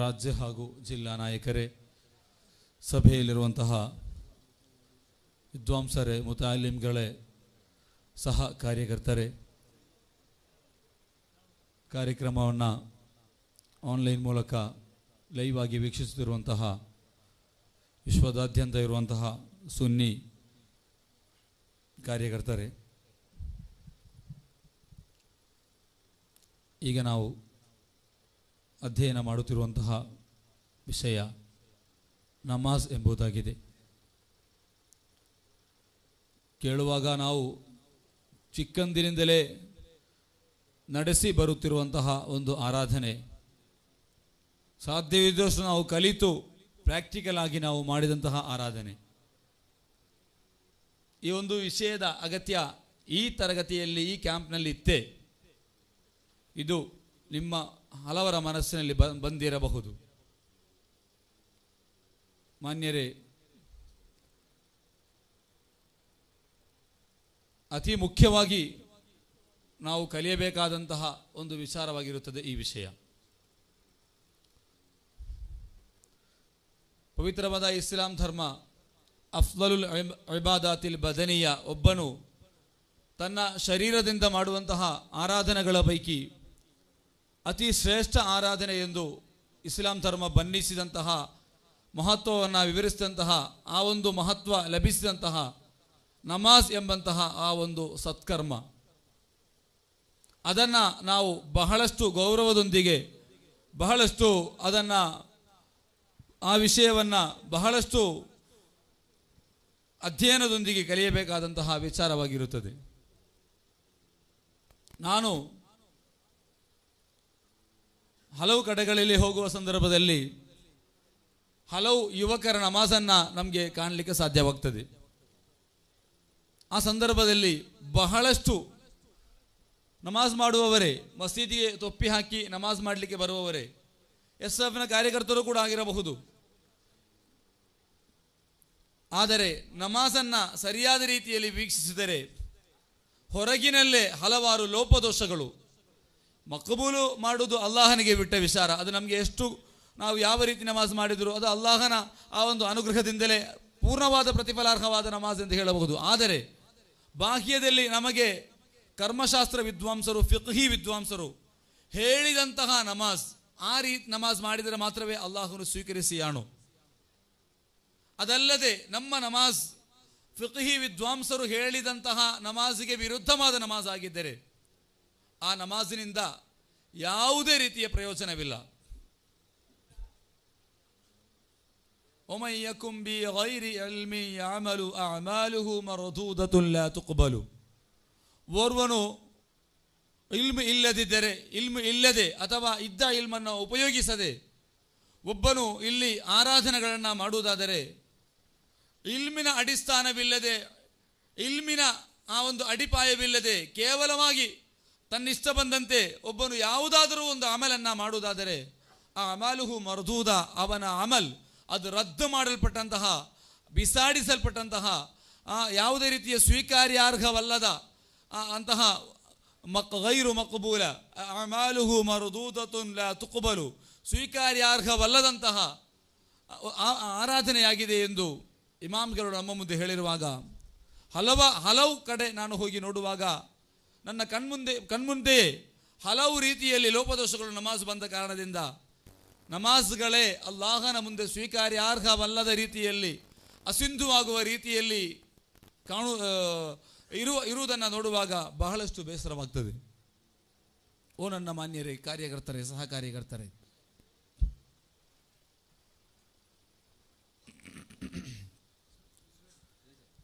ರಾಜ್ಯ ಹಾಗೂ ಜಿಲ್ಲಾ ನಾಯಕರೇ ಸಭೆಯಲ್ಲಿರುವಂತಹ ವಿದ್ವಾಂಸರೇ ಮುತಾಲಿಮ್ಗಳೇ ಸಹ ಕಾರ್ಯಕರ್ತರೆ ಕಾರ್ಯಕ್ರಮವನ್ನು ಆನ್ಲೈನ್ ಮೂಲಕ ಲೈವ್ ಆಗಿ ವೀಕ್ಷಿಸುತ್ತಿರುವಂತಹ ವಿಶ್ವದಾದ್ಯಂತ ಇರುವಂತಹ ಸುನ್ನಿ ಕಾರ್ಯಕರ್ತರೇ ಈಗ ನಾವು ಅಧ್ಯಯನ ಮಾಡುತ್ತಿರುವಂತಹ ವಿಷಯ ನಮಾಜ್ ಎಂಬುದಾಗಿದೆ ಕೇಳುವಾಗ ನಾವು ಚಿಕ್ಕಂದಿನಿಂದಲೇ ನಡೆಸಿ ಬರುತ್ತಿರುವಂತಹ ಒಂದು ಆರಾಧನೆ ಸಾಧ್ಯವಿದ್ದಷ್ಟು ನಾವು ಕಲಿತು ಪ್ರಾಕ್ಟಿಕಲ್ ಆಗಿ ನಾವು ಮಾಡಿದಂತಹ ಆರಾಧನೆ ಈ ಒಂದು ವಿಷಯದ ಅಗತ್ಯ ಈ ತರಗತಿಯಲ್ಲಿ ಈ ಕ್ಯಾಂಪ್ನಲ್ಲಿ ಇತ್ತೇ ಇದು ನಿಮ್ಮ ಹಲವರ ಮನಸ್ಸಿನಲ್ಲಿ ಬಂದಿರಬಹುದು ಮಾನ್ಯರೇ ಅತಿ ಮುಖ್ಯವಾಗಿ ನಾವು ಕಲಿಯಬೇಕಾದಂತಹ ಒಂದು ವಿಚಾರವಾಗಿರುತ್ತದೆ ಈ ವಿಷಯ ಪವಿತ್ರವಾದ ಇಸ್ಲಾಂ ಧರ್ಮ ಅಫ್ಲಲುಲ್ ಅಬಾದಾತಿಲ್ ಬದನಿಯ ಒಬ್ಬನು ತನ್ನ ಶರೀರದಿಂದ ಮಾಡುವಂತಹ ಆರಾಧನೆಗಳ ಪೈಕಿ ಅತಿ ಶ್ರೇಷ್ಠ ಆರಾಧನೆ ಎಂದು ಇಸ್ಲಾಂ ಧರ್ಮ ಬಣ್ಣಿಸಿದಂತಹ ಮಹತ್ವವನ್ನು ವಿವರಿಸಿದಂತಹ ಆ ಒಂದು ಮಹತ್ವ ಲಭಿಸಿದಂತಹ ನಮಾಜ್ ಎಂಬಂತಹ ಆ ಒಂದು ಸತ್ಕರ್ಮ ಅದನ್ನು ನಾವು ಬಹಳಷ್ಟು ಗೌರವದೊಂದಿಗೆ ಬಹಳಷ್ಟು ಅದನ್ನು ಆ ವಿಷಯವನ್ನು ಬಹಳಷ್ಟು ಅಧ್ಯಯನದೊಂದಿಗೆ ಕಲಿಯಬೇಕಾದಂತಹ ವಿಚಾರವಾಗಿರುತ್ತದೆ ನಾನು ಹಲವು ಕಡೆಗಳಲ್ಲಿ ಹೋಗುವ ಸಂದರ್ಭದಲ್ಲಿ ಹಲವು ಯುವಕರ ನಮಾಜನ್ನ ನಮಗೆ ಕಾಣಲಿಕ್ಕೆ ಸಾಧ್ಯವಾಗ್ತದೆ ಆ ಸಂದರ್ಭದಲ್ಲಿ ಬಹಳಷ್ಟು ನಮಾಜ್ ಮಾಡುವವರೇ ಮಸೀದಿಗೆ ತೊಪ್ಪಿ ಹಾಕಿ ನಮಾಜ್ ಮಾಡಲಿಕ್ಕೆ ಬರುವವರೇ ಎಸ್ ಎಫ್ನ ಕಾರ್ಯಕರ್ತರು ಕೂಡ ಆಗಿರಬಹುದು ಆದರೆ ನಮಾಜನ್ನು ಸರಿಯಾದ ರೀತಿಯಲ್ಲಿ ವೀಕ್ಷಿಸಿದರೆ ಹೊರಗಿನಲ್ಲೇ ಹಲವಾರು ಲೋಪದೋಷಗಳು ಮಕಬೂಲು ಮಾಡುವುದು ಅಲ್ಲಾಹನಿಗೆ ಬಿಟ್ಟ ವಿಚಾರ ಅದು ನಮಗೆ ಎಷ್ಟು ನಾವು ಯಾವ ರೀತಿ ನಮಾಜ್ ಮಾಡಿದರೂ ಅದು ಅಲ್ಲಾಹನ ಆ ಒಂದು ಅನುಗ್ರಹದಿಂದಲೇ ಪೂರ್ಣವಾದ ಪ್ರತಿಫಲಾರ್ಹವಾದ ನಮಾಜ್ ಎಂದು ಹೇಳಬಹುದು ಆದರೆ ಬಾಹ್ಯದಲ್ಲಿ ನಮಗೆ ಕರ್ಮಶಾಸ್ತ್ರ ವಿದ್ವಾಂಸರು ಫಿಕ್ಹಿ ವಿದ್ವಾಂಸರು ಹೇಳಿದಂತಹ ನಮಾಜ್ ಆ ರೀತಿ ನಮಾಜ್ ಮಾಡಿದರೆ ಮಾತ್ರವೇ ಅಲ್ಲಾಹನು ಸ್ವೀಕರಿಸಿಯಾಣು ಅದಲ್ಲದೆ ನಮ್ಮ ನಮಾಜ್ ಫಿಕ್ಹಿ ವಿದ್ವಾಂಸರು ಹೇಳಿದಂತಹ ನಮಾಜಿಗೆ ವಿರುದ್ಧವಾದ ನಮಾಜ್ ಆಗಿದ್ದರೆ ಆ ನಮಾಜಿನಿಂದ ಯಾವುದೇ ರೀತಿಯ ಪ್ರಯೋಜನವಿಲ್ಲ ತುಕಬಲು ಓರ್ವನು ಇಲ್ಮ್ ಇಲ್ಲದಿದ್ದರೆ ಇಲ್ಮ್ ಇಲ್ಲದೆ ಅಥವಾ ಇದ್ದ ಇಲ್ಮನ್ನು ಉಪಯೋಗಿಸದೆ ಒಬ್ಬನು ಇಲ್ಲಿ ಆರಾಧನೆಗಳನ್ನು ಮಾಡುವುದಾದರೆ ಇಲ್ಮಿನ ಅಡಿಸ್ಥಾನವಿಲ್ಲದೆ ಇಲ್ಮಿನ ಆ ಒಂದು ಅಡಿಪಾಯವಿಲ್ಲದೆ ಕೇವಲವಾಗಿ ತನ್ನಿಷ್ಟ ಬಂದಂತೆ ಒಬ್ಬನು ಯಾವುದಾದರೂ ಒಂದು ಅಮಲನ್ನು ಮಾಡುವುದಾದರೆ ಆ ಅಮಲುಹು ಮರುದೂದ ಅವನ ಅಮಲ್ ಅದು ರದ್ದು ಮಾಡಲ್ಪಟ್ಟಂತಹ ಬಿಸಾಡಿಸಲ್ಪಟ್ಟಂತಹ ಯಾವುದೇ ರೀತಿಯ ಸ್ವೀಕಾರ್ಯಾರ್ಹವಲ್ಲದ ಅಂತಹ ಮಕ್ ಗೈರು ಮಕ್ಬೂಲ ಅಮಾಲುಹು ಮರುದೂದ ಲ ತುಕುಬಲು ಸ್ವೀಕಾರ್ಯಾರ್ಹವಲ್ಲದಂತಹ ಆರಾಧನೆಯಾಗಿದೆ ಎಂದು ಇಮಾಮ್ಗಳು ನಮ್ಮ ಮುಂದೆ ಹೇಳಿರುವಾಗ ಹಲವ ಹಲವು ಕಡೆ ನಾನು ಹೋಗಿ ನೋಡುವಾಗ ನನ್ನ ಕಣ್ಮುಂದೆ ಕಣ್ಮುಂದೆ ಹಲವು ರೀತಿಯಲ್ಲಿ ಲೋಪದೋಷಗಳು ನಮಾಜ್ ಬಂದ ಕಾರಣದಿಂದ ನಮಾಜ್ಗಳೇ ಅಲ್ಲಾಹನ ಮುಂದೆ ಸ್ವೀಕಾರ್ಯಾರ್ಹವಲ್ಲದ ರೀತಿಯಲ್ಲಿ ಅಸಿಂಧುವಾಗುವ ರೀತಿಯಲ್ಲಿ ಕಾಣು ಇರುವ ಇರುವುದನ್ನು ನೋಡುವಾಗ ಬಹಳಷ್ಟು ಬೇಸರವಾಗ್ತದೆ ಓ ನನ್ನ ಮಾನ್ಯರೇ ಕಾರ್ಯಕರ್ತರೇ ಸಹ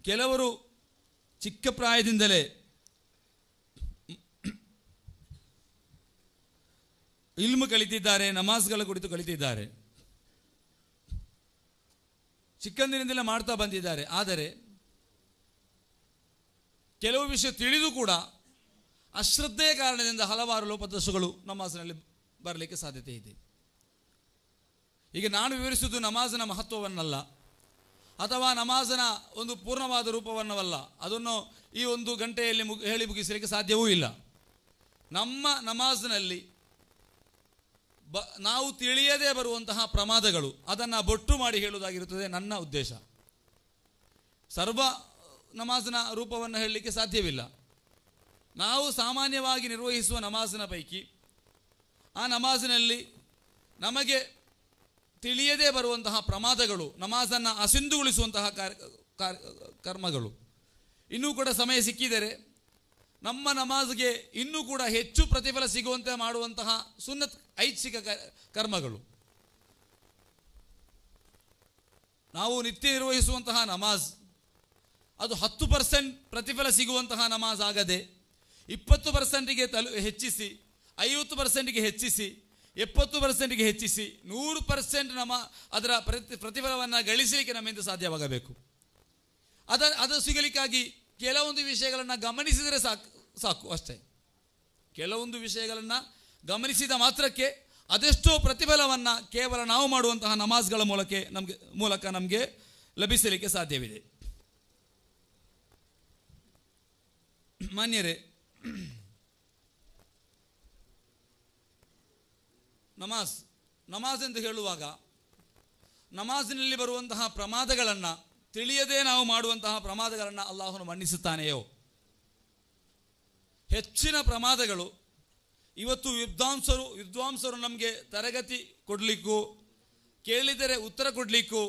ಕೆಲವರು ಚಿಕ್ಕ ಪ್ರಾಯದಿಂದಲೇ ಇಲ್ಮ್ ಕಲಿತಿದ್ದಾರೆ ನಮಾಜ್ಗಳ ಕುರಿತು ಕಲಿತಿದ್ದಾರೆ ಚಿಕ್ಕಂದಿನಿಂದಲೇ ಮಾಡ್ತಾ ಬಂದಿದ್ದಾರೆ ಆದರೆ ಕೆಲವು ವಿಷಯ ತಿಳಿದು ಕೂಡ ಅಶ್ರದ್ಧೆಯ ಕಾರಣದಿಂದ ಹಲವಾರು ಲೋಪದೋಷಗಳು ನಮಾಜ್ನಲ್ಲಿ ಬರಲಿಕ್ಕೆ ಸಾಧ್ಯತೆ ಇದೆ ಈಗ ನಾನು ವಿವರಿಸುವುದು ನಮಾಜನ ಮಹತ್ವವನ್ನಲ್ಲ ಅಥವಾ ನಮಾಜನ ಒಂದು ಪೂರ್ಣವಾದ ರೂಪವನ್ನವಲ್ಲ ಅದನ್ನು ಈ ಒಂದು ಗಂಟೆಯಲ್ಲಿ ಮುಗಿ ಹೇಳಿ ಮುಗಿಸಲಿಕ್ಕೆ ಸಾಧ್ಯವೂ ಇಲ್ಲ ನಮ್ಮ ನಮಾಜ್ನಲ್ಲಿ ಬ ನಾವು ತಿಳಿಯದೇ ಬರುವಂತಹ ಪ್ರಮಾದಗಳು ಅದನ್ನು ಬೊಟ್ಟು ಮಾಡಿ ಹೇಳುವುದಾಗಿರುತ್ತದೆ ನನ್ನ ಉದ್ದೇಶ ಸರ್ವ ನಮಾಜ್ನ ರೂಪವನ್ನು ಹೇಳಲಿಕ್ಕೆ ಸಾಧ್ಯವಿಲ್ಲ ನಾವು ಸಾಮಾನ್ಯವಾಗಿ ನಿರ್ವಹಿಸುವ ನಮಾಜಿನ ಪೈಕಿ ಆ ನಮಾಜಿನಲ್ಲಿ ನಮಗೆ ತಿಳಿಯದೇ ಬರುವಂತಹ ಪ್ರಮಾದಗಳು ನಮಾಜನ್ನು ಅಸಿಂಧುಗೊಳಿಸುವಂತಹ ಕರ್ಮಗಳು ಇನ್ನೂ ಕೂಡ ಸಮಯ ಸಿಕ್ಕಿದರೆ ನಮ್ಮ ನಮಾಜ್ಗೆ ಇನ್ನೂ ಕೂಡ ಹೆಚ್ಚು ಪ್ರತಿಫಲ ಸಿಗುವಂತೆ ಮಾಡುವಂತಹ ಸುನ್ನತ್ ಐಚ್ಛಿಕ ಕರ್ಮಗಳು ನಾವು ನಿತ್ಯ ನಿರ್ವಹಿಸುವಂತಹ ನಮಾಜ್ ಅದು ಹತ್ತು ಪರ್ಸೆಂಟ್ ಪ್ರತಿಫಲ ಸಿಗುವಂತಹ ನಮಾಜ್ ಆಗದೆ ಇಪ್ಪತ್ತು ಪರ್ಸೆಂಟಿಗೆ ತಲು ಹೆಚ್ಚಿಸಿ ಐವತ್ತು ಪರ್ಸೆಂಟಿಗೆ ಹೆಚ್ಚಿಸಿ ಎಪ್ಪತ್ತು ಪರ್ಸೆಂಟಿಗೆ ಹೆಚ್ಚಿಸಿ ನೂರು ಪರ್ಸೆಂಟ್ ನಮ್ಮ ಅದರ ಪ್ರತಿ ಪ್ರತಿಫಲವನ್ನು ಗಳಿಸಲಿಕ್ಕೆ ನಮ್ಮಿಂದ ಸಾಧ್ಯವಾಗಬೇಕು ಅದ ಅದು ಸಿಗಲಿಕ್ಕಾಗಿ ಕೆಲವೊಂದು ವಿಷಯಗಳನ್ನು ಗಮನಿಸಿದರೆ ಸಾಕು ಸಾಕು ಅಷ್ಟೇ ಕೆಲವೊಂದು ವಿಷಯಗಳನ್ನು ಗಮನಿಸಿದ ಮಾತ್ರಕ್ಕೆ ಅದೆಷ್ಟೋ ಪ್ರತಿಫಲವನ್ನು ಕೇವಲ ನಾವು ಮಾಡುವಂತಹ ನಮಾಜ್ಗಳ ಮೂಲಕ ನಮಗೆ ಮೂಲಕ ನಮಗೆ ಲಭಿಸಲಿಕ್ಕೆ ಸಾಧ್ಯವಿದೆ ಮಾನ್ಯರೇ ನಮಾಜ್ ನಮಾಜ್ ಎಂದು ಹೇಳುವಾಗ ನಮಾಜಿನಲ್ಲಿ ಬರುವಂತಹ ಪ್ರಮಾದಗಳನ್ನು ತಿಳಿಯದೇ ನಾವು ಮಾಡುವಂತಹ ಪ್ರಮಾದಗಳನ್ನು ಅಲ್ಲಾಹನು ಮನ್ನಿಸುತ್ತಾನೆಯೋ ಹೆಚ್ಚಿನ ಪ್ರಮಾದಗಳು ಇವತ್ತು ವಿದ್ವಾಂಸರು ವಿದ್ವಾಂಸರು ನಮಗೆ ತರಗತಿ ಕೊಡಲಿಕ್ಕೂ ಕೇಳಿದರೆ ಉತ್ತರ ಕೊಡಲಿಕ್ಕೂ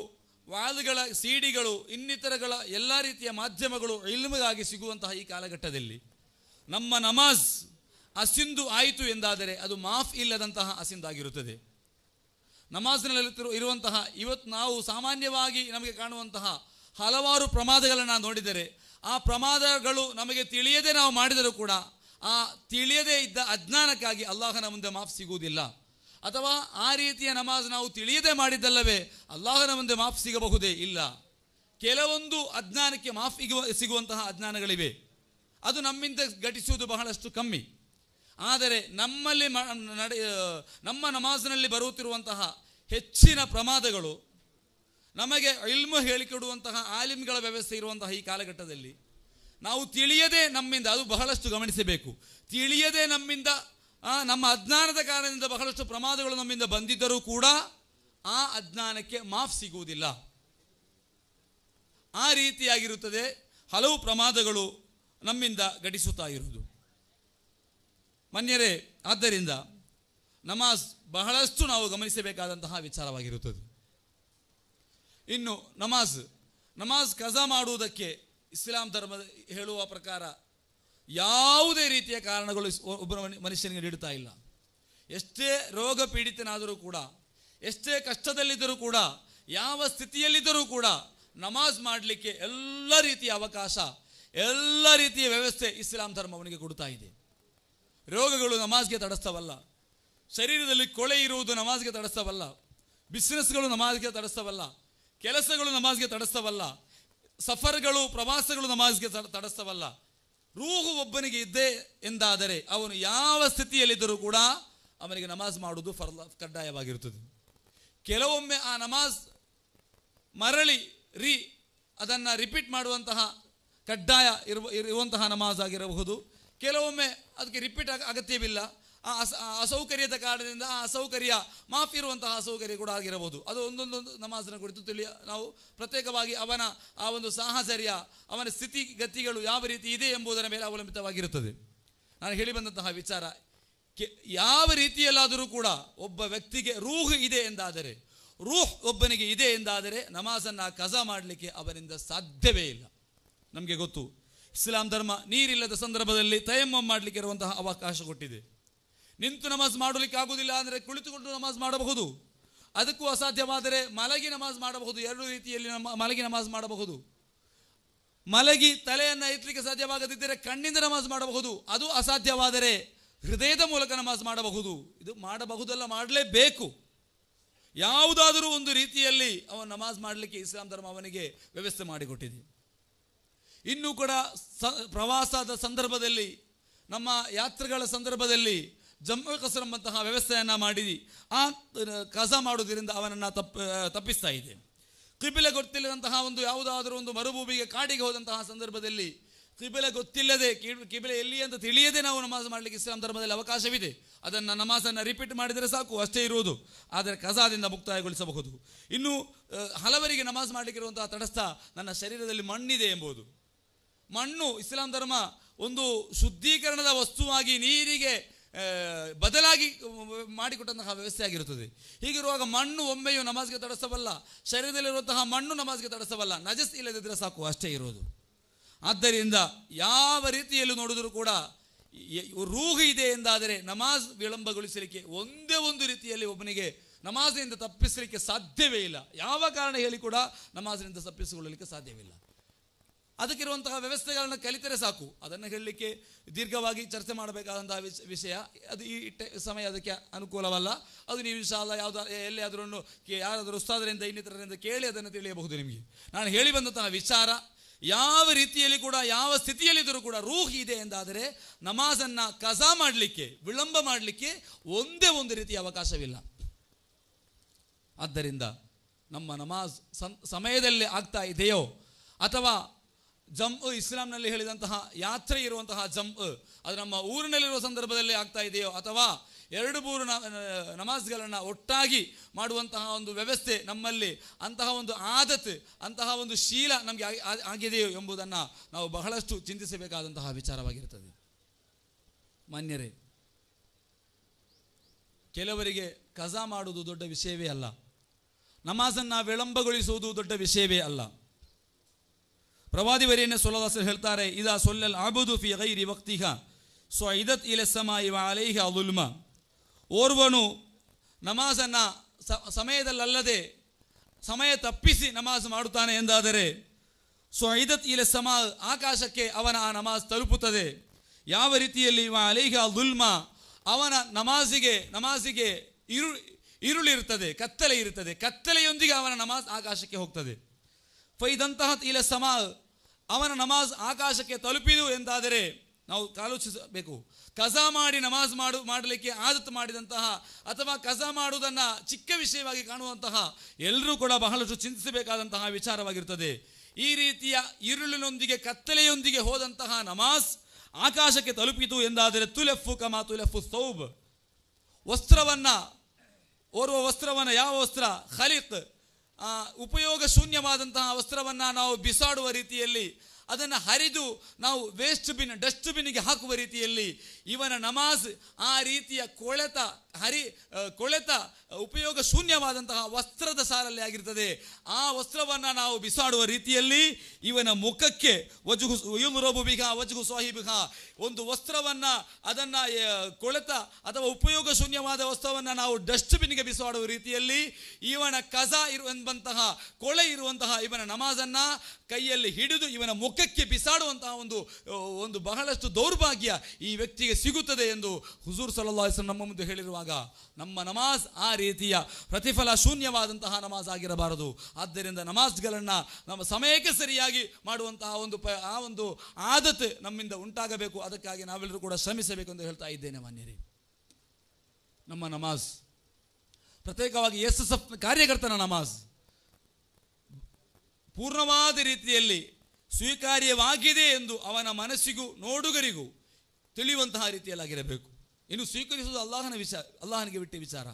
ವಾದಗಳ ಸಿಡಿಗಳು ಇನ್ನಿತರಗಳ ಎಲ್ಲ ರೀತಿಯ ಮಾಧ್ಯಮಗಳು ಇಲ್ಮಗಾಗಿ ಸಿಗುವಂತಹ ಈ ಕಾಲಘಟ್ಟದಲ್ಲಿ ನಮ್ಮ ನಮಾಜ್ ಅಸಿಂದು ಆಯಿತು ಎಂದಾದರೆ ಅದು ಮಾಫ್ ಇಲ್ಲದಂತಹ ಅಸಿಂದಾಗಿರುತ್ತದೆ ನಮಾಜ್ನಲ್ಲಿ ಇರುವಂತಹ ಇವತ್ತು ನಾವು ಸಾಮಾನ್ಯವಾಗಿ ನಮಗೆ ಕಾಣುವಂತಹ ಹಲವಾರು ಪ್ರಮಾದಗಳನ್ನು ನೋಡಿದರೆ ಆ ಪ್ರಮಾದಗಳು ನಮಗೆ ತಿಳಿಯದೆ ನಾವು ಮಾಡಿದರೂ ಕೂಡ ಆ ತಿಳಿಯದೇ ಇದ್ದ ಅಜ್ಞಾನಕ್ಕಾಗಿ ಅಲ್ಲಾಹನ ಮುಂದೆ ಮಾಫ್ ಸಿಗುವುದಿಲ್ಲ ಅಥವಾ ಆ ರೀತಿಯ ನಮಾಜ್ ನಾವು ತಿಳಿಯದೆ ಮಾಡಿದ್ದಲ್ಲವೇ ಅಲ್ಲಾಹನ ಮುಂದೆ ಮಾಫ್ ಸಿಗಬಹುದೇ ಇಲ್ಲ ಕೆಲವೊಂದು ಅಜ್ಞಾನಕ್ಕೆ ಮಾಫ್ ಸಿಗುವಂತಹ ಅಜ್ಞಾನಗಳಿವೆ ಅದು ನಮ್ಮಿಂದ ಘಟಿಸುವುದು ಬಹಳಷ್ಟು ಕಮ್ಮಿ ಆದರೆ ನಮ್ಮಲ್ಲಿ ನಡೆ ನಮ್ಮ ನಮಾಜ್ನಲ್ಲಿ ಬರುತ್ತಿರುವಂತಹ ಹೆಚ್ಚಿನ ಪ್ರಮಾದಗಳು ನಮಗೆ ಇಲ್ಮ ಹೇಳಿಕೊಡುವಂತಹ ಆಲಿಮ್ಗಳ ವ್ಯವಸ್ಥೆ ಇರುವಂತಹ ಈ ಕಾಲಘಟ್ಟದಲ್ಲಿ ನಾವು ತಿಳಿಯದೆ ನಮ್ಮಿಂದ ಅದು ಬಹಳಷ್ಟು ಗಮನಿಸಬೇಕು ತಿಳಿಯದೆ ನಮ್ಮಿಂದ ನಮ್ಮ ಅಜ್ಞಾನದ ಕಾರಣದಿಂದ ಬಹಳಷ್ಟು ಪ್ರಮಾದಗಳು ನಮ್ಮಿಂದ ಬಂದಿದ್ದರೂ ಕೂಡ ಆ ಅಜ್ಞಾನಕ್ಕೆ ಮಾಫ್ ಸಿಗುವುದಿಲ್ಲ ಆ ರೀತಿಯಾಗಿರುತ್ತದೆ ಹಲವು ಪ್ರಮಾದಗಳು ನಮ್ಮಿಂದ ಘಟಿಸುತ್ತಾ ಇರುವುದು ಮನ್ಯರೇ ಆದ್ದರಿಂದ ನಮಾಜ್ ಬಹಳಷ್ಟು ನಾವು ಗಮನಿಸಬೇಕಾದಂತಹ ವಿಚಾರವಾಗಿರುತ್ತದೆ ಇನ್ನು ನಮಾಜ್ ನಮಾಜ್ ಕಜಾ ಮಾಡುವುದಕ್ಕೆ ಇಸ್ಲಾಂ ಧರ್ಮ ಹೇಳುವ ಪ್ರಕಾರ ಯಾವುದೇ ರೀತಿಯ ಕಾರಣಗಳು ಒಬ್ಬ ಮನುಷ್ಯನಿಗೆ ನೀಡುತ್ತಾ ಇಲ್ಲ ಎಷ್ಟೇ ರೋಗ ಪೀಡಿತನಾದರೂ ಕೂಡ ಎಷ್ಟೇ ಕಷ್ಟದಲ್ಲಿದ್ದರೂ ಕೂಡ ಯಾವ ಸ್ಥಿತಿಯಲ್ಲಿದ್ದರೂ ಕೂಡ ನಮಾಜ್ ಮಾಡಲಿಕ್ಕೆ ಎಲ್ಲ ರೀತಿಯ ಅವಕಾಶ ಎಲ್ಲ ರೀತಿಯ ವ್ಯವಸ್ಥೆ ಇಸ್ಲಾಂ ಧರ್ಮ ಅವನಿಗೆ ಕೊಡ್ತಾ ಇದೆ ರೋಗಗಳು ನಮಾಜ್ಗೆ ತಡಸ್ತವಲ್ಲ ಶರೀರದಲ್ಲಿ ಕೊಳೆ ಇರುವುದು ನಮಾಜ್ಗೆ ತಡಸ್ತವಲ್ಲ ಬಿಸ್ನೆಸ್ಗಳು ನಮಾಜ್ಗೆ ತಡಸ್ತವಲ್ಲ ಕೆಲಸಗಳು ನಮಾಜ್ಗೆ ತಡಸ್ತವಲ್ಲ ಸಫರ್ಗಳು ಪ್ರವಾಸಗಳು ನಮಾಜ್ಗೆ ತಡಸ್ತವಲ್ಲ ರೂಹು ಒಬ್ಬನಿಗೆ ಇದ್ದೇ ಎಂದಾದರೆ ಅವನು ಯಾವ ಸ್ಥಿತಿಯಲ್ಲಿದ್ದರೂ ಕೂಡ ಅವನಿಗೆ ನಮಾಜ್ ಮಾಡುವುದು ಫರ್ಲ ಕಡ್ಡಾಯವಾಗಿರುತ್ತದೆ ಕೆಲವೊಮ್ಮೆ ಆ ನಮಾಜ್ ಮರಳಿ ರಿ ಅದನ್ನು ರಿಪೀಟ್ ಮಾಡುವಂತಹ ಕಡ್ಡಾಯ ಇರುವ ಇರುವಂತಹ ನಮಾಜ್ ಆಗಿರಬಹುದು ಕೆಲವೊಮ್ಮೆ ಅದಕ್ಕೆ ರಿಪೀಟ್ ಅಗತ್ಯವಿಲ್ಲ ಆ ಅಸೌಕರ್ಯದ ಕಾರಣದಿಂದ ಆ ಅಸೌಕರ್ಯ ಮಾಫಿ ಇರುವಂತಹ ಅಸೌಕರ್ಯ ಕೂಡ ಆಗಿರಬಹುದು ಅದು ಒಂದೊಂದೊಂದು ನಮಾಜನ ಕುರಿತು ತಿಳಿಯ ನಾವು ಪ್ರತ್ಯೇಕವಾಗಿ ಅವನ ಆ ಒಂದು ಸಾಹಚರ್ಯ ಅವನ ಸ್ಥಿತಿ ಗತಿಗಳು ಯಾವ ರೀತಿ ಇದೆ ಎಂಬುದರ ಮೇಲೆ ಅವಲಂಬಿತವಾಗಿರುತ್ತದೆ ನಾನು ಹೇಳಿ ಬಂದಂತಹ ವಿಚಾರ ಯಾವ ರೀತಿಯಲ್ಲಾದರೂ ಕೂಡ ಒಬ್ಬ ವ್ಯಕ್ತಿಗೆ ರೂಹ್ ಇದೆ ಎಂದಾದರೆ ರೂಹ್ ಒಬ್ಬನಿಗೆ ಇದೆ ಎಂದಾದರೆ ನಮಾಜನ್ನು ಕಸ ಮಾಡಲಿಕ್ಕೆ ಅವನಿಂದ ಸಾಧ್ಯವೇ ಇಲ್ಲ ನಮಗೆ ಗೊತ್ತು ಇಸ್ಲಾಂ ಧರ್ಮ ನೀರಿಲ್ಲದ ಸಂದರ್ಭದಲ್ಲಿ ತಯಮ್ಮ ಮಾಡಲಿಕ್ಕೆ ಇರುವಂತಹ ಅವಕಾಶ ಕೊಟ್ಟಿದೆ ನಿಂತು ನಮಾಜ್ ಮಾಡಲಿಕ್ಕೆ ಆಗುವುದಿಲ್ಲ ಅಂದರೆ ಕುಳಿತುಕೊಂಡು ನಮಾಜ್ ಮಾಡಬಹುದು ಅದಕ್ಕೂ ಅಸಾಧ್ಯವಾದರೆ ಮಲಗಿ ನಮಾಜ್ ಮಾಡಬಹುದು ಎರಡು ರೀತಿಯಲ್ಲಿ ಮಲಗಿ ನಮಾಜ್ ಮಾಡಬಹುದು ಮಲಗಿ ತಲೆಯನ್ನು ಎತ್ತಲಿಕ್ಕೆ ಸಾಧ್ಯವಾಗದಿದ್ದರೆ ಕಣ್ಣಿಂದ ನಮಾಜ್ ಮಾಡಬಹುದು ಅದು ಅಸಾಧ್ಯವಾದರೆ ಹೃದಯದ ಮೂಲಕ ನಮಾಜ್ ಮಾಡಬಹುದು ಇದು ಮಾಡಬಹುದಲ್ಲ ಮಾಡಲೇಬೇಕು ಯಾವುದಾದರೂ ಒಂದು ರೀತಿಯಲ್ಲಿ ಅವನು ನಮಾಜ್ ಮಾಡಲಿಕ್ಕೆ ಇಸ್ಲಾಂ ಧರ್ಮ ಅವನಿಗೆ ವ್ಯವಸ್ಥೆ ಮಾಡಿಕೊಟ್ಟಿದೆ ಇನ್ನೂ ಕೂಡ ಪ್ರವಾಸದ ಸಂದರ್ಭದಲ್ಲಿ ನಮ್ಮ ಯಾತ್ರೆಗಳ ಸಂದರ್ಭದಲ್ಲಿ ಕಸರಂ ಕಸರಂಬಂತಹ ವ್ಯವಸ್ಥೆಯನ್ನು ಮಾಡಿ ಆ ಕಸ ಮಾಡುವುದರಿಂದ ಅವನನ್ನು ತಪ್ಪ ತಪ್ಪಿಸ್ತಾ ಇದೆ ಕಿಬಿಲೆ ಗೊತ್ತಿಲ್ಲದಂತಹ ಒಂದು ಯಾವುದಾದರೂ ಒಂದು ಮರುಭೂಮಿಗೆ ಕಾಡಿಗೆ ಹೋದಂತಹ ಸಂದರ್ಭದಲ್ಲಿ ಕಿಬಿಲೆ ಗೊತ್ತಿಲ್ಲದೆ ಕಿಬಿಲೆ ಎಲ್ಲಿ ಅಂತ ತಿಳಿಯದೆ ನಾವು ನಮಾಜ್ ಮಾಡಲಿಕ್ಕೆ ಇಸ್ಲಾಂ ಧರ್ಮದಲ್ಲಿ ಅವಕಾಶವಿದೆ ಅದನ್ನು ನಮಾಜನ್ನು ರಿಪೀಟ್ ಮಾಡಿದರೆ ಸಾಕು ಅಷ್ಟೇ ಇರುವುದು ಆದರೆ ಕಸಾದಿಂದ ಮುಕ್ತಾಯಗೊಳಿಸಬಹುದು ಇನ್ನು ಹಲವರಿಗೆ ನಮಾಜ್ ಮಾಡಲಿಕ್ಕಿರುವಂತಹ ತಟಸ್ಥ ನನ್ನ ಶರೀರದಲ್ಲಿ ಮಣ್ಣಿದೆ ಎಂಬುದು ಮಣ್ಣು ಇಸ್ಲಾಂ ಧರ್ಮ ಒಂದು ಶುದ್ಧೀಕರಣದ ವಸ್ತುವಾಗಿ ನೀರಿಗೆ ಬದಲಾಗಿ ಮಾಡಿಕೊಟ್ಟಂತಹ ವ್ಯವಸ್ಥೆ ಆಗಿರುತ್ತದೆ ಹೀಗಿರುವಾಗ ಮಣ್ಣು ಒಮ್ಮೆಯೂ ನಮಾಜ್ಗೆ ತಡಸಬಲ್ಲ ಶರೀರದಲ್ಲಿರುವಂತಹ ಮಣ್ಣು ನಮಾಜ್ಗೆ ತಡಸಬಲ್ಲ ನಜಸ್ ಇಲ್ಲದಿದ್ದರೆ ಸಾಕು ಅಷ್ಟೇ ಇರೋದು ಆದ್ದರಿಂದ ಯಾವ ರೀತಿಯಲ್ಲೂ ನೋಡಿದರೂ ಕೂಡ ರೂಹು ಇದೆ ಎಂದಾದರೆ ನಮಾಜ್ ವಿಳಂಬಗೊಳಿಸಲಿಕ್ಕೆ ಒಂದೇ ಒಂದು ರೀತಿಯಲ್ಲಿ ಒಬ್ಬನಿಗೆ ನಮಾಜಿನಿಂದ ತಪ್ಪಿಸಲಿಕ್ಕೆ ಸಾಧ್ಯವೇ ಇಲ್ಲ ಯಾವ ಕಾರಣ ಹೇಳಿ ಕೂಡ ನಮಾಜಿನಿಂದ ತಪ್ಪಿಸಿಕೊಳ್ಳಲಿಕ್ಕೆ ಸಾಧ್ಯವಿಲ್ಲ ಅದಕ್ಕಿರುವಂತಹ ವ್ಯವಸ್ಥೆಗಳನ್ನು ಕಲಿತರೆ ಸಾಕು ಅದನ್ನು ಹೇಳಲಿಕ್ಕೆ ದೀರ್ಘವಾಗಿ ಚರ್ಚೆ ಮಾಡಬೇಕಾದಂತಹ ವಿಷಯ ಅದು ಈ ಸಮಯ ಅದಕ್ಕೆ ಅನುಕೂಲವಲ್ಲ ಅದು ನೀವು ವಿಶಾಲ ಯಾವುದ ಎಲ್ಲಿಯಾದರೂ ಯಾರಾದರೂ ಉಸ್ತಾದರಿಂದ ಇನ್ನಿತರರಿಂದ ಕೇಳಿ ಅದನ್ನು ತಿಳಿಯಬಹುದು ನಿಮಗೆ ನಾನು ಹೇಳಿ ಬಂದಂತಹ ವಿಚಾರ ಯಾವ ರೀತಿಯಲ್ಲಿ ಕೂಡ ಯಾವ ಸ್ಥಿತಿಯಲ್ಲಿದ್ದರೂ ಕೂಡ ರೂಹ್ ಇದೆ ಎಂದಾದರೆ ನಮಾಜನ್ನು ಕಸ ಮಾಡಲಿಕ್ಕೆ ವಿಳಂಬ ಮಾಡಲಿಕ್ಕೆ ಒಂದೇ ಒಂದು ರೀತಿಯ ಅವಕಾಶವಿಲ್ಲ ಆದ್ದರಿಂದ ನಮ್ಮ ನಮಾಜ್ ಸಮಯದಲ್ಲಿ ಆಗ್ತಾ ಇದೆಯೋ ಅಥವಾ ಜಮ್ ಇಸ್ಲಾಂನಲ್ಲಿ ಹೇಳಿದಂತಹ ಯಾತ್ರೆ ಇರುವಂತಹ ಜಮ್ ಅದು ನಮ್ಮ ಊರಿನಲ್ಲಿರುವ ಸಂದರ್ಭದಲ್ಲಿ ಆಗ್ತಾ ಇದೆಯೋ ಅಥವಾ ಎರಡು ಮೂರು ನಮಾಜ್ಗಳನ್ನು ಒಟ್ಟಾಗಿ ಮಾಡುವಂತಹ ಒಂದು ವ್ಯವಸ್ಥೆ ನಮ್ಮಲ್ಲಿ ಅಂತಹ ಒಂದು ಆದತ್ ಅಂತಹ ಒಂದು ಶೀಲ ನಮಗೆ ಆಗಿದೆಯೋ ಎಂಬುದನ್ನು ನಾವು ಬಹಳಷ್ಟು ಚಿಂತಿಸಬೇಕಾದಂತಹ ವಿಚಾರವಾಗಿರುತ್ತದೆ ಮಾನ್ಯರೇ ಕೆಲವರಿಗೆ ಕಜಾ ಮಾಡುವುದು ದೊಡ್ಡ ವಿಷಯವೇ ಅಲ್ಲ ನಮಾಜನ್ನು ವಿಳಂಬಗೊಳಿಸುವುದು ದೊಡ್ಡ ವಿಷಯವೇ ಅಲ್ಲ ಪ್ರವಾದಿವರೇನೇ ಸೊಲ್ಲದಾಸರು ಹೇಳ್ತಾರೆ ಇದಾ ಸೊಲ್ಲಲ್ ಅಬುದು ಫಿ ಗೈರಿ ವಕ್ತಿಹ ಸೊ ಇದತ್ ಇಲೆಸಮ ಇವ ಅಲೈಹ ಅದುಲ್ಮ ಓರ್ವನು ನಮಾಜನ್ನು ಸಮಯದಲ್ಲಲ್ಲದೆ ಸಮಯ ತಪ್ಪಿಸಿ ನಮಾಜ್ ಮಾಡುತ್ತಾನೆ ಎಂದಾದರೆ ಸೊ ಐದತ್ ಇಲೆ ಸಮ ಆಕಾಶಕ್ಕೆ ಅವನ ಆ ನಮಾಜ್ ತಲುಪುತ್ತದೆ ಯಾವ ರೀತಿಯಲ್ಲಿ ಇವ ಅಲೈಹ ದುಲ್ಮ ಅವನ ನಮಾಜಿಗೆ ನಮಾಜಿಗೆ ಇರು ಇರುಳಿರುತ್ತದೆ ಕತ್ತಲೆ ಇರುತ್ತದೆ ಕತ್ತಲೆಯೊಂದಿಗೆ ಅವನ ನಮಾಜ್ ಆಕಾಶಕ್ಕೆ ಹೋಗ್ತದೆ ಫೈದಂತಹ ಇಲ ಸಮ ಅವನ ನಮಾಜ್ ಆಕಾಶಕ್ಕೆ ತಲುಪಿದು ಎಂದಾದರೆ ನಾವು ಆಲೋಚಿಸಬೇಕು ಕಸ ಮಾಡಿ ನಮಾಜ್ ಮಾಡು ಮಾಡಲಿಕ್ಕೆ ಆದತ್ತು ಮಾಡಿದಂತಹ ಅಥವಾ ಕಸ ಮಾಡುವುದನ್ನು ಚಿಕ್ಕ ವಿಷಯವಾಗಿ ಕಾಣುವಂತಹ ಎಲ್ಲರೂ ಕೂಡ ಬಹಳಷ್ಟು ಚಿಂತಿಸಬೇಕಾದಂತಹ ವಿಚಾರವಾಗಿರುತ್ತದೆ ಈ ರೀತಿಯ ಇರುಳಿನೊಂದಿಗೆ ಕತ್ತಲೆಯೊಂದಿಗೆ ಹೋದಂತಹ ನಮಾಜ್ ಆಕಾಶಕ್ಕೆ ತಲುಪಿತು ಎಂದಾದರೆ ತುಲೆಫು ಕಮಾ ತುಲೆಫು ಸೌಬ್ ವಸ್ತ್ರವನ್ನು ಓರ್ವ ವಸ್ತ್ರವನ್ನು ಯಾವ ವಸ್ತ್ರ ಖಲೀತ್ ಉಪಯೋಗ ಶೂನ್ಯವಾದಂತಹ ವಸ್ತ್ರವನ್ನು ನಾವು ಬಿಸಾಡುವ ರೀತಿಯಲ್ಲಿ ಅದನ್ನು ಹರಿದು ನಾವು ವೇಸ್ಟ್ ಬಿನ್ ಡಸ್ಟ್ಬಿನ್ಗೆ ಹಾಕುವ ರೀತಿಯಲ್ಲಿ ಇವನ ನಮಾಜ್ ಆ ರೀತಿಯ ಕೊಳೆತ ಹರಿ ಕೊಳೆತ ಉಪಯೋಗ ಶೂನ್ಯವಾದಂತಹ ವಸ್ತ್ರದ ಸಾಲಲ್ಲಿ ಆಗಿರ್ತದೆ ಆ ವಸ್ತ್ರವನ್ನು ನಾವು ಬಿಸಾಡುವ ರೀತಿಯಲ್ಲಿ ಇವನ ಮುಖಕ್ಕೆ ವಜುಗು ಯುಮು ಬಿಗ ವಜುಗು ಸಾಹಿಬಿಗ ಒಂದು ವಸ್ತ್ರವನ್ನು ಅದನ್ನು ಕೊಳೆತ ಅಥವಾ ಉಪಯೋಗ ಶೂನ್ಯವಾದ ವಸ್ತ್ರವನ್ನು ನಾವು ಡಸ್ಟ್ಬಿನ್ಗೆ ಬಿಸಾಡುವ ರೀತಿಯಲ್ಲಿ ಇವನ ಕಸ ಇರುವಂತಹ ಕೊಳೆ ಇರುವಂತಹ ಇವನ ನಮಾಜನ್ನು ಕೈಯಲ್ಲಿ ಹಿಡಿದು ಇವನ ಮುಖ ಮುಖಕ್ಕೆ ಬಿಸಾಡುವಂತಹ ಒಂದು ಒಂದು ಬಹಳಷ್ಟು ದೌರ್ಭಾಗ್ಯ ಈ ವ್ಯಕ್ತಿಗೆ ಸಿಗುತ್ತದೆ ಎಂದು ಹುಜೂರ್ ಸಲಹ್ಲಾಸ್ಲಂ ನಮ್ಮ ಮುಂದೆ ಹೇಳಿರುವಾಗ ನಮ್ಮ ನಮಾಜ್ ಆ ರೀತಿಯ ಪ್ರತಿಫಲ ಶೂನ್ಯವಾದಂತಹ ನಮಾಜ್ ಆಗಿರಬಾರದು ಆದ್ದರಿಂದ ನಮಾಜ್ಗಳನ್ನು ನಮ್ಮ ಸಮಯಕ್ಕೆ ಸರಿಯಾಗಿ ಮಾಡುವಂತಹ ಒಂದು ಪ ಆ ಒಂದು ಆದತ್ ನಮ್ಮಿಂದ ಉಂಟಾಗಬೇಕು ಅದಕ್ಕಾಗಿ ನಾವೆಲ್ಲರೂ ಕೂಡ ಶ್ರಮಿಸಬೇಕು ಎಂದು ಹೇಳ್ತಾ ಇದ್ದೇನೆ ಮಾನ್ಯರೇ ನಮ್ಮ ನಮಾಜ್ ಪ್ರತ್ಯೇಕವಾಗಿ ಎಸ್ ಎಸ್ ಎಫ್ ಕಾರ್ಯಕರ್ತನ ನಮಾಜ್ ಪೂರ್ಣವಾದ ರೀತಿಯಲ್ಲಿ ಸ್ವೀಕಾರ್ಯವಾಗಿದೆ ಎಂದು ಅವನ ಮನಸ್ಸಿಗೂ ನೋಡುಗರಿಗೂ ತಿಳಿಯುವಂತಹ ರೀತಿಯಲ್ಲಾಗಿರಬೇಕು ಇನ್ನು ಸ್ವೀಕರಿಸುವುದು ಅಲ್ಲಾಹನ ವಿಚಾರ ಅಲ್ಲಾಹನಿಗೆ ಬಿಟ್ಟ ವಿಚಾರ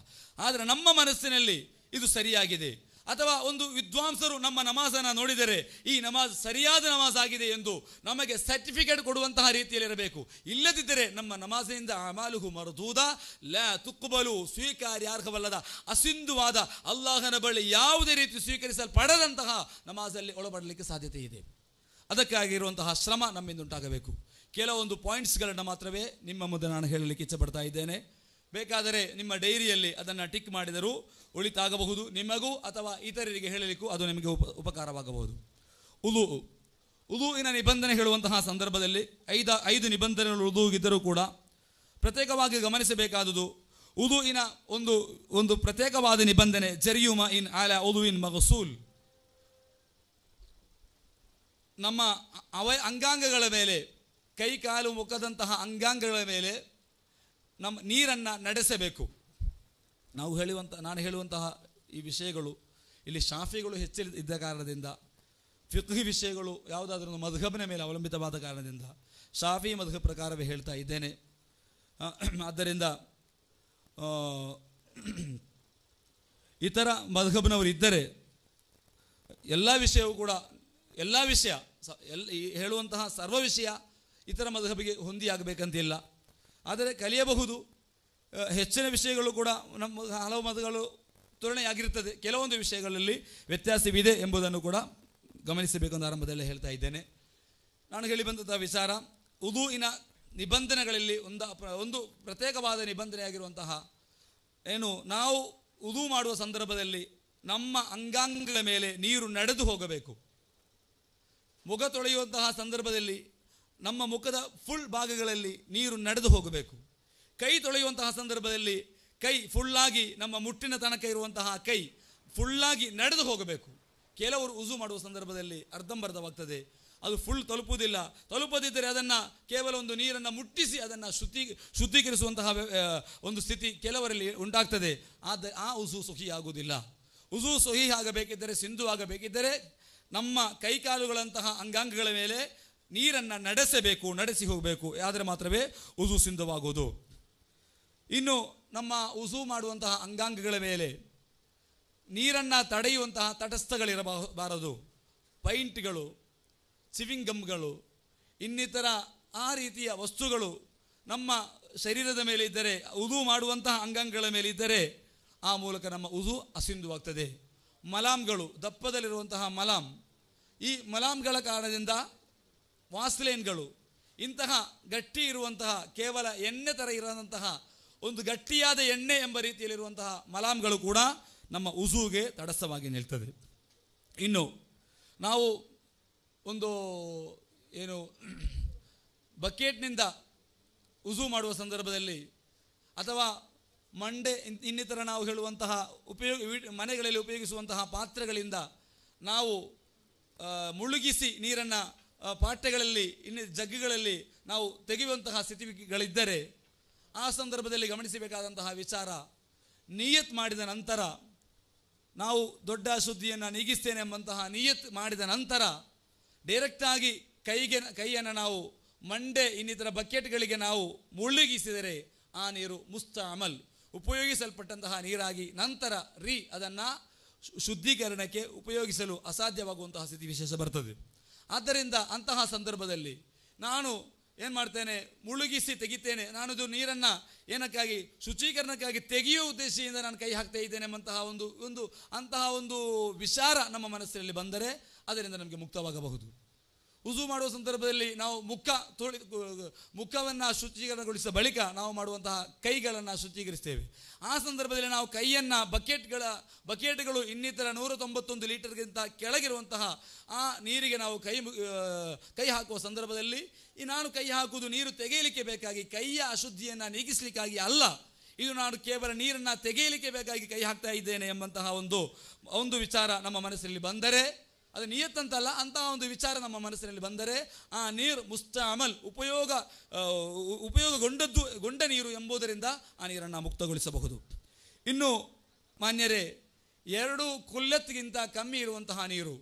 ಆದರೆ ನಮ್ಮ ಮನಸ್ಸಿನಲ್ಲಿ ಇದು ಸರಿಯಾಗಿದೆ ಅಥವಾ ಒಂದು ವಿದ್ವಾಂಸರು ನಮ್ಮ ನಮಾಜನ್ನು ನೋಡಿದರೆ ಈ ನಮಾಜ್ ಸರಿಯಾದ ನಮಾಜ್ ಆಗಿದೆ ಎಂದು ನಮಗೆ ಸರ್ಟಿಫಿಕೇಟ್ ಕೊಡುವಂತಹ ರೀತಿಯಲ್ಲಿರಬೇಕು ಇಲ್ಲದಿದ್ದರೆ ನಮ್ಮ ನಮಾಜಿನಿಂದ ಅಮಾಲುಹು ಮರುದೂದ ಲ ತುಕ್ಕುಬಲು ಸ್ವೀಕಾರ್ಯಾರ್ಹವಲ್ಲದ ಅಸಿಂಧುವಾದ ಅಲ್ಲಾಹನ ಬಳಿ ಯಾವುದೇ ರೀತಿ ಸ್ವೀಕರಿಸಲ್ಪಡದಂತಹ ನಮಾಜಲ್ಲಿ ಒಳಪಡಲಿಕ್ಕೆ ಸಾಧ್ಯತೆ ಇದೆ ಇರುವಂತಹ ಶ್ರಮ ನಮ್ಮಿಂದುಂಟಾಗಬೇಕು ಕೆಲವೊಂದು ಪಾಯಿಂಟ್ಸ್ಗಳನ್ನು ಮಾತ್ರವೇ ನಿಮ್ಮ ಮುಂದೆ ನಾನು ಹೇಳಲಿಕ್ಕೆ ಪಡ್ತಾ ಇದ್ದೇನೆ ಬೇಕಾದರೆ ನಿಮ್ಮ ಡೈರಿಯಲ್ಲಿ ಅದನ್ನು ಟಿಕ್ ಮಾಡಿದರೂ ಉಳಿತಾಗಬಹುದು ನಿಮಗೂ ಅಥವಾ ಇತರರಿಗೆ ಹೇಳಲಿಕ್ಕೂ ಅದು ನಿಮಗೆ ಉಪ ಉಪಕಾರವಾಗಬಹುದು ಉಲು ಉಲುವಿನ ನಿಬಂಧನೆ ಹೇಳುವಂತಹ ಸಂದರ್ಭದಲ್ಲಿ ಐದ ಐದು ನಿಬಂಧನೆಗಳು ಉದುಗಿದ್ದರೂ ಕೂಡ ಪ್ರತ್ಯೇಕವಾಗಿ ಗಮನಿಸಬೇಕಾದುದು ಉಲುವಿನ ಒಂದು ಒಂದು ಪ್ರತ್ಯೇಕವಾದ ನಿಬಂಧನೆ ಜರಿಯುಮ ಇನ್ ಆಲ ಉಲುವಿನ್ ಮಗಸೂಲ್ ನಮ್ಮ ಅವಯ ಅಂಗಾಂಗಗಳ ಮೇಲೆ ಕೈ ಕಾಲು ಮುಖದಂತಹ ಅಂಗಾಂಗಗಳ ಮೇಲೆ ನಮ್ಮ ನೀರನ್ನು ನಡೆಸಬೇಕು ನಾವು ಹೇಳುವಂಥ ನಾನು ಹೇಳುವಂತಹ ಈ ವಿಷಯಗಳು ಇಲ್ಲಿ ಶಾಫಿಗಳು ಹೆಚ್ಚಿಲ್ ಇದ್ದ ಕಾರಣದಿಂದ ಫಿಕ್ಹಿ ವಿಷಯಗಳು ಯಾವುದಾದ್ರೂ ಮಧುಬನ ಮೇಲೆ ಅವಲಂಬಿತವಾದ ಕಾರಣದಿಂದ ಶಾಫಿ ಮಧುಬ ಪ್ರಕಾರವೇ ಹೇಳ್ತಾ ಇದ್ದೇನೆ ಆದ್ದರಿಂದ ಇತರ ಮಧುಬನವರು ಇದ್ದರೆ ಎಲ್ಲ ವಿಷಯವೂ ಕೂಡ ಎಲ್ಲ ವಿಷಯ ಎಲ್ ಹೇಳುವಂತಹ ಸರ್ವ ವಿಷಯ ಇತರ ಮಧುಹಬಿಗೆ ಹೊಂದಿಯಾಗಬೇಕಂತಿಲ್ಲ ಆದರೆ ಕಲಿಯಬಹುದು ಹೆಚ್ಚಿನ ವಿಷಯಗಳು ಕೂಡ ನಮ್ಮ ಹಲವು ಮತಗಳು ತುಲನೆಯಾಗಿರುತ್ತದೆ ಕೆಲವೊಂದು ವಿಷಯಗಳಲ್ಲಿ ವ್ಯತ್ಯಾಸವಿದೆ ಎಂಬುದನ್ನು ಕೂಡ ಗಮನಿಸಬೇಕು ಅಂತ ಆರಂಭದಲ್ಲಿ ಹೇಳ್ತಾ ಇದ್ದೇನೆ ನಾನು ಹೇಳಿ ಬಂದಂಥ ವಿಚಾರ ಉದುವಿನ ನಿಬಂಧನೆಗಳಲ್ಲಿ ಒಂದು ಒಂದು ಪ್ರತ್ಯೇಕವಾದ ನಿಬಂಧನೆಯಾಗಿರುವಂತಹ ಏನು ನಾವು ಉದು ಮಾಡುವ ಸಂದರ್ಭದಲ್ಲಿ ನಮ್ಮ ಅಂಗಾಂಗಗಳ ಮೇಲೆ ನೀರು ನಡೆದು ಹೋಗಬೇಕು ಮುಖ ತೊಳೆಯುವಂತಹ ಸಂದರ್ಭದಲ್ಲಿ ನಮ್ಮ ಮುಖದ ಫುಲ್ ಭಾಗಗಳಲ್ಲಿ ನೀರು ನಡೆದು ಹೋಗಬೇಕು ಕೈ ತೊಳೆಯುವಂತಹ ಸಂದರ್ಭದಲ್ಲಿ ಕೈ ಫುಲ್ಲಾಗಿ ನಮ್ಮ ಮುಟ್ಟಿನ ತನಕ ಇರುವಂತಹ ಕೈ ಫುಲ್ಲಾಗಿ ನಡೆದು ಹೋಗಬೇಕು ಕೆಲವರು ಉಜು ಮಾಡುವ ಸಂದರ್ಭದಲ್ಲಿ ಅರ್ಧಂಬರ್ಧವಾಗ್ತದೆ ಅದು ಫುಲ್ ತಲುಪುವುದಿಲ್ಲ ತಲುಪದಿದ್ದರೆ ಅದನ್ನು ಕೇವಲ ಒಂದು ನೀರನ್ನು ಮುಟ್ಟಿಸಿ ಅದನ್ನು ಶುದ್ಧಿ ಶುದ್ಧೀಕರಿಸುವಂತಹ ಒಂದು ಸ್ಥಿತಿ ಕೆಲವರಲ್ಲಿ ಉಂಟಾಗ್ತದೆ ಆದ ಆ ಉಸು ಆಗುವುದಿಲ್ಲ ಉಸು ಸುಹಿ ಆಗಬೇಕಿದ್ದರೆ ಸಿಂಧು ಆಗಬೇಕಿದ್ದರೆ ನಮ್ಮ ಕೈಕಾಲುಗಳಂತಹ ಅಂಗಾಂಗಗಳ ಮೇಲೆ ನೀರನ್ನು ನಡೆಸಬೇಕು ನಡೆಸಿ ಹೋಗಬೇಕು ಆದರೆ ಮಾತ್ರವೇ ಉಸು ಸಿಂಧವಾಗುವುದು ಇನ್ನು ನಮ್ಮ ಉಸು ಮಾಡುವಂತಹ ಅಂಗಾಂಗಗಳ ಮೇಲೆ ನೀರನ್ನು ತಡೆಯುವಂತಹ ತಟಸ್ಥಗಳಿರಬಾರದು ಪೈಂಟ್ಗಳು ಗಮ್ಗಳು ಇನ್ನಿತರ ಆ ರೀತಿಯ ವಸ್ತುಗಳು ನಮ್ಮ ಶರೀರದ ಮೇಲೆ ಇದ್ದರೆ ಉದು ಮಾಡುವಂತಹ ಅಂಗಾಂಗಗಳ ಮೇಲೆ ಇದ್ದರೆ ಆ ಮೂಲಕ ನಮ್ಮ ಉದು ಅಸಿಂಧುವಾಗ್ತದೆ ಮಲಾಮ್ಗಳು ದಪ್ಪದಲ್ಲಿರುವಂತಹ ಮಲಾಮ್ ಈ ಮಲಾಮ್ಗಳ ಕಾರಣದಿಂದ ವಾಸ್ಲೇನ್ಗಳು ಇಂತಹ ಗಟ್ಟಿ ಇರುವಂತಹ ಕೇವಲ ಎಣ್ಣೆ ಥರ ಇರದಂತಹ ಒಂದು ಗಟ್ಟಿಯಾದ ಎಣ್ಣೆ ಎಂಬ ರೀತಿಯಲ್ಲಿರುವಂತಹ ಮಲಾಮ್ಗಳು ಕೂಡ ನಮ್ಮ ಉಸುಗೆ ತಡಸ್ಥವಾಗಿ ನಿಲ್ತದೆ ಇನ್ನು ನಾವು ಒಂದು ಏನು ಬಕೆಟ್ನಿಂದ ಉಸು ಮಾಡುವ ಸಂದರ್ಭದಲ್ಲಿ ಅಥವಾ ಮಂಡೆ ಇನ್ನಿತರ ನಾವು ಹೇಳುವಂತಹ ಉಪಯೋಗ ಮನೆಗಳಲ್ಲಿ ಉಪಯೋಗಿಸುವಂತಹ ಪಾತ್ರೆಗಳಿಂದ ನಾವು ಮುಳುಗಿಸಿ ನೀರನ್ನು ಪಾಟ್ಯಗಳಲ್ಲಿ ಇನ್ನು ಜಗ್ಗುಗಳಲ್ಲಿ ನಾವು ತೆಗೆಯುವಂತಹ ಸ್ಥಿತಿಗಳಿದ್ದರೆ ಆ ಸಂದರ್ಭದಲ್ಲಿ ಗಮನಿಸಬೇಕಾದಂತಹ ವಿಚಾರ ನಿಯತ್ ಮಾಡಿದ ನಂತರ ನಾವು ದೊಡ್ಡ ಸುದ್ದಿಯನ್ನು ನೀಗಿಸ್ತೇನೆ ಎಂಬಂತಹ ನಿಯತ್ ಮಾಡಿದ ನಂತರ ಡೈರೆಕ್ಟಾಗಿ ಕೈಗೆ ಕೈಯನ್ನು ನಾವು ಮಂಡೆ ಇನ್ನಿತರ ಬಕೆಟ್ಗಳಿಗೆ ನಾವು ಮುಳುಗಿಸಿದರೆ ಆ ನೀರು ಮುಸ್ತಾಮಲ್ ಉಪಯೋಗಿಸಲ್ಪಟ್ಟಂತಹ ನೀರಾಗಿ ನಂತರ ರೀ ಅದನ್ನು ಶುದ್ಧೀಕರಣಕ್ಕೆ ಉಪಯೋಗಿಸಲು ಅಸಾಧ್ಯವಾಗುವಂತಹ ಸ್ಥಿತಿ ವಿಶೇಷ ಬರ್ತದೆ ಆದ್ದರಿಂದ ಅಂತಹ ಸಂದರ್ಭದಲ್ಲಿ ನಾನು ಏನು ಮಾಡ್ತೇನೆ ಮುಳುಗಿಸಿ ತೆಗಿತೇನೆ ನಾನಿದು ನೀರನ್ನು ಏನಕ್ಕಾಗಿ ಶುಚೀಕರಣಕ್ಕಾಗಿ ತೆಗೆಯುವ ಉದ್ದೇಶದಿಂದ ನಾನು ಕೈ ಹಾಕ್ತಾ ಇದ್ದೇನೆ ಎಂಬಂತಹ ಒಂದು ಒಂದು ಅಂತಹ ಒಂದು ವಿಚಾರ ನಮ್ಮ ಮನಸ್ಸಿನಲ್ಲಿ ಬಂದರೆ ಅದರಿಂದ ನಮಗೆ ಮುಕ್ತವಾಗಬಹುದು ಉಜು ಮಾಡುವ ಸಂದರ್ಭದಲ್ಲಿ ನಾವು ಮುಖ ತೋಳಿ ಮುಖವನ್ನು ಶುಚೀಕರಣಗೊಳಿಸಿದ ಬಳಿಕ ನಾವು ಮಾಡುವಂತಹ ಕೈಗಳನ್ನು ಶುಚೀಕರಿಸ್ತೇವೆ ಆ ಸಂದರ್ಭದಲ್ಲಿ ನಾವು ಕೈಯನ್ನು ಬಕೆಟ್ಗಳ ಬಕೆಟ್ಗಳು ಇನ್ನಿತರ ನೂರ ತೊಂಬತ್ತೊಂದು ಲೀಟರ್ಗಿಂತ ಕೆಳಗಿರುವಂತಹ ಆ ನೀರಿಗೆ ನಾವು ಕೈ ಕೈ ಹಾಕುವ ಸಂದರ್ಭದಲ್ಲಿ ಈ ನಾನು ಕೈ ಹಾಕುವುದು ನೀರು ತೆಗೆಯಲಿಕ್ಕೆ ಬೇಕಾಗಿ ಕೈಯ ಅಶುದ್ಧಿಯನ್ನು ನೀಗಿಸಲಿಕ್ಕಾಗಿ ಅಲ್ಲ ಇದು ನಾನು ಕೇವಲ ನೀರನ್ನು ತೆಗೆಯಲಿಕ್ಕೆ ಬೇಕಾಗಿ ಕೈ ಹಾಕ್ತಾ ಇದ್ದೇನೆ ಎಂಬಂತಹ ಒಂದು ಒಂದು ವಿಚಾರ ನಮ್ಮ ಮನಸ್ಸಲ್ಲಿ ಬಂದರೆ ಅದು ನಿಯತ್ತಂತಲ್ಲ ಅಂತಹ ಒಂದು ವಿಚಾರ ನಮ್ಮ ಮನಸ್ಸಿನಲ್ಲಿ ಬಂದರೆ ಆ ನೀರು ಅಮಲ್ ಉಪಯೋಗ ಉಪಯೋಗಗೊಂಡದ್ದು ಗೊಂಡ ನೀರು ಎಂಬುದರಿಂದ ಆ ನೀರನ್ನು ಮುಕ್ತಗೊಳಿಸಬಹುದು ಇನ್ನು ಮಾನ್ಯರೇ ಎರಡು ಕುಲ್ಲತ್ಗಿಂತ ಕಮ್ಮಿ ಇರುವಂತಹ ನೀರು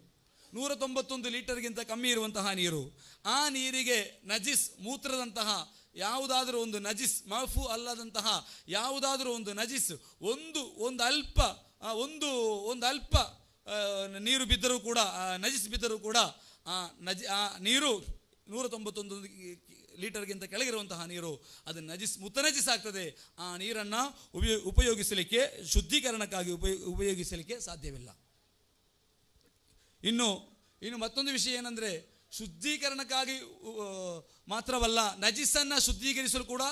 ನೂರ ತೊಂಬತ್ತೊಂದು ಲೀಟರ್ಗಿಂತ ಕಮ್ಮಿ ಇರುವಂತಹ ನೀರು ಆ ನೀರಿಗೆ ನಜಿಸ್ ಮೂತ್ರದಂತಹ ಯಾವುದಾದರೂ ಒಂದು ನಜಿಸ್ ಮಫು ಅಲ್ಲದಂತಹ ಯಾವುದಾದರೂ ಒಂದು ನಜಿಸ್ ಒಂದು ಒಂದು ಅಲ್ಪ ಒಂದು ಒಂದು ಅಲ್ಪ ನೀರು ಬಿದ್ದರೂ ಕೂಡ ನಜಿಸ್ ಬಿದ್ದರೂ ಕೂಡ ನಜಿ ಆ ನೀರು ನೂರ ತೊಂಬತ್ತೊಂದು ಲೀಟರ್ಗಿಂತ ಕೆಳಗಿರುವಂತಹ ನೀರು ಅದು ನಜಿಸ್ ಮುತ್ತನಜಿಸ್ ಆಗ್ತದೆ ಆ ನೀರನ್ನು ಉಪಯೋ ಉಪಯೋಗಿಸಲಿಕ್ಕೆ ಶುದ್ಧೀಕರಣಕ್ಕಾಗಿ ಉಪಯೋಗ ಉಪಯೋಗಿಸಲಿಕ್ಕೆ ಸಾಧ್ಯವಿಲ್ಲ ಇನ್ನು ಇನ್ನು ಮತ್ತೊಂದು ವಿಷಯ ಏನಂದರೆ ಶುದ್ಧೀಕರಣಕ್ಕಾಗಿ ಮಾತ್ರವಲ್ಲ ನಜಿಸ್ಸನ್ನು ಶುದ್ಧೀಕರಿಸಲು ಕೂಡ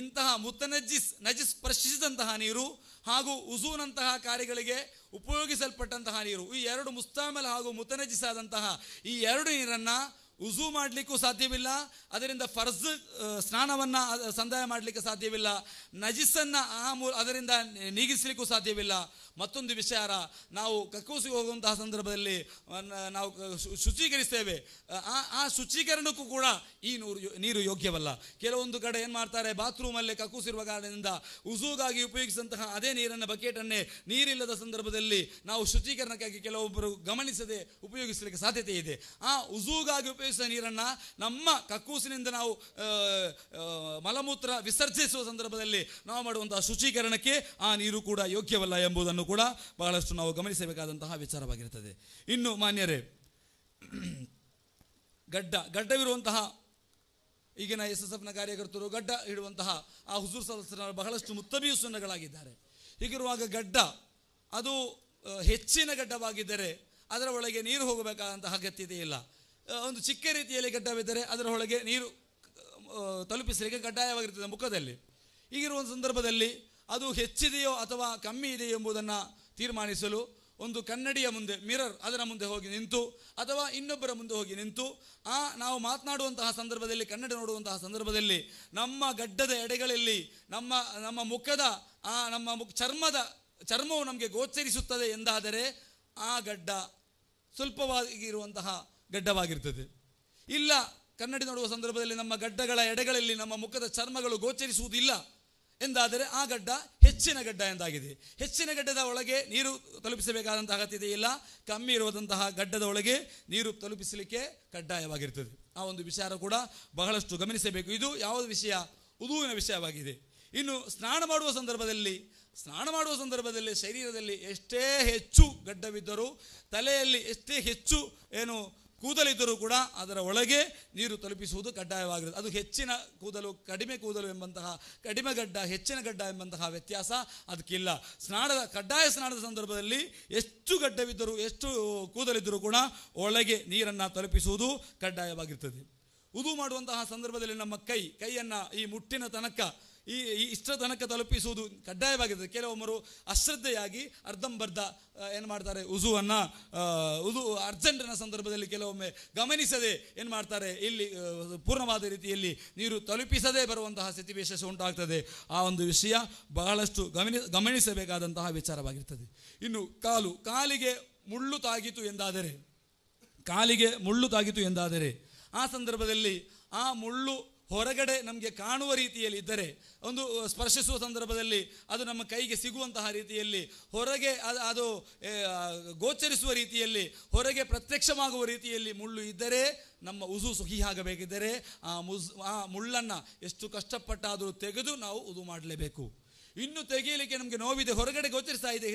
ಇಂತಹ ಮುತ್ತನಜಿಸ್ ನಜಿಸ್ ಸ್ಪರ್ಶಿಸಿದಂತಹ ನೀರು ಹಾಗೂ ಉಜೂನಂತಹ ಕಾರ್ಯಗಳಿಗೆ ಉಪಯೋಗಿಸಲ್ಪಟ್ಟಂತಹ ನೀರು ಈ ಎರಡು ಮುಸ್ತಾಮಲ್ ಹಾಗೂ ಮುತನಜಿಸಾದಂತಹ ಈ ಎರಡು ನೀರನ್ನು ಉಜು ಮಾಡಲಿಕ್ಕೂ ಸಾಧ್ಯವಿಲ್ಲ ಅದರಿಂದ ಫರ್ಜ್ ಸ್ನಾನವನ್ನು ಸಂದಾಯ ಮಾಡಲಿಕ್ಕೆ ಸಾಧ್ಯವಿಲ್ಲ ನಜಿಸನ್ನು ಆ ಮೂ ಅದರಿಂದ ನೀಗಿಸಲಿಕ್ಕೂ ಸಾಧ್ಯವಿಲ್ಲ ಮತ್ತೊಂದು ವಿಚಾರ ನಾವು ಕಕ್ಕೂಸಿಗೆ ಹೋಗುವಂತಹ ಸಂದರ್ಭದಲ್ಲಿ ನಾವು ಶುಚೀಕರಿಸ್ತೇವೆ ಆ ಆ ಶುಚೀಕರಣಕ್ಕೂ ಕೂಡ ಈ ನೂರು ನೀರು ಯೋಗ್ಯವಲ್ಲ ಕೆಲವೊಂದು ಕಡೆ ಏನು ಮಾಡ್ತಾರೆ ಬಾತ್ರೂಮಲ್ಲೇ ಕಕ್ಕೂಸಿರುವ ಕಾರಣದಿಂದ ಉಜೂಗಾಗಿ ಉಪಯೋಗಿಸಿದಂತಹ ಅದೇ ನೀರನ್ನು ಬಕೆಟನ್ನೇ ನೀರಿಲ್ಲದ ಸಂದರ್ಭದಲ್ಲಿ ನಾವು ಶುಚೀಕರಣಕ್ಕಾಗಿ ಕೆಲವೊಬ್ಬರು ಗಮನಿಸದೆ ಉಪಯೋಗಿಸಲಿಕ್ಕೆ ಸಾಧ್ಯತೆ ಇದೆ ಆ ಉಜುಗಾಗಿ ಉಪಯೋಗ ನೀರನ್ನ ನೀರನ್ನು ನಮ್ಮ ಕಕ್ಕೂಸಿನಿಂದ ನಾವು ಮಲಮೂತ್ರ ವಿಸರ್ಜಿಸುವ ಸಂದರ್ಭದಲ್ಲಿ ನಾವು ಮಾಡುವಂತಹ ಶುಚೀಕರಣಕ್ಕೆ ಆ ನೀರು ಕೂಡ ಯೋಗ್ಯವಲ್ಲ ಎಂಬುದನ್ನು ಕೂಡ ಬಹಳಷ್ಟು ನಾವು ಗಮನಿಸಬೇಕಾದಂತಹ ವಿಚಾರವಾಗಿರುತ್ತದೆ ಇನ್ನು ಮಾನ್ಯರೇ ಗಡ್ಡ ಗಡ್ಡವಿರುವಂತಹ ಈಗಿನ ಎಸ್ ಎಸ್ ಎಫ್ನ ಕಾರ್ಯಕರ್ತರು ಗಡ್ಡ ಇಡುವಂತಹ ಆ ಹುಸೂರು ಸದಸ್ಯರ ಬಹಳಷ್ಟು ಮುತ್ತಬೀ ಸುನ್ನಗಳಾಗಿದ್ದಾರೆ ಹೀಗಿರುವಾಗ ಗಡ್ಡ ಅದು ಹೆಚ್ಚಿನ ಗಡ್ಡವಾಗಿದ್ದರೆ ಅದರ ಒಳಗೆ ನೀರು ಹೋಗಬೇಕಾದಂತಹ ಅಗತ್ಯತೆ ಇಲ್ಲ ಒಂದು ಚಿಕ್ಕ ರೀತಿಯಲ್ಲಿ ಗಡ್ಡವಿದ್ದರೆ ಅದರ ಒಳಗೆ ನೀರು ತಲುಪಿಸಲಿಕ್ಕೆ ಕಡ್ಡಾಯವಾಗಿರ್ತದೆ ಮುಖದಲ್ಲಿ ಈಗಿರುವ ಸಂದರ್ಭದಲ್ಲಿ ಅದು ಹೆಚ್ಚಿದೆಯೋ ಅಥವಾ ಕಮ್ಮಿ ಇದೆಯೋ ಎಂಬುದನ್ನು ತೀರ್ಮಾನಿಸಲು ಒಂದು ಕನ್ನಡಿಯ ಮುಂದೆ ಮಿರರ್ ಅದರ ಮುಂದೆ ಹೋಗಿ ನಿಂತು ಅಥವಾ ಇನ್ನೊಬ್ಬರ ಮುಂದೆ ಹೋಗಿ ನಿಂತು ಆ ನಾವು ಮಾತನಾಡುವಂತಹ ಸಂದರ್ಭದಲ್ಲಿ ಕನ್ನಡ ನೋಡುವಂತಹ ಸಂದರ್ಭದಲ್ಲಿ ನಮ್ಮ ಗಡ್ಡದ ಎಡೆಗಳಲ್ಲಿ ನಮ್ಮ ನಮ್ಮ ಮುಖದ ಆ ನಮ್ಮ ಮುಖ ಚರ್ಮದ ಚರ್ಮವು ನಮಗೆ ಗೋಚರಿಸುತ್ತದೆ ಎಂದಾದರೆ ಆ ಗಡ್ಡ ಸ್ವಲ್ಪವಾಗಿರುವಂತಹ ಗಡ್ಡವಾಗಿರ್ತದೆ ಇಲ್ಲ ಕನ್ನಡಿ ನೋಡುವ ಸಂದರ್ಭದಲ್ಲಿ ನಮ್ಮ ಗಡ್ಡಗಳ ಎಡೆಗಳಲ್ಲಿ ನಮ್ಮ ಮುಖದ ಚರ್ಮಗಳು ಗೋಚರಿಸುವುದಿಲ್ಲ ಎಂದಾದರೆ ಆ ಗಡ್ಡ ಹೆಚ್ಚಿನ ಗಡ್ಡ ಎಂದಾಗಿದೆ ಹೆಚ್ಚಿನ ಗಡ್ಡದ ಒಳಗೆ ನೀರು ತಲುಪಿಸಬೇಕಾದಂತಹ ಅಗತ್ಯತೆ ಇಲ್ಲ ಕಮ್ಮಿ ಇರುವಂತಹ ಗಡ್ಡದ ಒಳಗೆ ನೀರು ತಲುಪಿಸಲಿಕ್ಕೆ ಕಡ್ಡಾಯವಾಗಿರ್ತದೆ ಆ ಒಂದು ವಿಚಾರ ಕೂಡ ಬಹಳಷ್ಟು ಗಮನಿಸಬೇಕು ಇದು ಯಾವ ವಿಷಯ ಉದುವಿನ ವಿಷಯವಾಗಿದೆ ಇನ್ನು ಸ್ನಾನ ಮಾಡುವ ಸಂದರ್ಭದಲ್ಲಿ ಸ್ನಾನ ಮಾಡುವ ಸಂದರ್ಭದಲ್ಲಿ ಶರೀರದಲ್ಲಿ ಎಷ್ಟೇ ಹೆಚ್ಚು ಗಡ್ಡವಿದ್ದರೂ ತಲೆಯಲ್ಲಿ ಎಷ್ಟೇ ಹೆಚ್ಚು ಏನು ಕೂದಲಿದ್ದರೂ ಕೂಡ ಅದರ ಒಳಗೆ ನೀರು ತಲುಪಿಸುವುದು ಕಡ್ಡಾಯವಾಗಿರುತ್ತದೆ ಅದು ಹೆಚ್ಚಿನ ಕೂದಲು ಕಡಿಮೆ ಕೂದಲು ಎಂಬಂತಹ ಕಡಿಮೆ ಗಡ್ಡ ಹೆಚ್ಚಿನ ಗಡ್ಡ ಎಂಬಂತಹ ವ್ಯತ್ಯಾಸ ಅದಕ್ಕಿಲ್ಲ ಸ್ನಾನದ ಕಡ್ಡಾಯ ಸ್ನಾನದ ಸಂದರ್ಭದಲ್ಲಿ ಎಷ್ಟು ಗಡ್ಡವಿದ್ದರೂ ಎಷ್ಟು ಕೂದಲಿದ್ದರೂ ಕೂಡ ಒಳಗೆ ನೀರನ್ನು ತಲುಪಿಸುವುದು ಕಡ್ಡಾಯವಾಗಿರ್ತದೆ ಉದು ಮಾಡುವಂತಹ ಸಂದರ್ಭದಲ್ಲಿ ನಮ್ಮ ಕೈ ಕೈಯನ್ನು ಈ ಮುಟ್ಟಿನ ತನಕ ಈ ಇಷ್ಟರ ತನಕ ತಲುಪಿಸುವುದು ಕಡ್ಡಾಯವಾಗಿದೆ ಕೆಲವೊಬ್ಬರು ಅಶ್ರದ್ಧೆಯಾಗಿ ಅರ್ಧಂಬರ್ಧ ಏನು ಮಾಡ್ತಾರೆ ಉಜುವನ್ನು ಉದು ಅರ್ಜೆಂಟಿನ ಸಂದರ್ಭದಲ್ಲಿ ಕೆಲವೊಮ್ಮೆ ಗಮನಿಸದೆ ಏನು ಮಾಡ್ತಾರೆ ಇಲ್ಲಿ ಪೂರ್ಣವಾದ ರೀತಿಯಲ್ಲಿ ನೀರು ತಲುಪಿಸದೇ ಬರುವಂತಹ ಸ್ಥಿತಿ ವಿಶೇಷ ಉಂಟಾಗ್ತದೆ ಆ ಒಂದು ವಿಷಯ ಬಹಳಷ್ಟು ಗಮನಿ ಗಮನಿಸಬೇಕಾದಂತಹ ವಿಚಾರವಾಗಿರ್ತದೆ ಇನ್ನು ಕಾಲು ಕಾಲಿಗೆ ಮುಳ್ಳು ತಾಗಿತು ಎಂದಾದರೆ ಕಾಲಿಗೆ ಮುಳ್ಳು ತಾಗಿತು ಎಂದಾದರೆ ಆ ಸಂದರ್ಭದಲ್ಲಿ ಆ ಮುಳ್ಳು ಹೊರಗಡೆ ನಮಗೆ ಕಾಣುವ ರೀತಿಯಲ್ಲಿ ಇದ್ದರೆ ಒಂದು ಸ್ಪರ್ಶಿಸುವ ಸಂದರ್ಭದಲ್ಲಿ ಅದು ನಮ್ಮ ಕೈಗೆ ಸಿಗುವಂತಹ ರೀತಿಯಲ್ಲಿ ಹೊರಗೆ ಅದು ಗೋಚರಿಸುವ ರೀತಿಯಲ್ಲಿ ಹೊರಗೆ ಪ್ರತ್ಯಕ್ಷವಾಗುವ ರೀತಿಯಲ್ಲಿ ಮುಳ್ಳು ಇದ್ದರೆ ನಮ್ಮ ಉಸು ಸುಖಿಯಾಗಬೇಕಿದ್ದರೆ ಆ ಮುಸ್ ಆ ಮುಳ್ಳನ್ನು ಎಷ್ಟು ಕಷ್ಟಪಟ್ಟಾದರೂ ತೆಗೆದು ನಾವು ಉದು ಮಾಡಲೇಬೇಕು ಇನ್ನು ತೆಗೆಯಲಿಕ್ಕೆ ನಮಗೆ ನೋವಿದೆ ಹೊರಗಡೆ ಗೋಚರಿಸ್ತಾ ಇದೆ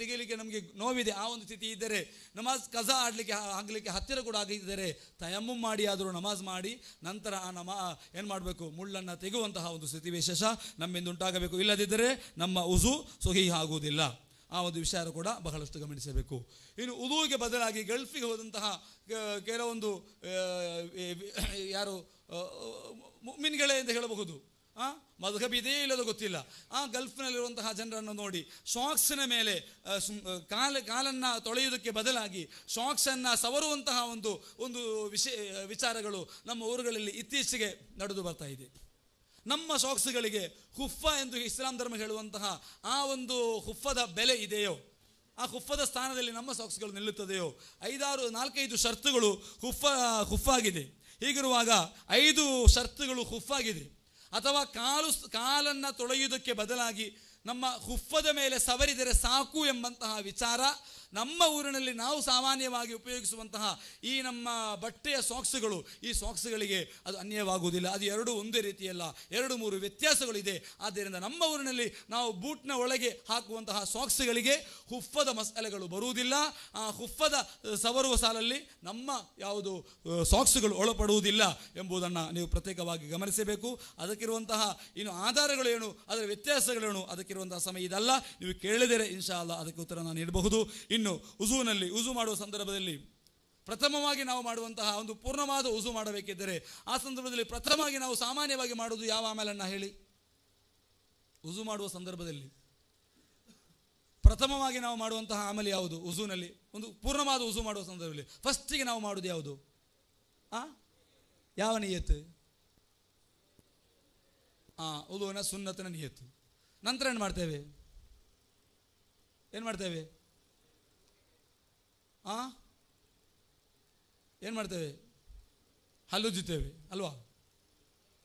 ತೆಗೆಯಲಿಕ್ಕೆ ನಮಗೆ ನೋವಿದೆ ಆ ಒಂದು ಸ್ಥಿತಿ ಇದ್ದರೆ ನಮಾಜ್ ಕಸ ಆಡಲಿಕ್ಕೆ ಆಗಲಿಕ್ಕೆ ಹತ್ತಿರ ಕೂಡ ಆಗಿದ್ದರೆ ತಯಮ್ಮು ಮಾಡಿ ಆದರೂ ನಮಾಜ್ ಮಾಡಿ ನಂತರ ಆ ನಮಾ ಏನು ಮಾಡಬೇಕು ಮುಳ್ಳನ್ನು ತೆಗೆಯುವಂತಹ ಒಂದು ಸ್ಥಿತಿ ವಿಶೇಷ ನಮ್ಮಿಂದ ಉಂಟಾಗಬೇಕು ಇಲ್ಲದಿದ್ದರೆ ನಮ್ಮ ಉಸು ಸುಹಿ ಆಗುವುದಿಲ್ಲ ಆ ಒಂದು ವಿಚಾರ ಕೂಡ ಬಹಳಷ್ಟು ಗಮನಿಸಬೇಕು ಇನ್ನು ಉದುವಿಗೆ ಬದಲಾಗಿ ಗಲ್ಫಿಗೆ ಹೋದಂತಹ ಕೆಲವೊಂದು ಯಾರು ಮುಮ್ಮಿನ್ಗಳೇ ಎಂದು ಹೇಳಬಹುದು ಆ ಮಧುಗಬಿ ಇದೆಯೇ ಇಲ್ಲದ ಗೊತ್ತಿಲ್ಲ ಆ ಗಲ್ಫ್ನಲ್ಲಿರುವಂತಹ ಜನರನ್ನು ನೋಡಿ ಸಾಕ್ಸಿನ ಮೇಲೆ ಕಾಲ ಕಾಲನ್ನು ತೊಳೆಯುವುದಕ್ಕೆ ಬದಲಾಗಿ ಶಾಕ್ಸನ್ನು ಸವರುವಂತಹ ಒಂದು ಒಂದು ವಿಷಯ ವಿಚಾರಗಳು ನಮ್ಮ ಊರುಗಳಲ್ಲಿ ಇತ್ತೀಚೆಗೆ ನಡೆದು ಬರ್ತಾ ಇದೆ ನಮ್ಮ ಶಾಕ್ಸ್ಗಳಿಗೆ ಹುಫ್ಫ ಎಂದು ಇಸ್ಲಾಂ ಧರ್ಮ ಹೇಳುವಂತಹ ಆ ಒಂದು ಹುಫ್ಫದ ಬೆಲೆ ಇದೆಯೋ ಆ ಹುಫ್ಫದ ಸ್ಥಾನದಲ್ಲಿ ನಮ್ಮ ಸಾಕ್ಸ್ಗಳು ನಿಲ್ಲುತ್ತದೆಯೋ ಐದಾರು ನಾಲ್ಕೈದು ಷರ್ತುಗಳು ಹುಫ್ಫ ಹುಫ್ಫಾಗಿದೆ ಹೀಗಿರುವಾಗ ಐದು ಷರ್ತುಗಳು ಹುಫಾಗಿದೆ ಅಥವಾ ಕಾಲು ಕಾಲನ್ನು ತೊಳೆಯುವುದಕ್ಕೆ ಬದಲಾಗಿ ನಮ್ಮ ಹುಫದ ಮೇಲೆ ಸವರಿದರೆ ಸಾಕು ಎಂಬಂತಹ ವಿಚಾರ ನಮ್ಮ ಊರಿನಲ್ಲಿ ನಾವು ಸಾಮಾನ್ಯವಾಗಿ ಉಪಯೋಗಿಸುವಂತಹ ಈ ನಮ್ಮ ಬಟ್ಟೆಯ ಸಾಕ್ಸ್ಗಳು ಈ ಸಾಕ್ಸ್ಗಳಿಗೆ ಅದು ಅನ್ಯವಾಗುವುದಿಲ್ಲ ಅದು ಎರಡು ಒಂದೇ ರೀತಿಯಲ್ಲ ಎರಡು ಮೂರು ವ್ಯತ್ಯಾಸಗಳಿದೆ ಆದ್ದರಿಂದ ನಮ್ಮ ಊರಿನಲ್ಲಿ ನಾವು ಬೂಟ್ನ ಒಳಗೆ ಹಾಕುವಂತಹ ಸಾಕ್ಸ್ಗಳಿಗೆ ಹುಫದ ಮಸಾಲೆಗಳು ಬರುವುದಿಲ್ಲ ಆ ಹುಫದ ಸವರುವ ಸಾಲಲ್ಲಿ ನಮ್ಮ ಯಾವುದು ಸಾಕ್ಸ್ಗಳು ಒಳಪಡುವುದಿಲ್ಲ ಎಂಬುದನ್ನು ನೀವು ಪ್ರತ್ಯೇಕವಾಗಿ ಗಮನಿಸಬೇಕು ಅದಕ್ಕಿರುವಂತಹ ಇನ್ನು ಆಧಾರಗಳೇನು ಅದರ ವ್ಯತ್ಯಾಸಗಳೇನು ಅದಕ್ಕಿರುವಂತಹ ಸಮಯ ಇದಲ್ಲ ನೀವು ಕೇಳಿದರೆ ಇನ್ಶಾ ಅಲ್ಲ ಅದಕ್ಕೆ ಉತ್ತರ ನಾನು ನೀಡಬಹುದು ಇನ್ನು ಉಜುವಿನಲ್ಲಿ ಉಜು ಮಾಡುವ ಸಂದರ್ಭದಲ್ಲಿ ಪ್ರಥಮವಾಗಿ ನಾವು ಮಾಡುವಂತಹ ಒಂದು ಪೂರ್ಣವಾದ ಉಸು ಮಾಡಬೇಕಿದ್ದರೆ ಆ ಸಂದರ್ಭದಲ್ಲಿ ಪ್ರಥಮವಾಗಿ ನಾವು ಸಾಮಾನ್ಯವಾಗಿ ಮಾಡುವುದು ಯಾವ ಆಮೇಲನ್ನು ಹೇಳಿ ಉಜು ಮಾಡುವ ಸಂದರ್ಭದಲ್ಲಿ ಪ್ರಥಮವಾಗಿ ನಾವು ಮಾಡುವಂತಹ ಆಮೇಲೆ ಯಾವುದು ಉಜುನಲ್ಲಿ ಒಂದು ಪೂರ್ಣವಾದ ಉಸು ಮಾಡುವ ಸಂದರ್ಭದಲ್ಲಿ ಫಸ್ಟಿಗೆ ನಾವು ಮಾಡುವುದು ಯಾವುದು ಆ ಯಾವ ನಿಯತ್ತು ಆ ಉದುವಿನ ಸುನ್ನತನ ನಿಯತ್ತು ನಂತರ ಏನು ಮಾಡ್ತೇವೆ ಏನು ಮಾಡ್ತೇವೆ ಏನು ಮಾಡ್ತೇವೆ ಹಲ್ಲುಜ್ಜುತ್ತೇವೆ ಅಲ್ವಾ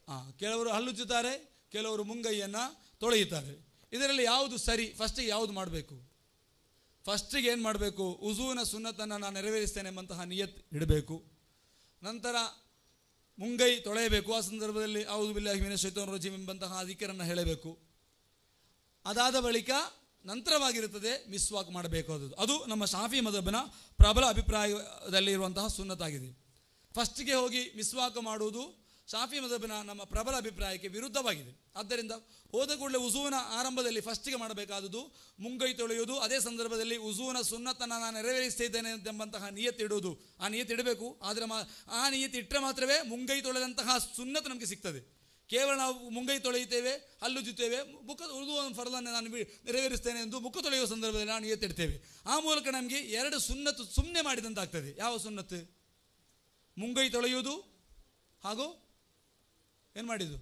ಹಾಂ ಕೆಲವರು ಹಲ್ಲುಜ್ಜುತ್ತಾರೆ ಕೆಲವರು ಮುಂಗೈಯನ್ನು ತೊಳೆಯುತ್ತಾರೆ ಇದರಲ್ಲಿ ಯಾವುದು ಸರಿ ಫಸ್ಟಿಗೆ ಯಾವುದು ಮಾಡಬೇಕು ಫಸ್ಟಿಗೆ ಏನು ಮಾಡಬೇಕು ಉಜುವಿನ ಸುನ್ನತನ್ನು ನಾನು ನೆರವೇರಿಸ್ತೇನೆ ಎಂಬಂತಹ ನಿಯತ್ ಇಡಬೇಕು ನಂತರ ಮುಂಗೈ ತೊಳೆಯಬೇಕು ಆ ಸಂದರ್ಭದಲ್ಲಿ ಹೌದು ಬಿಲ್ಲಾಹಿಮಿನ ಶೈತವನ ರಜೀಮ್ ಎಂಬಂತಹ ಅಧಿಕರನ್ನು ಹೇಳಬೇಕು ಅದಾದ ಬಳಿಕ ನಂತರವಾಗಿರುತ್ತದೆ ಮಿಸ್ ವಾಕ್ ಅದು ನಮ್ಮ ಶಾಫಿ ಮದಬನ ಪ್ರಬಲ ಅಭಿಪ್ರಾಯದಲ್ಲಿರುವಂತಹ ಇರುವಂತಹ ಸುನ್ನತಾಗಿದೆ ಫಸ್ಟ್ಗೆ ಹೋಗಿ ಮಿಸ್ ವಾಕ್ ಮಾಡುವುದು ಶಾಫಿ ಮದಬನ ನಮ್ಮ ಪ್ರಬಲ ಅಭಿಪ್ರಾಯಕ್ಕೆ ವಿರುದ್ಧವಾಗಿದೆ ಆದ್ದರಿಂದ ಹೋದ ಕೂಡಲೇ ಉಜುವಿನ ಆರಂಭದಲ್ಲಿ ಫಸ್ಟಿಗೆ ಮಾಡಬೇಕಾದುದು ಮುಂಗೈ ತೊಳೆಯುವುದು ಅದೇ ಸಂದರ್ಭದಲ್ಲಿ ಉಜುವಿನ ಸುನ್ನತನ್ನು ನಾನು ನೆರವೇರಿಸ್ತಿದ್ದೇನೆ ಎಂಬಂತಹ ನಿಯತ್ತಿ ಇಡುವುದು ಆ ನಿಯತ್ತಿ ಇಡಬೇಕು ಆದರೆ ಮಾ ಆ ನಿಯತ್ತಿ ಇಟ್ಟರೆ ಮಾತ್ರವೇ ಮುಂಗೈ ತೊಳೆದಂತಹ ಸುನ್ನತ ನಮಗೆ ಸಿಗ್ತದೆ ಕೇವಲ ನಾವು ಮುಂಗೈ ತೊಳೆಯುತ್ತೇವೆ ಹಲ್ಲುಜ್ಜುತ್ತೇವೆ ಮುಖ ಒಂದು ಫರಲನ್ನು ನಾನು ನೆರವೇರಿಸ್ತೇನೆ ಎಂದು ಮುಖ ತೊಳೆಯುವ ಸಂದರ್ಭದಲ್ಲಿ ನಾನು ಎತ್ತಿಡ್ತೇವೆ ಆ ಮೂಲಕ ನಮಗೆ ಎರಡು ಸುನ್ನತ್ತು ಸುಮ್ಮನೆ ಮಾಡಿದಂತಾಗ್ತದೆ ಯಾವ ಸುನ್ನತ್ತು ಮುಂಗೈ ತೊಳೆಯುವುದು ಹಾಗೂ ಏನು ಮಾಡಿದ್ದು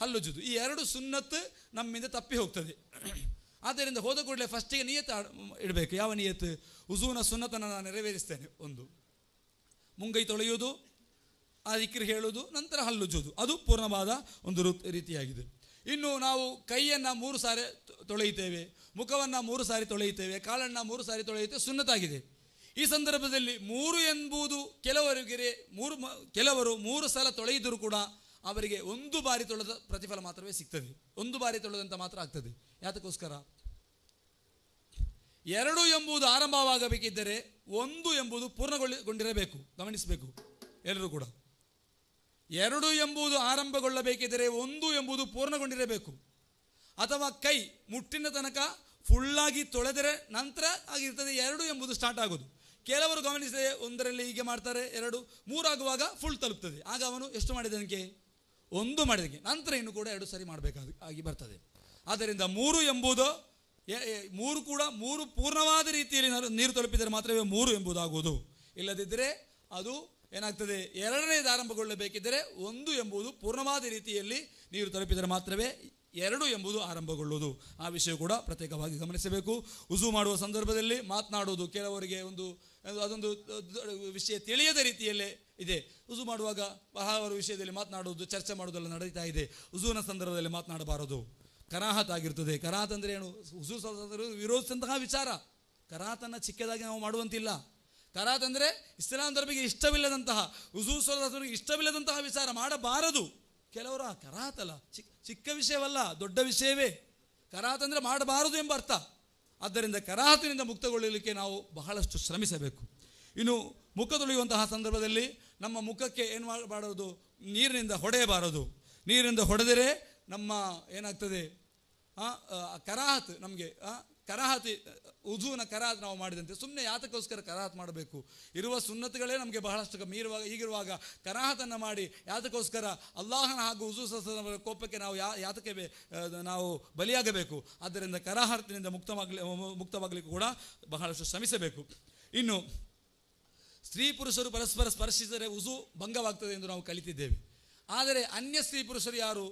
ಹಲ್ಲುಜ್ಜುದು ಈ ಎರಡು ಸುನ್ನತ್ತು ನಮ್ಮಿಂದ ತಪ್ಪಿ ಹೋಗ್ತದೆ ಆದ್ದರಿಂದ ಹೋದ ಕೂಡಲೇ ಫಸ್ಟಿಗೆ ನಿಯತ್ತು ಇಡಬೇಕು ಯಾವ ನಿಯತ್ತು ಉಸೂನ ಸುನ್ನತನ್ನು ನಾನು ನೆರವೇರಿಸ್ತೇನೆ ಒಂದು ಮುಂಗೈ ತೊಳೆಯುವುದು ಆ ಹೇಳುವುದು ನಂತರ ಹಲ್ಲುಜ್ಜುವುದು ಅದು ಪೂರ್ಣವಾದ ಒಂದು ರೀತಿಯಾಗಿದೆ ಇನ್ನು ನಾವು ಕೈಯನ್ನು ಮೂರು ಸಾರಿ ತೊಳೆಯುತ್ತೇವೆ ಮುಖವನ್ನು ಮೂರು ಸಾರಿ ತೊಳೆಯುತ್ತೇವೆ ಕಾಲನ್ನು ಮೂರು ಸಾರಿ ತೊಳೆಯುತ್ತೇವೆ ಸುನ್ನತಾಗಿದೆ ಈ ಸಂದರ್ಭದಲ್ಲಿ ಮೂರು ಎಂಬುದು ಕೆಲವರಿಗೆ ಮೂರು ಕೆಲವರು ಮೂರು ಸಲ ತೊಳೆಯಿದರೂ ಕೂಡ ಅವರಿಗೆ ಒಂದು ಬಾರಿ ತೊಳೆದ ಪ್ರತಿಫಲ ಮಾತ್ರವೇ ಸಿಗ್ತದೆ ಒಂದು ಬಾರಿ ತೊಳೆದಂತ ಮಾತ್ರ ಆಗ್ತದೆ ಯಾತಕ್ಕೋಸ್ಕರ ಎರಡು ಎಂಬುದು ಆರಂಭವಾಗಬೇಕಿದ್ದರೆ ಒಂದು ಎಂಬುದು ಪೂರ್ಣಗೊಳ್ಳಿರಬೇಕು ಗಮನಿಸಬೇಕು ಎಲ್ಲರೂ ಕೂಡ ಎರಡು ಎಂಬುದು ಆರಂಭಗೊಳ್ಳಬೇಕಿದ್ದರೆ ಒಂದು ಎಂಬುದು ಪೂರ್ಣಗೊಂಡಿರಬೇಕು ಅಥವಾ ಕೈ ಮುಟ್ಟಿನ ತನಕ ಫುಲ್ಲಾಗಿ ತೊಳೆದರೆ ನಂತರ ಆಗಿರ್ತದೆ ಎರಡು ಎಂಬುದು ಸ್ಟಾರ್ಟ್ ಆಗೋದು ಕೆಲವರು ಗಮನಿಸಿದರೆ ಒಂದರಲ್ಲಿ ಹೀಗೆ ಮಾಡ್ತಾರೆ ಎರಡು ಮೂರಾಗುವಾಗ ಫುಲ್ ತಲುಪ್ತದೆ ಆಗ ಅವನು ಎಷ್ಟು ಮಾಡಿದನಿಗೆ ಒಂದು ಮಾಡಿದಂಗೆ ನಂತರ ಇನ್ನು ಕೂಡ ಎರಡು ಸರಿ ಮಾಡಬೇಕಾಗಿ ಆಗಿ ಬರ್ತದೆ ಆದ್ದರಿಂದ ಮೂರು ಎಂಬುದು ಮೂರು ಕೂಡ ಮೂರು ಪೂರ್ಣವಾದ ರೀತಿಯಲ್ಲಿ ನೀರು ತಲುಪಿದರೆ ಮಾತ್ರವೇ ಮೂರು ಎಂಬುದಾಗುವುದು ಇಲ್ಲದಿದ್ದರೆ ಅದು ಏನಾಗ್ತದೆ ಎರಡನೇದು ಆರಂಭಗೊಳ್ಳಬೇಕಿದ್ದರೆ ಒಂದು ಎಂಬುದು ಪೂರ್ಣವಾದ ರೀತಿಯಲ್ಲಿ ನೀರು ತಲುಪಿದರೆ ಮಾತ್ರವೇ ಎರಡು ಎಂಬುದು ಆರಂಭಗೊಳ್ಳುವುದು ಆ ವಿಷಯ ಕೂಡ ಪ್ರತ್ಯೇಕವಾಗಿ ಗಮನಿಸಬೇಕು ಉಸು ಮಾಡುವ ಸಂದರ್ಭದಲ್ಲಿ ಮಾತನಾಡುವುದು ಕೆಲವರಿಗೆ ಒಂದು ಅದೊಂದು ವಿಷಯ ತಿಳಿಯದ ರೀತಿಯಲ್ಲೇ ಇದೆ ಉಸು ಮಾಡುವಾಗ ಹಲವಾರು ವಿಷಯದಲ್ಲಿ ಮಾತನಾಡುವುದು ಚರ್ಚೆ ಮಾಡುವುದೆಲ್ಲ ನಡೀತಾ ಇದೆ ಉಸುವಿನ ಸಂದರ್ಭದಲ್ಲಿ ಮಾತನಾಡಬಾರದು ಕರಾಹತ್ ಆಗಿರ್ತದೆ ಕರಾಹತ್ ಅಂದರೆ ಏನು ಉಸು ವಿರೋಧಿಸಿದಂತಹ ವಿಚಾರ ಕರಾತನ ಚಿಕ್ಕದಾಗಿ ನಾವು ಮಾಡುವಂತಿಲ್ಲ ಕರಾತ್ ಅಂದರೆ ಇಸ್ಲಾಂ ಧರ್ಮಿಗೆ ಇಷ್ಟವಿಲ್ಲದಂತಹ ಉಸೂಸರಿಗೆ ಇಷ್ಟವಿಲ್ಲದಂತಹ ವಿಚಾರ ಮಾಡಬಾರದು ಕೆಲವರು ಆ ಕರಾತಲ್ಲ ಚಿಕ್ಕ ಚಿಕ್ಕ ವಿಷಯವಲ್ಲ ದೊಡ್ಡ ವಿಷಯವೇ ಕರಾತ್ ಅಂದರೆ ಮಾಡಬಾರದು ಎಂಬ ಅರ್ಥ ಆದ್ದರಿಂದ ಕರಾತಿನಿಂದ ಮುಕ್ತಗೊಳ್ಳಲಿಕ್ಕೆ ನಾವು ಬಹಳಷ್ಟು ಶ್ರಮಿಸಬೇಕು ಇನ್ನು ಮುಖ ತೊಳೆಯುವಂತಹ ಸಂದರ್ಭದಲ್ಲಿ ನಮ್ಮ ಮುಖಕ್ಕೆ ಏನು ಮಾಡಬಾರದು ನೀರಿನಿಂದ ಹೊಡೆಯಬಾರದು ನೀರಿನಿಂದ ಹೊಡೆದರೆ ನಮ್ಮ ಏನಾಗ್ತದೆ ಕರಾಹತ್ ನಮಗೆ ಕರಾಹತಿ ಉಝೂನ ಕರಾತ್ ನಾವು ಮಾಡಿದಂತೆ ಸುಮ್ಮನೆ ಯಾತಕ್ಕೋಸ್ಕರ ಕರಾಹತ್ ಮಾಡಬೇಕು ಇರುವ ಸುನ್ನತಿಗಳೇ ನಮಗೆ ಬಹಳಷ್ಟು ಇರುವಾಗ ಈಗಿರುವಾಗ ಕರಾಹತನ್ನು ಮಾಡಿ ಯಾತಕ್ಕೋಸ್ಕರ ಅಲ್ಲಾಹನ ಹಾಗೂ ಉಜು ಸಸ್ಯದ ಕೋಪಕ್ಕೆ ನಾವು ಯಾ ಯಾತಕ್ಕೆ ನಾವು ಬಲಿಯಾಗಬೇಕು ಆದ್ದರಿಂದ ಕರಾಹತಿನಿಂದ ಮುಕ್ತವಾಗಲಿ ಮುಕ್ತವಾಗಲಿಕ್ಕೂ ಕೂಡ ಬಹಳಷ್ಟು ಶ್ರಮಿಸಬೇಕು ಇನ್ನು ಸ್ತ್ರೀ ಪುರುಷರು ಪರಸ್ಪರ ಸ್ಪರ್ಶಿಸಿದರೆ ಉಜು ಭಂಗವಾಗ್ತದೆ ಎಂದು ನಾವು ಕಲಿತಿದ್ದೇವೆ ಆದರೆ ಅನ್ಯ ಸ್ತ್ರೀ ಪುರುಷರು ಯಾರು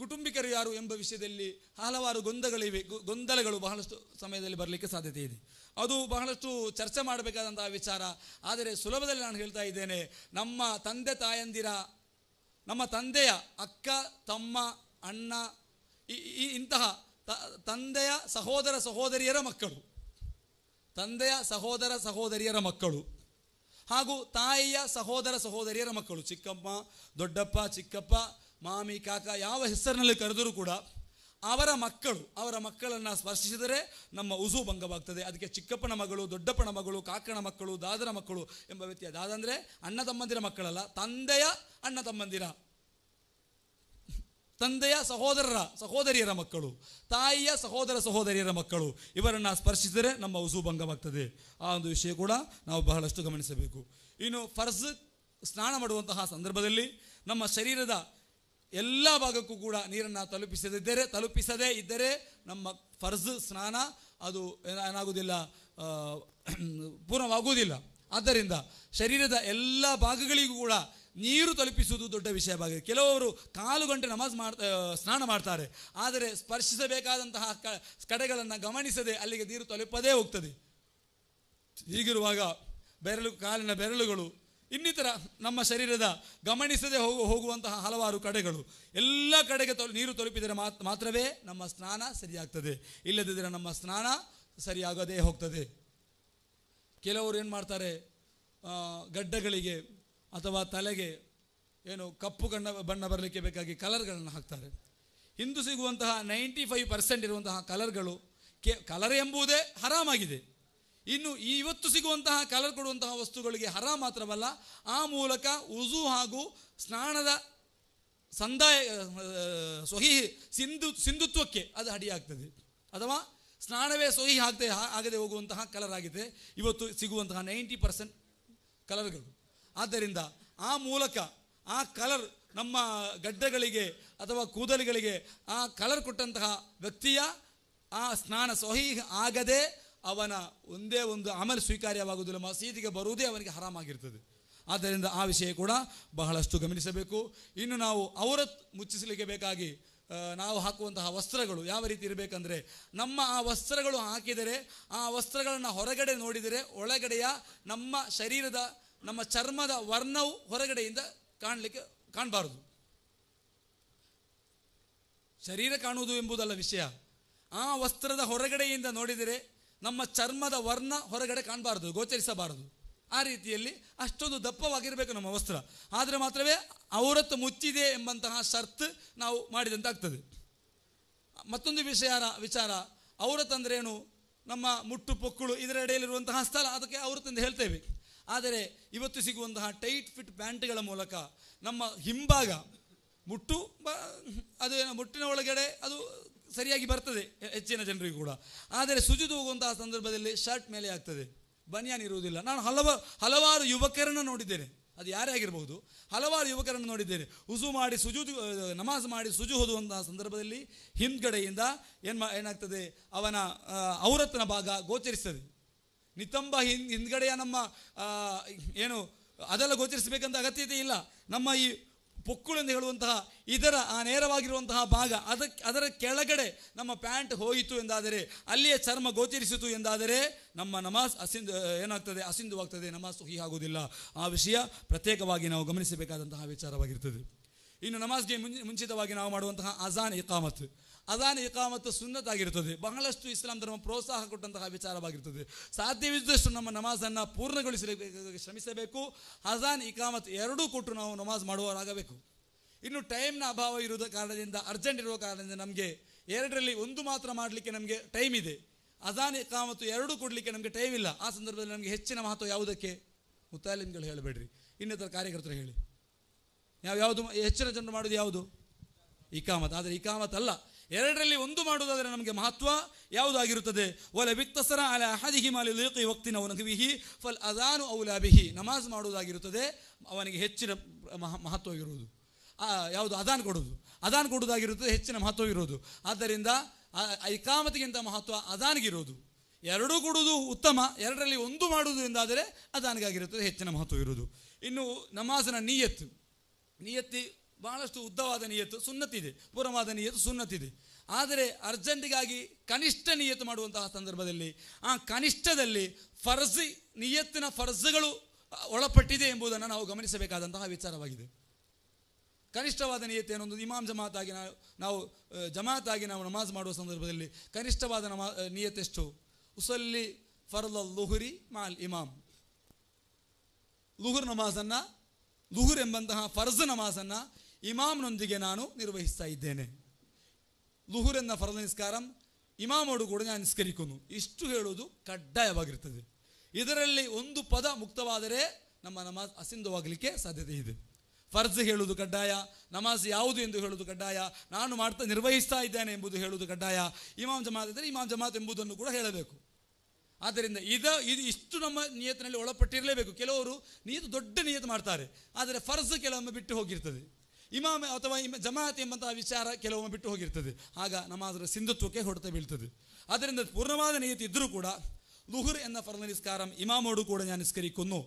ಕುಟುಂಬಿಕರು ಯಾರು ಎಂಬ ವಿಷಯದಲ್ಲಿ ಹಲವಾರು ಗೊಂದಗಳಿವೆ ಗೊಂದಲಗಳು ಬಹಳಷ್ಟು ಸಮಯದಲ್ಲಿ ಬರಲಿಕ್ಕೆ ಸಾಧ್ಯತೆ ಇದೆ ಅದು ಬಹಳಷ್ಟು ಚರ್ಚೆ ಮಾಡಬೇಕಾದಂತಹ ವಿಚಾರ ಆದರೆ ಸುಲಭದಲ್ಲಿ ನಾನು ಹೇಳ್ತಾ ಇದ್ದೇನೆ ನಮ್ಮ ತಂದೆ ತಾಯಂದಿರ ನಮ್ಮ ತಂದೆಯ ಅಕ್ಕ ತಮ್ಮ ಅಣ್ಣ ಈ ಇಂತಹ ತಂದೆಯ ಸಹೋದರ ಸಹೋದರಿಯರ ಮಕ್ಕಳು ತಂದೆಯ ಸಹೋದರ ಸಹೋದರಿಯರ ಮಕ್ಕಳು ಹಾಗೂ ತಾಯಿಯ ಸಹೋದರ ಸಹೋದರಿಯರ ಮಕ್ಕಳು ಚಿಕ್ಕಮ್ಮ ದೊಡ್ಡಪ್ಪ ಚಿಕ್ಕಪ್ಪ ಮಾಮಿ ಕಾಕ ಯಾವ ಹೆಸರಿನಲ್ಲಿ ಕರೆದರೂ ಕೂಡ ಅವರ ಮಕ್ಕಳು ಅವರ ಮಕ್ಕಳನ್ನು ಸ್ಪರ್ಶಿಸಿದರೆ ನಮ್ಮ ಉಸು ಭಂಗವಾಗ್ತದೆ ಅದಕ್ಕೆ ಚಿಕ್ಕಪ್ಪನ ಮಗಳು ದೊಡ್ಡಪ್ಪನ ಮಗಳು ಕಾಕನ ಮಕ್ಕಳು ದಾದರ ಮಕ್ಕಳು ಎಂಬ ವ್ಯಕ್ತಿಯ ಅಣ್ಣ ತಮ್ಮಂದಿರ ಮಕ್ಕಳಲ್ಲ ತಂದೆಯ ಅಣ್ಣ ತಮ್ಮಂದಿರ ತಂದೆಯ ಸಹೋದರರ ಸಹೋದರಿಯರ ಮಕ್ಕಳು ತಾಯಿಯ ಸಹೋದರ ಸಹೋದರಿಯರ ಮಕ್ಕಳು ಇವರನ್ನು ಸ್ಪರ್ಶಿಸಿದರೆ ನಮ್ಮ ಉಸು ಭಂಗವಾಗ್ತದೆ ಆ ಒಂದು ವಿಷಯ ಕೂಡ ನಾವು ಬಹಳಷ್ಟು ಗಮನಿಸಬೇಕು ಇನ್ನು ಫರ್ಜ್ ಸ್ನಾನ ಮಾಡುವಂತಹ ಸಂದರ್ಭದಲ್ಲಿ ನಮ್ಮ ಶರೀರದ ಎಲ್ಲ ಭಾಗಕ್ಕೂ ಕೂಡ ನೀರನ್ನು ತಲುಪಿಸದಿದ್ದರೆ ತಲುಪಿಸದೇ ಇದ್ದರೆ ನಮ್ಮ ಫರ್ಜ್ ಸ್ನಾನ ಅದು ಏನಾಗುವುದಿಲ್ಲ ಪೂರ್ಣವಾಗುವುದಿಲ್ಲ ಆದ್ದರಿಂದ ಶರೀರದ ಎಲ್ಲ ಭಾಗಗಳಿಗೂ ಕೂಡ ನೀರು ತಲುಪಿಸುವುದು ದೊಡ್ಡ ವಿಷಯವಾಗಿದೆ ಕೆಲವರು ಕಾಲು ಗಂಟೆ ನಮಾಜ್ ಮಾಡ್ತಾ ಸ್ನಾನ ಮಾಡ್ತಾರೆ ಆದರೆ ಸ್ಪರ್ಶಿಸಬೇಕಾದಂತಹ ಕಡೆಗಳನ್ನು ಗಮನಿಸದೆ ಅಲ್ಲಿಗೆ ನೀರು ತಲುಪದೇ ಹೋಗ್ತದೆ ಹೀಗಿರುವಾಗ ಬೆರಳು ಕಾಲಿನ ಬೆರಳುಗಳು ಇನ್ನಿತರ ನಮ್ಮ ಶರೀರದ ಗಮನಿಸದೆ ಹೋಗು ಹೋಗುವಂತಹ ಹಲವಾರು ಕಡೆಗಳು ಎಲ್ಲ ಕಡೆಗೆ ತೊ ನೀರು ತಲುಪಿದರೆ ಮಾತ್ರವೇ ನಮ್ಮ ಸ್ನಾನ ಸರಿಯಾಗ್ತದೆ ಇಲ್ಲದಿದ್ದರೆ ನಮ್ಮ ಸ್ನಾನ ಸರಿಯಾಗದೇ ಹೋಗ್ತದೆ ಕೆಲವರು ಏನು ಮಾಡ್ತಾರೆ ಗಡ್ಡಗಳಿಗೆ ಅಥವಾ ತಲೆಗೆ ಏನು ಕಪ್ಪು ಬಣ್ಣ ಬಣ್ಣ ಬರಲಿಕ್ಕೆ ಬೇಕಾಗಿ ಕಲರ್ಗಳನ್ನು ಹಾಕ್ತಾರೆ ಇಂದು ಸಿಗುವಂತಹ ನೈಂಟಿ ಫೈವ್ ಪರ್ಸೆಂಟ್ ಇರುವಂತಹ ಕಲರ್ಗಳು ಕೆ ಕಲರ್ ಎಂಬುದೇ ಹರಾಮಾಗಿದೆ ಇನ್ನು ಇವತ್ತು ಸಿಗುವಂತಹ ಕಲರ್ ಕೊಡುವಂತಹ ವಸ್ತುಗಳಿಗೆ ಹರ ಮಾತ್ರವಲ್ಲ ಆ ಮೂಲಕ ಉಜು ಹಾಗೂ ಸ್ನಾನದ ಸಂದಾಯ ಸೊಹಿ ಸಿಂಧು ಸಿಂಧುತ್ವಕ್ಕೆ ಅದು ಅಡಿಯಾಗ್ತದೆ ಅಥವಾ ಸ್ನಾನವೇ ಸೊಹಿ ಆಗದೆ ಆಗದೆ ಹೋಗುವಂತಹ ಕಲರ್ ಆಗಿದೆ ಇವತ್ತು ಸಿಗುವಂತಹ ನೈಂಟಿ ಪರ್ಸೆಂಟ್ ಕಲರ್ಗಳು ಆದ್ದರಿಂದ ಆ ಮೂಲಕ ಆ ಕಲರ್ ನಮ್ಮ ಗಡ್ಡೆಗಳಿಗೆ ಅಥವಾ ಕೂದಲುಗಳಿಗೆ ಆ ಕಲರ್ ಕೊಟ್ಟಂತಹ ವ್ಯಕ್ತಿಯ ಆ ಸ್ನಾನ ಸೊಹಿ ಆಗದೆ ಅವನ ಒಂದೇ ಒಂದು ಅಮಲ್ ಸ್ವೀಕಾರ್ಯವಾಗುವುದಿಲ್ಲ ಮಸೀದಿಗೆ ಬರುವುದೇ ಅವನಿಗೆ ಹರಾಮಾಗಿರ್ತದೆ ಆದ್ದರಿಂದ ಆ ವಿಷಯ ಕೂಡ ಬಹಳಷ್ಟು ಗಮನಿಸಬೇಕು ಇನ್ನು ನಾವು ಅವರತ್ ಮುಚ್ಚಿಸಲಿಕ್ಕೆ ಬೇಕಾಗಿ ನಾವು ಹಾಕುವಂತಹ ವಸ್ತ್ರಗಳು ಯಾವ ರೀತಿ ಇರಬೇಕಂದ್ರೆ ನಮ್ಮ ಆ ವಸ್ತ್ರಗಳು ಹಾಕಿದರೆ ಆ ವಸ್ತ್ರಗಳನ್ನು ಹೊರಗಡೆ ನೋಡಿದರೆ ಒಳಗಡೆಯ ನಮ್ಮ ಶರೀರದ ನಮ್ಮ ಚರ್ಮದ ವರ್ಣವು ಹೊರಗಡೆಯಿಂದ ಕಾಣಲಿಕ್ಕೆ ಕಾಣಬಾರದು ಶರೀರ ಕಾಣುವುದು ಎಂಬುದಲ್ಲ ವಿಷಯ ಆ ವಸ್ತ್ರದ ಹೊರಗಡೆಯಿಂದ ನೋಡಿದರೆ ನಮ್ಮ ಚರ್ಮದ ವರ್ಣ ಹೊರಗಡೆ ಕಾಣಬಾರದು ಗೋಚರಿಸಬಾರದು ಆ ರೀತಿಯಲ್ಲಿ ಅಷ್ಟೊಂದು ದಪ್ಪವಾಗಿರಬೇಕು ನಮ್ಮ ವಸ್ತ್ರ ಆದರೆ ಮಾತ್ರವೇ ಅವರತ್ತು ಮುಚ್ಚಿದೆ ಎಂಬಂತಹ ಶರ್ತ್ ನಾವು ಮಾಡಿದಂತಾಗ್ತದೆ ಮತ್ತೊಂದು ವಿಷಯ ವಿಚಾರ ಔರತ್ ಏನು ನಮ್ಮ ಮುಟ್ಟು ಪೊಕ್ಕಳು ಇದರಡೆಯಲ್ಲಿರುವಂತಹ ಸ್ಥಳ ಅದಕ್ಕೆ ಔರತ್ ಎಂದು ಹೇಳ್ತೇವೆ ಆದರೆ ಇವತ್ತು ಸಿಗುವಂತಹ ಟೈಟ್ ಫಿಟ್ ಪ್ಯಾಂಟ್ಗಳ ಮೂಲಕ ನಮ್ಮ ಹಿಂಭಾಗ ಮುಟ್ಟು ಬ ಅದು ಮುಟ್ಟಿನ ಒಳಗಡೆ ಅದು ಸರಿಯಾಗಿ ಬರ್ತದೆ ಹೆಚ್ಚಿನ ಜನರಿಗೂ ಕೂಡ ಆದರೆ ಸುಜಿದು ಹೋಗುವಂತಹ ಸಂದರ್ಭದಲ್ಲಿ ಶರ್ಟ್ ಮೇಲೆ ಆಗ್ತದೆ ಬನಿಯಾನ್ ಇರುವುದಿಲ್ಲ ನಾನು ಹಲವಾರು ಹಲವಾರು ಯುವಕರನ್ನು ನೋಡಿದ್ದೇನೆ ಅದು ಯಾರೇ ಆಗಿರಬಹುದು ಹಲವಾರು ಯುವಕರನ್ನು ನೋಡಿದ್ದೇನೆ ಉಸು ಮಾಡಿ ಸುಜುದು ನಮಾಜ್ ಮಾಡಿ ಸುಜು ಓದುವಂತಹ ಸಂದರ್ಭದಲ್ಲಿ ಹಿಂದ್ಗಡೆಯಿಂದ ಏನು ಏನಾಗ್ತದೆ ಅವನ ಔರತ್ನ ಭಾಗ ಗೋಚರಿಸ್ತದೆ ನಿತಂಬ ಹಿಂದ್ ಹಿಂದ್ಗಡೆಯ ನಮ್ಮ ಏನು ಅದೆಲ್ಲ ಗೋಚರಿಸಬೇಕಂತ ಅಗತ್ಯತೆ ಇಲ್ಲ ನಮ್ಮ ಈ ಎಂದು ಹೇಳುವಂತಹ ಇದರ ಆ ನೇರವಾಗಿರುವಂತಹ ಭಾಗ ಅದಕ್ಕೆ ಅದರ ಕೆಳಗಡೆ ನಮ್ಮ ಪ್ಯಾಂಟ್ ಹೋಯಿತು ಎಂದಾದರೆ ಅಲ್ಲಿಯ ಚರ್ಮ ಗೋಚರಿಸಿತು ಎಂದಾದರೆ ನಮ್ಮ ನಮಾಜ್ ಅಸಿಂಧು ಏನಾಗ್ತದೆ ಅಸಿಂಧುವಾಗ್ತದೆ ನಮಾಜ್ ಆಗುವುದಿಲ್ಲ ಆ ವಿಷಯ ಪ್ರತ್ಯೇಕವಾಗಿ ನಾವು ಗಮನಿಸಬೇಕಾದಂತಹ ವಿಚಾರವಾಗಿರ್ತದೆ ಇನ್ನು ನಮಾಜ್ಗೆ ಮುಂಚಿತವಾಗಿ ನಾವು ಮಾಡುವಂತಹ ಅಜಾನ್ ಇಕಾಮತ್ ಅದಾನ ಸುನ್ನತ್ ಸುನ್ನತಾಗಿರುತ್ತದೆ ಬಹಳಷ್ಟು ಇಸ್ಲಾಂ ಧರ್ಮ ಪ್ರೋತ್ಸಾಹ ಕೊಟ್ಟಂತಹ ವಿಚಾರವಾಗಿರ್ತದೆ ಸಾಧ್ಯವಿದ್ದಷ್ಟು ನಮ್ಮ ನಮಾಜನ್ನು ಪೂರ್ಣಗೊಳಿಸಬೇಕು ಶ್ರಮಿಸಬೇಕು ಅಜಾನ್ ಇಕಾಮತ್ ಎರಡೂ ಕೊಟ್ಟು ನಾವು ನಮಾಜ್ ಮಾಡುವವರಾಗಬೇಕು ಇನ್ನು ಟೈಮ್ನ ಅಭಾವ ಇರುವುದ ಕಾರಣದಿಂದ ಅರ್ಜೆಂಟ್ ಇರುವ ಕಾರಣದಿಂದ ನಮಗೆ ಎರಡರಲ್ಲಿ ಒಂದು ಮಾತ್ರ ಮಾಡಲಿಕ್ಕೆ ನಮಗೆ ಟೈಮ್ ಇದೆ ಅಜಾನ್ ಇಕಾಮತ್ತು ಎರಡೂ ಕೊಡಲಿಕ್ಕೆ ನಮಗೆ ಟೈಮ್ ಇಲ್ಲ ಆ ಸಂದರ್ಭದಲ್ಲಿ ನಮಗೆ ಹೆಚ್ಚಿನ ಮಹತ್ವ ಯಾವುದಕ್ಕೆ ಮುತಾಲಿಮ್ಗಳು ಹೇಳಬೇಡ್ರಿ ಇನ್ನಿತರ ಕಾರ್ಯಕರ್ತರು ಹೇಳಿ ನಾವು ಯಾವುದು ಹೆಚ್ಚಿನ ಜನರು ಮಾಡೋದು ಯಾವುದು ಇಕಾಮತ್ ಆದರೆ ಇಕಾಮತ್ ಅಲ್ಲ ಎರಡರಲ್ಲಿ ಒಂದು ಮಾಡುವುದಾದರೆ ನಮಗೆ ಮಹತ್ವ ಯಾವುದಾಗಿರುತ್ತದೆ ಒಲೆ ವಿಕ್ತಸರ ಅಲೆ ಅಹದಿಹಿ ಮಾಲಿ ಲೇಖಿ ಅವನ ವಿಹಿ ಫಲ್ ಅದಾನು ಔಲಾಬಿಹಿ ನಮಾಜ್ ಮಾಡುವುದಾಗಿರುತ್ತದೆ ಅವನಿಗೆ ಹೆಚ್ಚಿನ ಮಹ ಮಹತ್ವವಿರುವುದು ಯಾವುದು ಅದಾನ್ ಕೊಡೋದು ಅದಾನ್ ಕೊಡುವುದಾಗಿರುತ್ತದೆ ಹೆಚ್ಚಿನ ಮಹತ್ವವಿರೋದು ಆದ್ದರಿಂದ ಐಕಾಮತಿಗಿಂತ ಮಹತ್ವ ಅದಾನಿಗಿರೋದು ಎರಡೂ ಕೊಡುವುದು ಉತ್ತಮ ಎರಡರಲ್ಲಿ ಒಂದು ಮಾಡುವುದು ಎಂದಾದರೆ ಅದಾನಿಗಾಗಿರುತ್ತದೆ ಹೆಚ್ಚಿನ ಮಹತ್ವ ಇರುವುದು ಇನ್ನು ನಮಾಜನ ನಿಯತ್ತು ನಿಯತ್ತಿ ಬಹಳಷ್ಟು ಉದ್ದವಾದ ನಿಯತ್ತು ಸುನ್ನತಿದೆ ಪೂರ್ವವಾದ ನಿಯತ್ತು ಸುನ್ನತಿದೆ ಆದರೆ ಅರ್ಜೆಂಟಿಗಾಗಿ ಕನಿಷ್ಠ ನಿಯತ್ತು ಮಾಡುವಂತಹ ಸಂದರ್ಭದಲ್ಲಿ ಆ ಕನಿಷ್ಠದಲ್ಲಿ ಫರ್ಜಿ ನಿಯತ್ತಿನ ಫರ್ಜುಗಳು ಒಳಪಟ್ಟಿದೆ ಎಂಬುದನ್ನು ನಾವು ಗಮನಿಸಬೇಕಾದಂತಹ ವಿಚಾರವಾಗಿದೆ ಕನಿಷ್ಠವಾದ ಒಂದು ಇಮಾಮ್ ಜಮಾತಾಗಿ ನಾವು ನಾವು ಜಮಾತಾಗಿ ನಾವು ನಮಾಜ್ ಮಾಡುವ ಸಂದರ್ಭದಲ್ಲಿ ಕನಿಷ್ಠವಾದ ನಮಾ ನಿಯತ್ತೆಷ್ಟು ಉಸಲ್ಲಿ ಫರ್ಲಲ್ ಲುಹುರಿ ಮಾಲ್ ಇಮಾಮ್ ಲುಹುರ್ ನಮಾಜನ್ನು ಲುಹುರ್ ಎಂಬಂತಹ ಫರ್ಜ್ ನಮಾಜನ್ನು ಇಮಾಮ್ನೊಂದಿಗೆ ನಾನು ನಿರ್ವಹಿಸ್ತಾ ಇದ್ದೇನೆ ಲುಹುರ್ ಎನ್ನ ಫರದ ನಿಸ್ಕಾರಂ ಇಮಾಮೋಡು ಕೂಡ ನಾನು ನಿಸ್ಕರಿಕೊನು ಇಷ್ಟು ಹೇಳುವುದು ಕಡ್ಡಾಯವಾಗಿರ್ತದೆ ಇದರಲ್ಲಿ ಒಂದು ಪದ ಮುಕ್ತವಾದರೆ ನಮ್ಮ ನಮಾಜ್ ಅಸಿಂಧವಾಗಲಿಕ್ಕೆ ಸಾಧ್ಯತೆ ಇದೆ ಫರ್ಜ್ ಹೇಳುವುದು ಕಡ್ಡಾಯ ನಮಾಜ್ ಯಾವುದು ಎಂದು ಹೇಳುವುದು ಕಡ್ಡಾಯ ನಾನು ಮಾಡ್ತಾ ನಿರ್ವಹಿಸ್ತಾ ಇದ್ದೇನೆ ಎಂಬುದು ಹೇಳುವುದು ಕಡ್ಡಾಯ ಇಮಾಮ್ ಜಮಾತ್ ಇದ್ದರೆ ಇಮಾಮ್ ಜಮಾತ್ ಎಂಬುದನ್ನು ಕೂಡ ಹೇಳಬೇಕು ಆದ್ದರಿಂದ ಇದ ಇದು ಇಷ್ಟು ನಮ್ಮ ನಿಯತ್ತಿನಲ್ಲಿ ಒಳಪಟ್ಟಿರಲೇಬೇಕು ಕೆಲವರು ನಿಯತು ದೊಡ್ಡ ನಿಯತು ಮಾಡ್ತಾರೆ ಆದರೆ ಫರ್ಜ್ ಕೆಲವೊಮ್ಮೆ ಬಿಟ್ಟು ಹೋಗಿರ್ತದೆ ಇಮಾಮ ಅಥವಾ ಜಮಾತ್ ಎಂಬಂತಹ ವಿಚಾರ ಕೆಲವೊಮ್ಮೆ ಬಿಟ್ಟು ಹೋಗಿರ್ತದೆ ಆಗ ನಮಾಜರ ಸಿಂಧುತ್ವಕ್ಕೆ ಹೊಡೆತ ಬೀಳ್ತದೆ ಆದ್ದರಿಂದ ಪೂರ್ಣವಾದ ನಿಯತಿ ಇದ್ದರೂ ಕೂಡ ದುಹುರ್ ಎನ್ನ ಫರ್ಲ ನಿಸ್ಕಾರಂ ಇಮಾಮೋಡು ಕೂಡ ನಾನು ನಿಸ್ಕರಿಕೊನ್ನು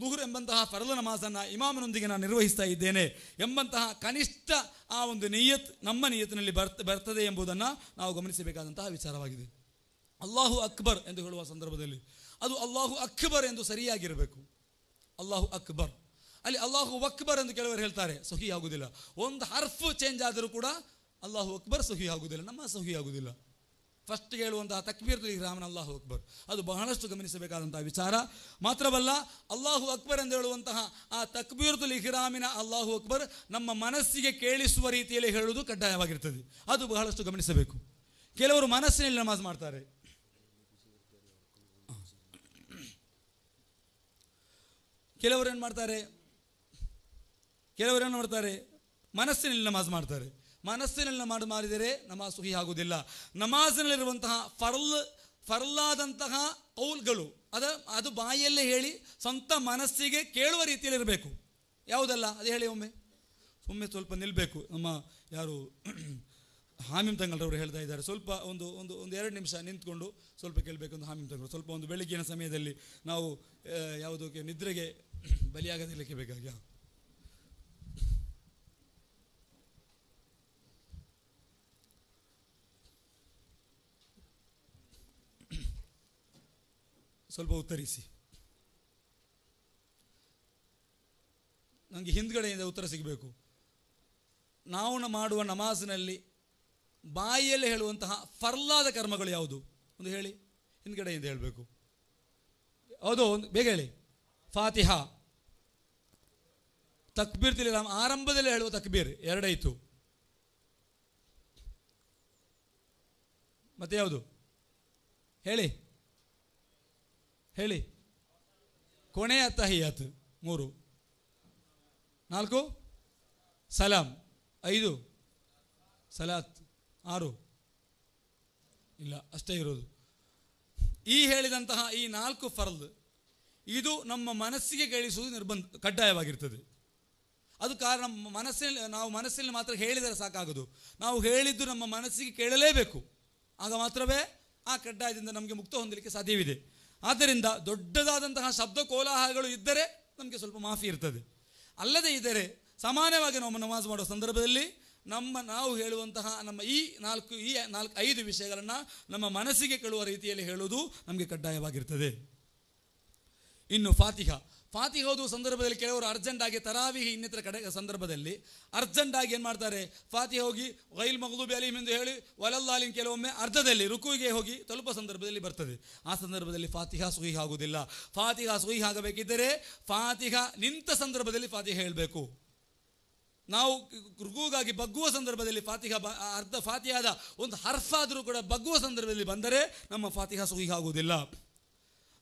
ದುಹುರ್ ಎಂಬಂತಹ ಫರ್ಲ ನಮಾಜನ್ನು ಇಮಾಮನೊಂದಿಗೆ ನಾನು ನಿರ್ವಹಿಸ್ತಾ ಇದ್ದೇನೆ ಎಂಬಂತಹ ಕನಿಷ್ಠ ಆ ಒಂದು ನಿಯತ್ ನಮ್ಮ ನಿಯತ್ತಿನಲ್ಲಿ ಬರ್ತ ಬರ್ತದೆ ಎಂಬುದನ್ನು ನಾವು ಗಮನಿಸಬೇಕಾದಂತಹ ವಿಚಾರವಾಗಿದೆ ಅಲ್ಲಾಹು ಅಕ್ಬರ್ ಎಂದು ಹೇಳುವ ಸಂದರ್ಭದಲ್ಲಿ ಅದು ಅಲ್ಲಾಹು ಅಕ್ಬರ್ ಎಂದು ಸರಿಯಾಗಿರಬೇಕು ಅಲ್ಲಾಹು ಅಕ್ಬರ್ ಅಲ್ಲಿ ಅಲ್ಲಾಹು ಅಕ್ಬರ್ ಎಂದು ಕೆಲವರು ಹೇಳ್ತಾರೆ ಸಹಿ ಆಗುವುದಿಲ್ಲ ಒಂದು ಹರ್ಫ್ ಚೇಂಜ್ ಆದರೂ ಕೂಡ ಅಲ್ಲಾಹು ಅಕ್ಬರ್ ಸಹಿ ಆಗುವುದಿಲ್ಲ ನಮ್ಮ ಸಹಿ ಆಗುವುದಿಲ್ಲ ಫಸ್ಟ್ ಹೇಳುವಂತಹ ತಕ್ಬೀರ್ ರಾಮನ ಅಲ್ಲಾಹು ಅಕ್ಬರ್ ಅದು ಬಹಳಷ್ಟು ಗಮನಿಸಬೇಕಾದಂತಹ ವಿಚಾರ ಮಾತ್ರವಲ್ಲ ಅಲ್ಲಾಹು ಅಕ್ಬರ್ ಎಂದು ಹೇಳುವಂತಹ ಆ ತಕ್ಬೀರ್ದುಲ್ ಇಹ್ರಾಮಿನ ಅಲ್ಲಾಹು ಅಕ್ಬರ್ ನಮ್ಮ ಮನಸ್ಸಿಗೆ ಕೇಳಿಸುವ ರೀತಿಯಲ್ಲಿ ಹೇಳುವುದು ಕಡ್ಡಾಯವಾಗಿರ್ತದೆ ಅದು ಬಹಳಷ್ಟು ಗಮನಿಸಬೇಕು ಕೆಲವರು ಮನಸ್ಸಿನಲ್ಲಿ ನಮಾಜ್ ಮಾಡ್ತಾರೆ ಕೆಲವರು ಏನು ಮಾಡ್ತಾರೆ ಏನು ಮಾಡ್ತಾರೆ ಮನಸ್ಸಿನಲ್ಲಿ ನಮಾಜ್ ಮಾಡ್ತಾರೆ ಮನಸ್ಸಿನಲ್ಲಿ ಮಾಡು ಮಾಡಿದರೆ ನಮಾಜ್ ಸುಹಿ ಆಗುವುದಿಲ್ಲ ನಮಾಜ್ನಲ್ಲಿರುವಂತಹ ಫರ್ಲ್ ಫರ್ಲಾದಂತಹ ಕೌಲ್ಗಳು ಅದ ಅದು ಬಾಯಿಯಲ್ಲೇ ಹೇಳಿ ಸ್ವಂತ ಮನಸ್ಸಿಗೆ ಕೇಳುವ ರೀತಿಯಲ್ಲಿರಬೇಕು ಯಾವುದಲ್ಲ ಅದು ಹೇಳಿ ಒಮ್ಮೆ ಒಮ್ಮೆ ಸ್ವಲ್ಪ ನಿಲ್ಲಬೇಕು ನಮ್ಮ ಯಾರು ಹಾಮಿಮ್ ತಂಗಲ್ರವರು ಹೇಳ್ತಾ ಇದ್ದಾರೆ ಸ್ವಲ್ಪ ಒಂದು ಒಂದು ಒಂದು ಎರಡು ನಿಮಿಷ ನಿಂತ್ಕೊಂಡು ಸ್ವಲ್ಪ ಕೇಳಬೇಕು ಒಂದು ಹಾಮಿಮ್ ತಂಗಳು ಸ್ವಲ್ಪ ಒಂದು ಬೆಳಗ್ಗಿನ ಸಮಯದಲ್ಲಿ ನಾವು ಯಾವುದಕ್ಕೆ ನಿದ್ರೆಗೆ ಬಲಿಯಾಗದಿರಲಿಕ್ಕೆ ಬೇಕಾಗಿ ಸ್ವಲ್ಪ ಉತ್ತರಿಸಿ ನನಗೆ ಹಿಂದ್ಗಡೆಯಿಂದ ಉತ್ತರ ಸಿಗಬೇಕು ನಾವು ಮಾಡುವ ನಮಾಜ್ನಲ್ಲಿ ಬಾಯಿಯಲ್ಲಿ ಹೇಳುವಂತಹ ಫರ್ಲಾದ ಕರ್ಮಗಳು ಯಾವುದು ಒಂದು ಹೇಳಿ ಹಿಂದ್ಗಡೆಯಿಂದ ಹೇಳಬೇಕು ಹೌದು ಒಂದು ಬೇಗ ಹೇಳಿ ಫಾತಿಹಾ ತಕ್ಬೀರ್ ತಿಳಿ ನಮ್ಮ ಆರಂಭದಲ್ಲಿ ಹೇಳುವ ತಕ್ಬೀರ್ ಎರಡೈತು ಮತ್ತೆ ಯಾವುದು ಹೇಳಿ ಹೇಳಿ ಕೊನೆಯ ತಹಿಯತ್ ಮೂರು ನಾಲ್ಕು ಸಲಾಂ ಐದು ಸಲಾತ್ ಆರು ಇಲ್ಲ ಅಷ್ಟೇ ಇರೋದು ಈ ಹೇಳಿದಂತಹ ಈ ನಾಲ್ಕು ಫರ್ಲ್ ಇದು ನಮ್ಮ ಮನಸ್ಸಿಗೆ ಗಳಿಸುವುದು ನಿರ್ಬಂಧ ಕಡ್ಡಾಯವಾಗಿರ್ತದೆ ಅದು ಕಾರಣ ಮನಸ್ಸಿನಲ್ಲಿ ನಾವು ಮನಸ್ಸಿನಲ್ಲಿ ಮಾತ್ರ ಹೇಳಿದರೆ ಸಾಕಾಗದು ನಾವು ಹೇಳಿದ್ದು ನಮ್ಮ ಮನಸ್ಸಿಗೆ ಕೇಳಲೇಬೇಕು ಆಗ ಮಾತ್ರವೇ ಆ ಕಡ್ಡಾಯದಿಂದ ನಮಗೆ ಮುಕ್ತ ಹೊಂದಲಿಕ್ಕೆ ಸಾಧ್ಯವಿದೆ ಆದ್ದರಿಂದ ದೊಡ್ಡದಾದಂತಹ ಶಬ್ದ ಕೋಲಾಹಲಗಳು ಇದ್ದರೆ ನಮಗೆ ಸ್ವಲ್ಪ ಮಾಫಿ ಇರ್ತದೆ ಅಲ್ಲದೆ ಇದ್ದರೆ ಸಾಮಾನ್ಯವಾಗಿ ನಾವು ನಮಾಜ್ ಮಾಡುವ ಸಂದರ್ಭದಲ್ಲಿ ನಮ್ಮ ನಾವು ಹೇಳುವಂತಹ ನಮ್ಮ ಈ ನಾಲ್ಕು ಈ ನಾಲ್ಕು ಐದು ವಿಷಯಗಳನ್ನು ನಮ್ಮ ಮನಸ್ಸಿಗೆ ಕೇಳುವ ರೀತಿಯಲ್ಲಿ ಹೇಳುವುದು ನಮಗೆ ಕಡ್ಡಾಯವಾಗಿರ್ತದೆ ಇನ್ನು ಫಾತಿಹಾ ಫಾತಿ ಹೋದುವ ಸಂದರ್ಭದಲ್ಲಿ ಕೆಲವರು ಅರ್ಜೆಂಟಾಗಿ ತರಾವಿ ಇನ್ನಿತರ ಕಡೆ ಸಂದರ್ಭದಲ್ಲಿ ಅರ್ಜೆಂಟ್ ಆಗಿ ಏನು ಮಾಡ್ತಾರೆ ಫಾತಿ ಹೋಗಿ ವೈಲ್ ಮಗಲೂಬಿ ಅಲೀಮ್ ಎಂದು ಹೇಳಿ ವಲಲ್ಲ ಕೆಲವೊಮ್ಮೆ ಅರ್ಧದಲ್ಲಿ ರುಕುವಿಗೆ ಹೋಗಿ ತಲುಪುವ ಸಂದರ್ಭದಲ್ಲಿ ಬರ್ತದೆ ಆ ಸಂದರ್ಭದಲ್ಲಿ ಫಾತಿಹ ಸುಹಿ ಆಗುವುದಿಲ್ಲ ಫಾತಿಹ ಸುಹಿ ಆಗಬೇಕಿದ್ದರೆ ಫಾತಿಹ ನಿಂತ ಸಂದರ್ಭದಲ್ಲಿ ಫಾತಿಹ ಹೇಳಬೇಕು ನಾವು ರುಗುಗಾಗಿ ಬಗ್ಗುವ ಸಂದರ್ಭದಲ್ಲಿ ಫಾತಿಹ ಬ ಅರ್ಧ ಫಾತಿಯಾದ ಒಂದು ಹರ್ಫಾದರೂ ಕೂಡ ಬಗ್ಗುವ ಸಂದರ್ಭದಲ್ಲಿ ಬಂದರೆ ನಮ್ಮ ಫಾತಿಹ ಸುಹಿ ಆಗುವುದಿಲ್ಲ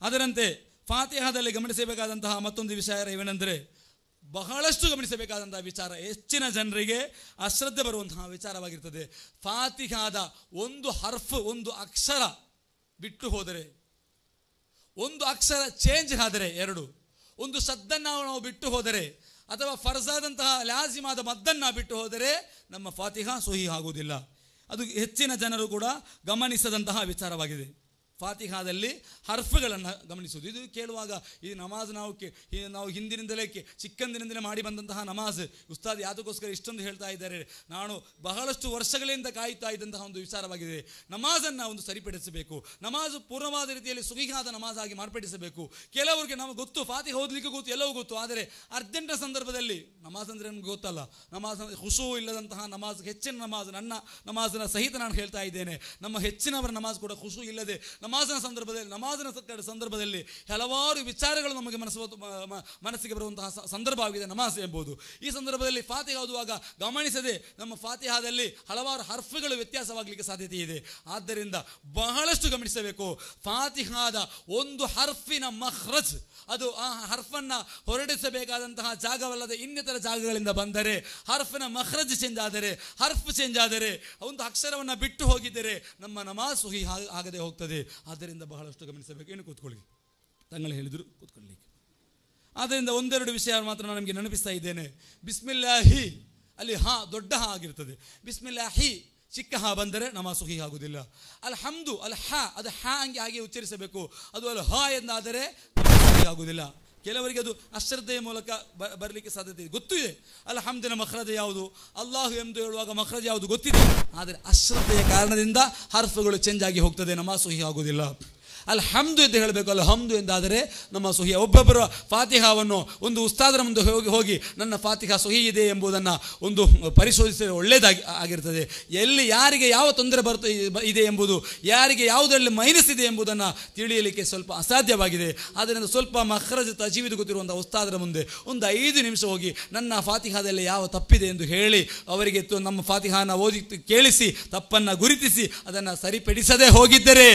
ಅದರಂತೆ ಫಾತಿಹಾದಲ್ಲಿ ಗಮನಿಸಬೇಕಾದಂತಹ ಮತ್ತೊಂದು ವಿಚಾರ ಏನೆಂದರೆ ಬಹಳಷ್ಟು ಗಮನಿಸಬೇಕಾದಂತಹ ವಿಚಾರ ಹೆಚ್ಚಿನ ಜನರಿಗೆ ಅಶ್ರದ್ಧೆ ಬರುವಂತಹ ವಿಚಾರವಾಗಿರ್ತದೆ ಫಾತಿಹಾದ ಒಂದು ಹರ್ಫ್ ಒಂದು ಅಕ್ಷರ ಬಿಟ್ಟು ಹೋದರೆ ಒಂದು ಅಕ್ಷರ ಚೇಂಜ್ ಆದರೆ ಎರಡು ಒಂದು ಸದ್ದನ್ನು ನಾವು ಬಿಟ್ಟು ಹೋದರೆ ಅಥವಾ ಫರ್ಜಾದಂತಹ ಲಾಜಿಮಾದ ಮದ್ದನ್ನು ಬಿಟ್ಟು ಹೋದರೆ ನಮ್ಮ ಫಾತಿಹಾ ಸುಹಿ ಆಗುವುದಿಲ್ಲ ಅದು ಹೆಚ್ಚಿನ ಜನರು ಕೂಡ ಗಮನಿಸದಂತಹ ವಿಚಾರವಾಗಿದೆ ಫಾತಿಹಾದಲ್ಲಿ ಹರ್ಫುಗಳನ್ನು ಗಮನಿಸುವುದು ಇದು ಕೇಳುವಾಗ ಈ ನಮಾಜ್ ನಾವು ಕೆ ನಾವು ಹಿಂದಿನಿಂದಲೇ ಚಿಕ್ಕಂದಿನಿಂದಲೇ ಮಾಡಿ ಬಂದಂತಹ ನಮಾಜ್ ಉಸ್ತಾದ್ ಯಾತಕ್ಕೋಸ್ಕರ ಇಷ್ಟೊಂದು ಹೇಳ್ತಾ ಇದ್ದಾರೆ ನಾನು ಬಹಳಷ್ಟು ವರ್ಷಗಳಿಂದ ಕಾಯುತ್ತಾ ಇದ್ದಂತಹ ಒಂದು ವಿಚಾರವಾಗಿದೆ ನಮಾಜನ್ನು ಒಂದು ಸರಿಪಡಿಸಬೇಕು ನಮಾಜ್ ಪೂರ್ಣವಾದ ರೀತಿಯಲ್ಲಿ ನಮಾಜ್ ನಮಾಜಾಗಿ ಮಾರ್ಪಡಿಸಬೇಕು ಕೆಲವರಿಗೆ ನಮಗೆ ಗೊತ್ತು ಫಾತಿ ಓದಲಿಕ್ಕೆ ಗೊತ್ತು ಎಲ್ಲವೂ ಗೊತ್ತು ಆದರೆ ಅರ್ಜೆಂಟ್ ಸಂದರ್ಭದಲ್ಲಿ ನಮಾಜ್ ಅಂದರೆ ನಮ್ಗೆ ಗೊತ್ತಲ್ಲ ನಮಾಜ್ ಹುಸು ಇಲ್ಲದಂತಹ ನಮಾಜ್ ಹೆಚ್ಚಿನ ನಮಾಜ್ ನನ್ನ ನಮಾಜ್ನ ಸಹಿತ ನಾನು ಹೇಳ್ತಾ ಇದ್ದೇನೆ ನಮ್ಮ ಹೆಚ್ಚಿನವರ ನಮಾಜ್ ಕೂಡ ಖುಷು ಇಲ್ಲದೆ ನಮಾಜಿನ ಸಂದರ್ಭದಲ್ಲಿ ನಮಾಜಿನ ಸತ್ಯ ಸಂದರ್ಭದಲ್ಲಿ ಹಲವಾರು ವಿಚಾರಗಳು ನಮಗೆ ಮನಸ್ಸು ಮನಸ್ಸಿಗೆ ಬರುವಂತಹ ಸಂದರ್ಭ ಆಗಿದೆ ನಮಾಜ್ ಎಂಬುದು ಈ ಸಂದರ್ಭದಲ್ಲಿ ಫಾತಿಹ ಓದುವಾಗ ಗಮನಿಸದೆ ನಮ್ಮ ಫಾತಿಹಾದಲ್ಲಿ ಹಲವಾರು ಹರ್ಫುಗಳು ವ್ಯತ್ಯಾಸವಾಗಲಿಕ್ಕೆ ಸಾಧ್ಯತೆ ಇದೆ ಆದ್ದರಿಂದ ಬಹಳಷ್ಟು ಗಮನಿಸಬೇಕು ಫಾತಿಹಾದ ಒಂದು ಹರ್ಫಿನ ಮಹ್ರಜ್ ಅದು ಆ ಹರ್ಫನ್ನು ಹೊರಡಿಸಬೇಕಾದಂತಹ ಜಾಗವಲ್ಲದೆ ಇನ್ನಿತರ ಜಾಗಗಳಿಂದ ಬಂದರೆ ಹರ್ಫಿನ ಮಹ್ರಜ್ ಚೇಂಜ್ ಆದರೆ ಹರ್ಫ್ ಚೇಂಜ್ ಆದರೆ ಒಂದು ಅಕ್ಷರವನ್ನು ಬಿಟ್ಟು ಹೋಗಿದ್ದರೆ ನಮ್ಮ ನಮಾಜ್ ಸುಹಿ ಆಗದೆ ಹೋಗ್ತದೆ ಆದ್ದರಿಂದ ಬಹಳಷ್ಟು ಗಮನಿಸಬೇಕು ಏನು ಕೂತ್ಕೊಳ್ಳಿ ತಂಗಳು ಹೇಳಿದರು ಕೂತ್ಕೊಳ್ಳಿಕ್ಕೆ ಆದ್ದರಿಂದ ಒಂದೆರಡು ವಿಷಯ ಮಾತ್ರ ನಾನು ನಮಗೆ ನೆನಪಿಸ್ತಾ ಇದ್ದೇನೆ ಬಿಸ್ಮಿಲ್ಲಾಹಿ ಅಲ್ಲಿ ಹಾ ದೊಡ್ಡ ಹಾ ಆಗಿರ್ತದೆ ಬಿಸ್ಮಿಲ್ಲಾಹಿ ಚಿಕ್ಕ ಹಾ ಬಂದರೆ ನಮ್ಮ ಸುಹಿ ಆಗುವುದಿಲ್ಲ ಅಲ್ಲಿ ಹಮ್ದು ಅಲ್ಲಿ ಹಾ ಅದು ಹಾ ಹಂಗೆ ಹಾಗೆ ಉಚ್ಚರಿಸಬೇಕು ಅದು ಅಲ್ಲಿ ಹಾ ಎಂದಾದರೆ ಆಗುವುದಿಲ್ಲ ಕೆಲವರಿಗೆ ಅದು ಅಶ್ರದ್ಧೆಯ ಮೂಲಕ ಬರಲಿಕ್ಕೆ ಸಾಧ್ಯತೆ ಇದೆ ಗೊತ್ತೂ ಇದೆ ಅಲ್ಲ ಹಮ್ದಿನ ಮಹ್ರಜ ಯಾವುದು ಅಲ್ಲಾಹು ಎಂದು ಹೇಳುವಾಗ ಮಹ್ರಜ ಯಾವುದು ಗೊತ್ತಿದೆ ಆದರೆ ಅಶ್ರದ್ಧೆಯ ಕಾರಣದಿಂದ ಹರ್ಫುಗಳು ಚೇಂಜ್ ಆಗಿ ಹೋಗ್ತದೆ ಸುಹಿ ಆಗುವುದಿಲ್ಲ ಅಲ್ಲಿ ಹಮ್ದು ಎಂದು ಹೇಳಬೇಕು ಅಲ್ಲಿ ಹಮ್ದು ಎಂದಾದರೆ ನಮ್ಮ ಸುಹಿಯ ಒಬ್ಬೊಬ್ಬರ ಫಾತಿಹಾವನ್ನು ಒಂದು ಉಸ್ತಾದರ ಮುಂದೆ ಹೋಗಿ ಹೋಗಿ ನನ್ನ ಫಾತಿಹಾ ಸುಹಿ ಇದೆ ಎಂಬುದನ್ನು ಒಂದು ಪರಿಶೋಧಿಸಿದರೆ ಒಳ್ಳೆಯದಾಗಿ ಆಗಿರ್ತದೆ ಎಲ್ಲಿ ಯಾರಿಗೆ ಯಾವ ತೊಂದರೆ ಬರುತ್ತೆ ಇದೆ ಎಂಬುದು ಯಾರಿಗೆ ಯಾವುದರಲ್ಲಿ ಮೈನಸ್ ಇದೆ ಎಂಬುದನ್ನು ತಿಳಿಯಲಿಕ್ಕೆ ಸ್ವಲ್ಪ ಅಸಾಧ್ಯವಾಗಿದೆ ಆದ್ದರಿಂದ ಸ್ವಲ್ಪ ಮಹರಜ ತಜೀವಿದು ಗೊತ್ತಿರುವಂಥ ಉಸ್ತಾದರ ಮುಂದೆ ಒಂದು ಐದು ನಿಮಿಷ ಹೋಗಿ ನನ್ನ ಫಾತಿಹಾದಲ್ಲಿ ಯಾವ ತಪ್ಪಿದೆ ಎಂದು ಹೇಳಿ ಅವರಿಗೆ ನಮ್ಮ ಫಾತಿಹಾನ ಓದಿ ಕೇಳಿಸಿ ತಪ್ಪನ್ನು ಗುರುತಿಸಿ ಅದನ್ನು ಸರಿಪಡಿಸದೆ ಹೋಗಿದ್ದರೆ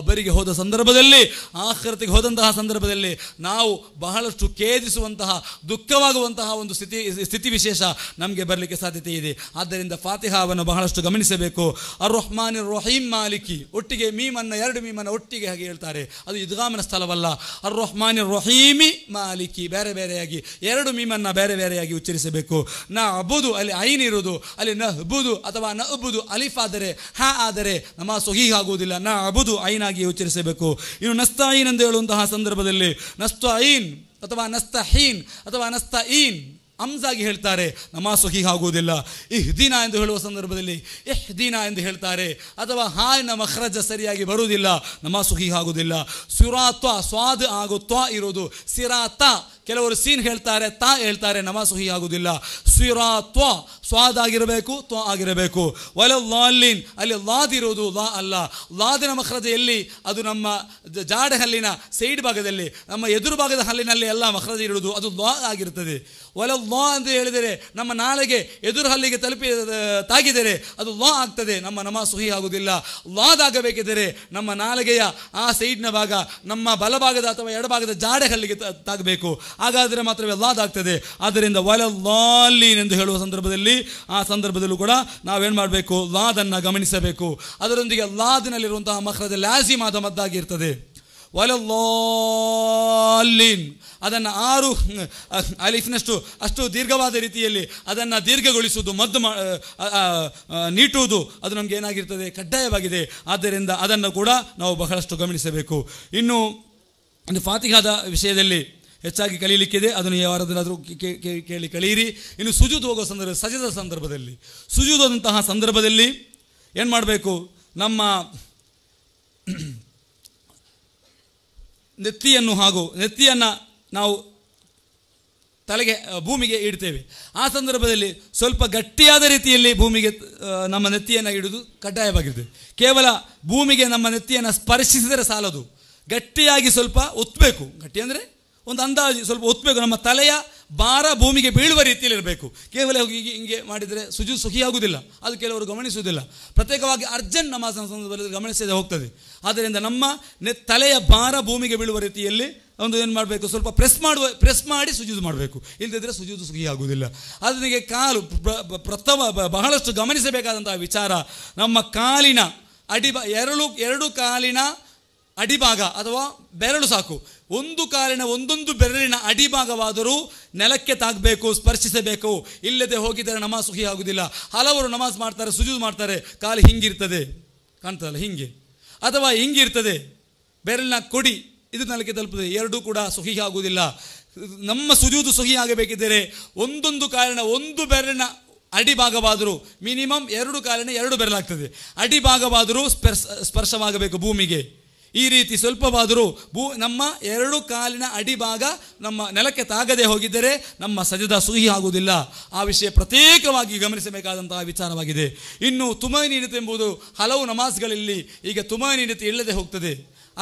ಅವರಿಗೆ ಹೋದ ಸಂದರ್ಭ ಸಂದರ್ಭದಲ್ಲಿ ಆಖರತೆಗೆ ಹೋದಂತಹ ಸಂದರ್ಭದಲ್ಲಿ ನಾವು ಬಹಳಷ್ಟು ಖೇದಿಸುವಂತಹ ದುಃಖವಾಗುವಂತಹ ಒಂದು ಸ್ಥಿತಿ ಸ್ಥಿತಿ ವಿಶೇಷ ನಮಗೆ ಬರಲಿಕ್ಕೆ ಸಾಧ್ಯತೆ ಇದೆ ಆದ್ದರಿಂದ ಫಾತಿಹಾವನ್ನು ಬಹಳಷ್ಟು ಗಮನಿಸಬೇಕು ಅರ್ ರಹ್ಮಾನ್ ರೊಹೀಮ್ ಮಾಲಿಕಿ ಒಟ್ಟಿಗೆ ಮೀಮನ್ನ ಎರಡು ಮೀಮನ್ನ ಒಟ್ಟಿಗೆ ಹಾಗೆ ಹೇಳ್ತಾರೆ ಅದು ಇದ್ಗಾಮನ ಸ್ಥಳವಲ್ಲ ಅರ್ ರಹ್ಮಾನ್ ರಹೀಮಿ ಮಾಲಿಕಿ ಬೇರೆ ಬೇರೆಯಾಗಿ ಎರಡು ಮೀಮನ್ನ ಬೇರೆ ಬೇರೆಯಾಗಿ ಉಚ್ಚರಿಸಬೇಕು ನ ಅಬುದು ಅಲ್ಲಿ ಐನ್ ಇರುವುದು ಅಲ್ಲಿ ಅಬುದು ಅಥವಾ ಅಬುದು ಅಲಿಫ್ ಆದರೆ ಹಾ ಆದರೆ ನಮ್ಮ ಸೊಹೀ ಆಗುವುದಿಲ್ಲ ನಾ ಅಬುದು ಐನಾಗಿ ಉಚ್ಚರಿಸಬೇಕು ಇನ್ನು ನಸ್ತಾಯಿನ್ ಎಂದು ಹೇಳುವಂತಹ ಸಂದರ್ಭದಲ್ಲಿ ಐನ್ ಅಥವಾ ಹೀನ್ ಅಥವಾ ಈನ್ ಅಂಸಾಗಿ ಹೇಳ್ತಾರೆ ನಮಾಸು ಹಿ ಆಗುವುದಿಲ್ಲ ಇಹ್ ಎಂದು ಹೇಳುವ ಸಂದರ್ಭದಲ್ಲಿ ಇಹ್ ದಿನ ಎಂದು ಹೇಳ್ತಾರೆ ಅಥವಾ ಹಾಯ್ ಮಖರಜ ಸರಿಯಾಗಿ ಬರುವುದಿಲ್ಲ ನಮಾಸು ಹಿ ಆಗುವುದಿಲ್ಲ ಸುರಾತ್ವ ಸ್ವಾದ್ ಹಾಗೂ ಇರುವುದು ಸಿರಾತ ಕೆಲವರು ಸೀನ್ ಹೇಳ್ತಾರೆ ತಾ ಹೇಳ್ತಾರೆ ನಮ ಸುಹಿ ಆಗುವುದಿಲ್ಲ ಸುರಾ ತ್ವ ಆಗಿರಬೇಕು ತ್ವ ಆಗಿರಬೇಕು ವಲ ಲಾಲಿನ್ ಅಲ್ಲಿ ಇರುವುದು ಲಾ ಅಲ್ಲ ಲಾದಿನ ಮಖರಜ ಎಲ್ಲಿ ಅದು ನಮ್ಮ ಜಾಡ ಹಲ್ಲಿನ ಸೈಡ್ ಭಾಗದಲ್ಲಿ ನಮ್ಮ ಎದುರು ಭಾಗದ ಹಲ್ಲಿನಲ್ಲಿ ಎಲ್ಲ ಮಖರಜ ಇರುವುದು ಅದು ಲಾ ಆಗಿರುತ್ತದೆ ಒಲ ಲಾ ಅಂತ ಹೇಳಿದರೆ ನಮ್ಮ ನಾಳೆಗೆ ಎದುರು ಹಲ್ಲಿಗೆ ತಲುಪಿ ತಾಗಿದರೆ ಅದು ಲಾ ಆಗ್ತದೆ ನಮ್ಮ ನಮ ಸುಹಿ ಆಗುವುದಿಲ್ಲ ಆಗಬೇಕಿದ್ದರೆ ನಮ್ಮ ನಾಲಿಗೆಯ ಆ ಸೈಡ್ನ ಭಾಗ ನಮ್ಮ ಬಲಭಾಗದ ಅಥವಾ ಎಡಭಾಗದ ಜಾಡೆ ಹಲ್ಲಿಗೆ ತಾಗಬೇಕು ಹಾಗಾದರೆ ಮಾತ್ರವೇ ಲಾದಾಗ್ತದೆ ಆದ್ದರಿಂದ ಲಾಲೀನ್ ಎಂದು ಹೇಳುವ ಸಂದರ್ಭದಲ್ಲಿ ಆ ಸಂದರ್ಭದಲ್ಲೂ ಕೂಡ ನಾವೇನು ಮಾಡಬೇಕು ಲಾದನ್ನು ಗಮನಿಸಬೇಕು ಅದರೊಂದಿಗೆ ಲಾದಿನಲ್ಲಿರುವಂತಹ ಮಕ್ಕಳದ ಲ್ಯಾಸಿಮಾದ ಮದ್ದಾಗಿರ್ತದೆ ವಲಲ್ಲೀನ್ ಅದನ್ನು ಆರು ಅಲಿಫಿನಷ್ಟು ಅಷ್ಟು ದೀರ್ಘವಾದ ರೀತಿಯಲ್ಲಿ ಅದನ್ನು ದೀರ್ಘಗೊಳಿಸುವುದು ಮದ್ದು ಮಾ ನೀಟುವುದು ಅದು ನಮಗೆ ಏನಾಗಿರ್ತದೆ ಕಡ್ಡಾಯವಾಗಿದೆ ಆದ್ದರಿಂದ ಅದನ್ನು ಕೂಡ ನಾವು ಬಹಳಷ್ಟು ಗಮನಿಸಬೇಕು ಇನ್ನು ಒಂದು ಫಾತಿಹಾದ ವಿಷಯದಲ್ಲಿ ಹೆಚ್ಚಾಗಿ ಕಲೀಲಿಕ್ಕಿದೆ ಅದನ್ನು ಯಾರದನ್ನಾದರೂ ಕೇಳಿ ಕಲಿಯಿರಿ ಇನ್ನು ಸುಜುದು ಹೋಗೋ ಸಂದರ್ಭ ಸಜದ ಸಂದರ್ಭದಲ್ಲಿ ಆದಂತಹ ಸಂದರ್ಭದಲ್ಲಿ ಏನು ಮಾಡಬೇಕು ನಮ್ಮ ನೆತ್ತಿಯನ್ನು ಹಾಗೂ ನೆತ್ತಿಯನ್ನು ನಾವು ತಲೆಗೆ ಭೂಮಿಗೆ ಇಡ್ತೇವೆ ಆ ಸಂದರ್ಭದಲ್ಲಿ ಸ್ವಲ್ಪ ಗಟ್ಟಿಯಾದ ರೀತಿಯಲ್ಲಿ ಭೂಮಿಗೆ ನಮ್ಮ ನೆತ್ತಿಯನ್ನು ಇಡುವುದು ಕಡ್ಡಾಯವಾಗಿದೆ ಕೇವಲ ಭೂಮಿಗೆ ನಮ್ಮ ನೆತ್ತಿಯನ್ನು ಸ್ಪರ್ಶಿಸಿದರೆ ಸಾಲದು ಗಟ್ಟಿಯಾಗಿ ಸ್ವಲ್ಪ ಒತ್ತಬೇಕು ಗಟ್ಟಿ ಅಂದರೆ ಒಂದು ಅಂದಾಜು ಸ್ವಲ್ಪ ಒತ್ತಬೇಕು ನಮ್ಮ ತಲೆಯ ಭಾರ ಭೂಮಿಗೆ ಬೀಳುವ ರೀತಿಯಲ್ಲಿ ಇರಬೇಕು ಕೇವಲ ಹೋಗಿ ಹಿಂಗೆ ಮಾಡಿದರೆ ಸುಜು ಸುಖಿಯಾಗುವುದಿಲ್ಲ ಅದು ಕೆಲವರು ಗಮನಿಸುವುದಿಲ್ಲ ಪ್ರತ್ಯೇಕವಾಗಿ ಅರ್ಜೆಂಟ್ ನಮ್ಮ ಸಂದರ್ಭದಲ್ಲಿ ಗಮನಿಸದೆ ಹೋಗ್ತದೆ ಆದ್ದರಿಂದ ನಮ್ಮ ತಲೆಯ ಭಾರ ಭೂಮಿಗೆ ಬೀಳುವ ರೀತಿಯಲ್ಲಿ ಒಂದು ಏನು ಮಾಡಬೇಕು ಸ್ವಲ್ಪ ಪ್ರೆಸ್ ಮಾಡುವ ಪ್ರೆಸ್ ಮಾಡಿ ಸುಜೂದು ಮಾಡಬೇಕು ಇಲ್ಲದಿದ್ದರೆ ಸುಜೂದು ಆಗುವುದಿಲ್ಲ ಅದನಿಗೆ ಕಾಲು ಪ್ರಥಮ ಬಹಳಷ್ಟು ಗಮನಿಸಬೇಕಾದಂತಹ ವಿಚಾರ ನಮ್ಮ ಕಾಲಿನ ಅಡಿಬ ಎರಡು ಎರಡು ಕಾಲಿನ ಅಡಿಭಾಗ ಅಥವಾ ಬೆರಳು ಸಾಕು ಒಂದು ಕಾರಣ ಒಂದೊಂದು ಬೆರಳಿನ ಅಡಿಭಾಗವಾದರೂ ನೆಲಕ್ಕೆ ತಾಗಬೇಕು ಸ್ಪರ್ಶಿಸಬೇಕು ಇಲ್ಲದೆ ಹೋಗಿದರೆ ನಮಾಜ್ ಸುಖಿ ಆಗುವುದಿಲ್ಲ ಹಲವರು ನಮಾಜ್ ಮಾಡ್ತಾರೆ ಸುಜೂದು ಮಾಡ್ತಾರೆ ಕಾಲು ಹಿಂಗಿರ್ತದೆ ಕಾಣ್ತದಲ್ಲ ಹಿಂಗೆ ಅಥವಾ ಹಿಂಗಿರ್ತದೆ ಬೆರಳಿನ ಕೊಡಿ ಇದು ನೆಲಕ್ಕೆ ತಲುಪದೆ ಎರಡೂ ಕೂಡ ಸುಖಿ ಆಗುವುದಿಲ್ಲ ನಮ್ಮ ಸುಜೂದು ಸುಖಿ ಆಗಬೇಕಿದ್ದರೆ ಒಂದೊಂದು ಕಾರಣ ಒಂದು ಬೆರಳಿನ ಅಡಿಭಾಗವಾದರೂ ಮಿನಿಮಮ್ ಎರಡು ಕಾರಣ ಎರಡು ಬೆರಳಾಗ್ತದೆ ಅಡಿಭಾಗವಾದರೂ ಸ್ಪರ್ಶ ಸ್ಪರ್ಶವಾಗಬೇಕು ಭೂಮಿಗೆ ಈ ರೀತಿ ಸ್ವಲ್ಪವಾದರೂ ಭೂ ನಮ್ಮ ಎರಡು ಕಾಲಿನ ಅಡಿಭಾಗ ನಮ್ಮ ನೆಲಕ್ಕೆ ತಾಗದೆ ಹೋಗಿದ್ದರೆ ನಮ್ಮ ಸಜದ ಸುಹಿ ಆಗುವುದಿಲ್ಲ ಆ ವಿಷಯ ಪ್ರತ್ಯೇಕವಾಗಿ ಗಮನಿಸಬೇಕಾದಂತಹ ವಿಚಾರವಾಗಿದೆ ಇನ್ನು ತುಮನೀನತೆ ಎಂಬುದು ಹಲವು ನಮಾಜ್ಗಳಲ್ಲಿ ಈಗ ತುಮನೀನತೆ ಇಲ್ಲದೆ ಹೋಗ್ತದೆ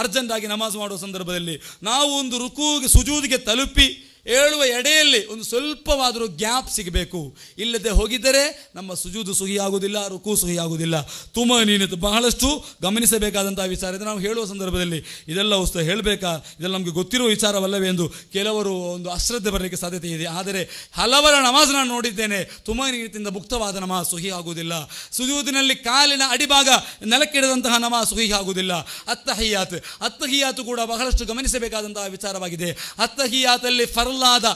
ಅರ್ಜೆಂಟಾಗಿ ನಮಾಜ್ ಮಾಡುವ ಸಂದರ್ಭದಲ್ಲಿ ನಾವು ಒಂದು ರುಕೂಗೆ ಸುಜೂದಿಗೆ ತಲುಪಿ ಹೇಳುವ ಎಡೆಯಲ್ಲಿ ಒಂದು ಸ್ವಲ್ಪವಾದರೂ ಗ್ಯಾಪ್ ಸಿಗಬೇಕು ಇಲ್ಲದೆ ಹೋಗಿದ್ದರೆ ನಮ್ಮ ಸುಜೂದು ಸುಹಿಯಾಗುವುದಿಲ್ಲ ರುಕು ಆಗುವುದಿಲ್ಲ ತುಂಬ ನೀನು ಬಹಳಷ್ಟು ಗಮನಿಸಬೇಕಾದಂತಹ ವಿಚಾರ ಇದೆ ನಾವು ಹೇಳುವ ಸಂದರ್ಭದಲ್ಲಿ ಇದೆಲ್ಲ ವಸ್ತು ಹೇಳಬೇಕಾ ಇದೆಲ್ಲ ನಮಗೆ ಗೊತ್ತಿರುವ ವಿಚಾರವಲ್ಲವೇ ಎಂದು ಕೆಲವರು ಒಂದು ಅಶ್ರದ್ಧೆ ಬರಲಿಕ್ಕೆ ಸಾಧ್ಯತೆ ಇದೆ ಆದರೆ ಹಲವರ ನಮಾಜ್ ನಾನು ನೋಡಿದ್ದೇನೆ ತುಂಬ ನೀನತಿಂದ ಮುಕ್ತವಾದ ನಮಾಜ್ ಸುಹಿ ಆಗುವುದಿಲ್ಲ ಸುಜೂದಿನಲ್ಲಿ ಕಾಲಿನ ಅಡಿಭಾಗ ನೆಲಕ್ಕಿಡದಂತಹ ನಮಾಜ್ ಸುಹಿ ಆಗುವುದಿಲ್ಲ ಅತ್ತಹಿಯಾತ್ ಕೂಡ ಬಹಳಷ್ಟು ಗಮನಿಸಬೇಕಾದಂತಹ ವಿಚಾರವಾಗಿದೆ ಅತ್ತಹಿಯಾತಲ್ಲಿ ಫರ್ ಬರಲಾದ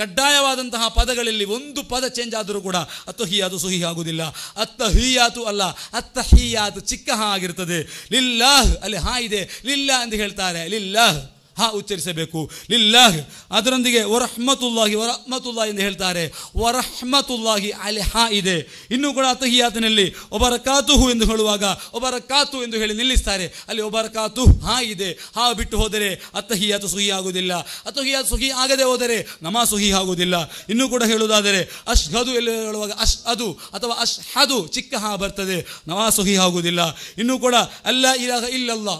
ಕಡ್ಡಾಯವಾದಂತಹ ಪದಗಳಲ್ಲಿ ಒಂದು ಪದ ಚೇಂಜ್ ಆದರೂ ಕೂಡ ಅತ್ತ ಹೀಯಾತು ಸುಹಿ ಆಗುವುದಿಲ್ಲ ಅತ್ತ ಹೀಯಾತು ಅಲ್ಲ ಅತ್ತ ಹೀಯಾತು ಚಿಕ್ಕ ಹಾ ಆಗಿರ್ತದೆ ಲಿಲ್ಲಾಹ್ ಅಲ್ಲಿ ಹಾ ಇದೆ ಲಿಲ್ಲ ಅಂತ ಹೇಳ್ತಾರೆ ಲಿಲ್ಲಾಹ್ ಹಾ ಉಚ್ಚರಿಸಬೇಕು ಲಿಲ್ಲಾಹ್ ಅದರೊಂದಿಗೆ ವರಹ್ಮತುಲ್ಲಾಹಿ ವರಹ್ಮತುಲ್ಲಾ ಎಂದು ಹೇಳ್ತಾರೆ ವರಹ್ಮತುಲ್ಲಾಹಿ ಅಲ್ಲಿ ಹಾ ಇದೆ ಇನ್ನೂ ಕೂಡ ಆತನಲ್ಲಿ ಒಬ್ಬರ ಕಾತುಹು ಎಂದು ಹೇಳುವಾಗ ಒಬ್ಬರ ಕಾತು ಎಂದು ಹೇಳಿ ನಿಲ್ಲಿಸ್ತಾರೆ ಅಲ್ಲಿ ಒಬ್ಬರ ಕಾತು ಹಾ ಇದೆ ಹಾ ಬಿಟ್ಟು ಹೋದರೆ ಅತ್ತಹಿಯಾತು ಸುಹಿ ಆಗುವುದಿಲ್ಲ ಅತಹಿಯಾತು ಸುಹಿ ಆಗದೆ ಹೋದರೆ ನಮಾ ಸುಹಿ ಆಗುವುದಿಲ್ಲ ಇನ್ನೂ ಕೂಡ ಹೇಳುವುದಾದರೆ ಅಶ್ಹದು ಗದು ಹೇಳುವಾಗ ಅಶ್ ಅದು ಅಥವಾ ಅಶ್ ಹದು ಚಿಕ್ಕ ಹಾ ಬರ್ತದೆ ನಮಾ ಸುಹಿ ಆಗುವುದಿಲ್ಲ ಇನ್ನೂ ಕೂಡ ಅಲ್ಲ ಇಲ್ಲ ಇಲ್ಲಲ್ಲ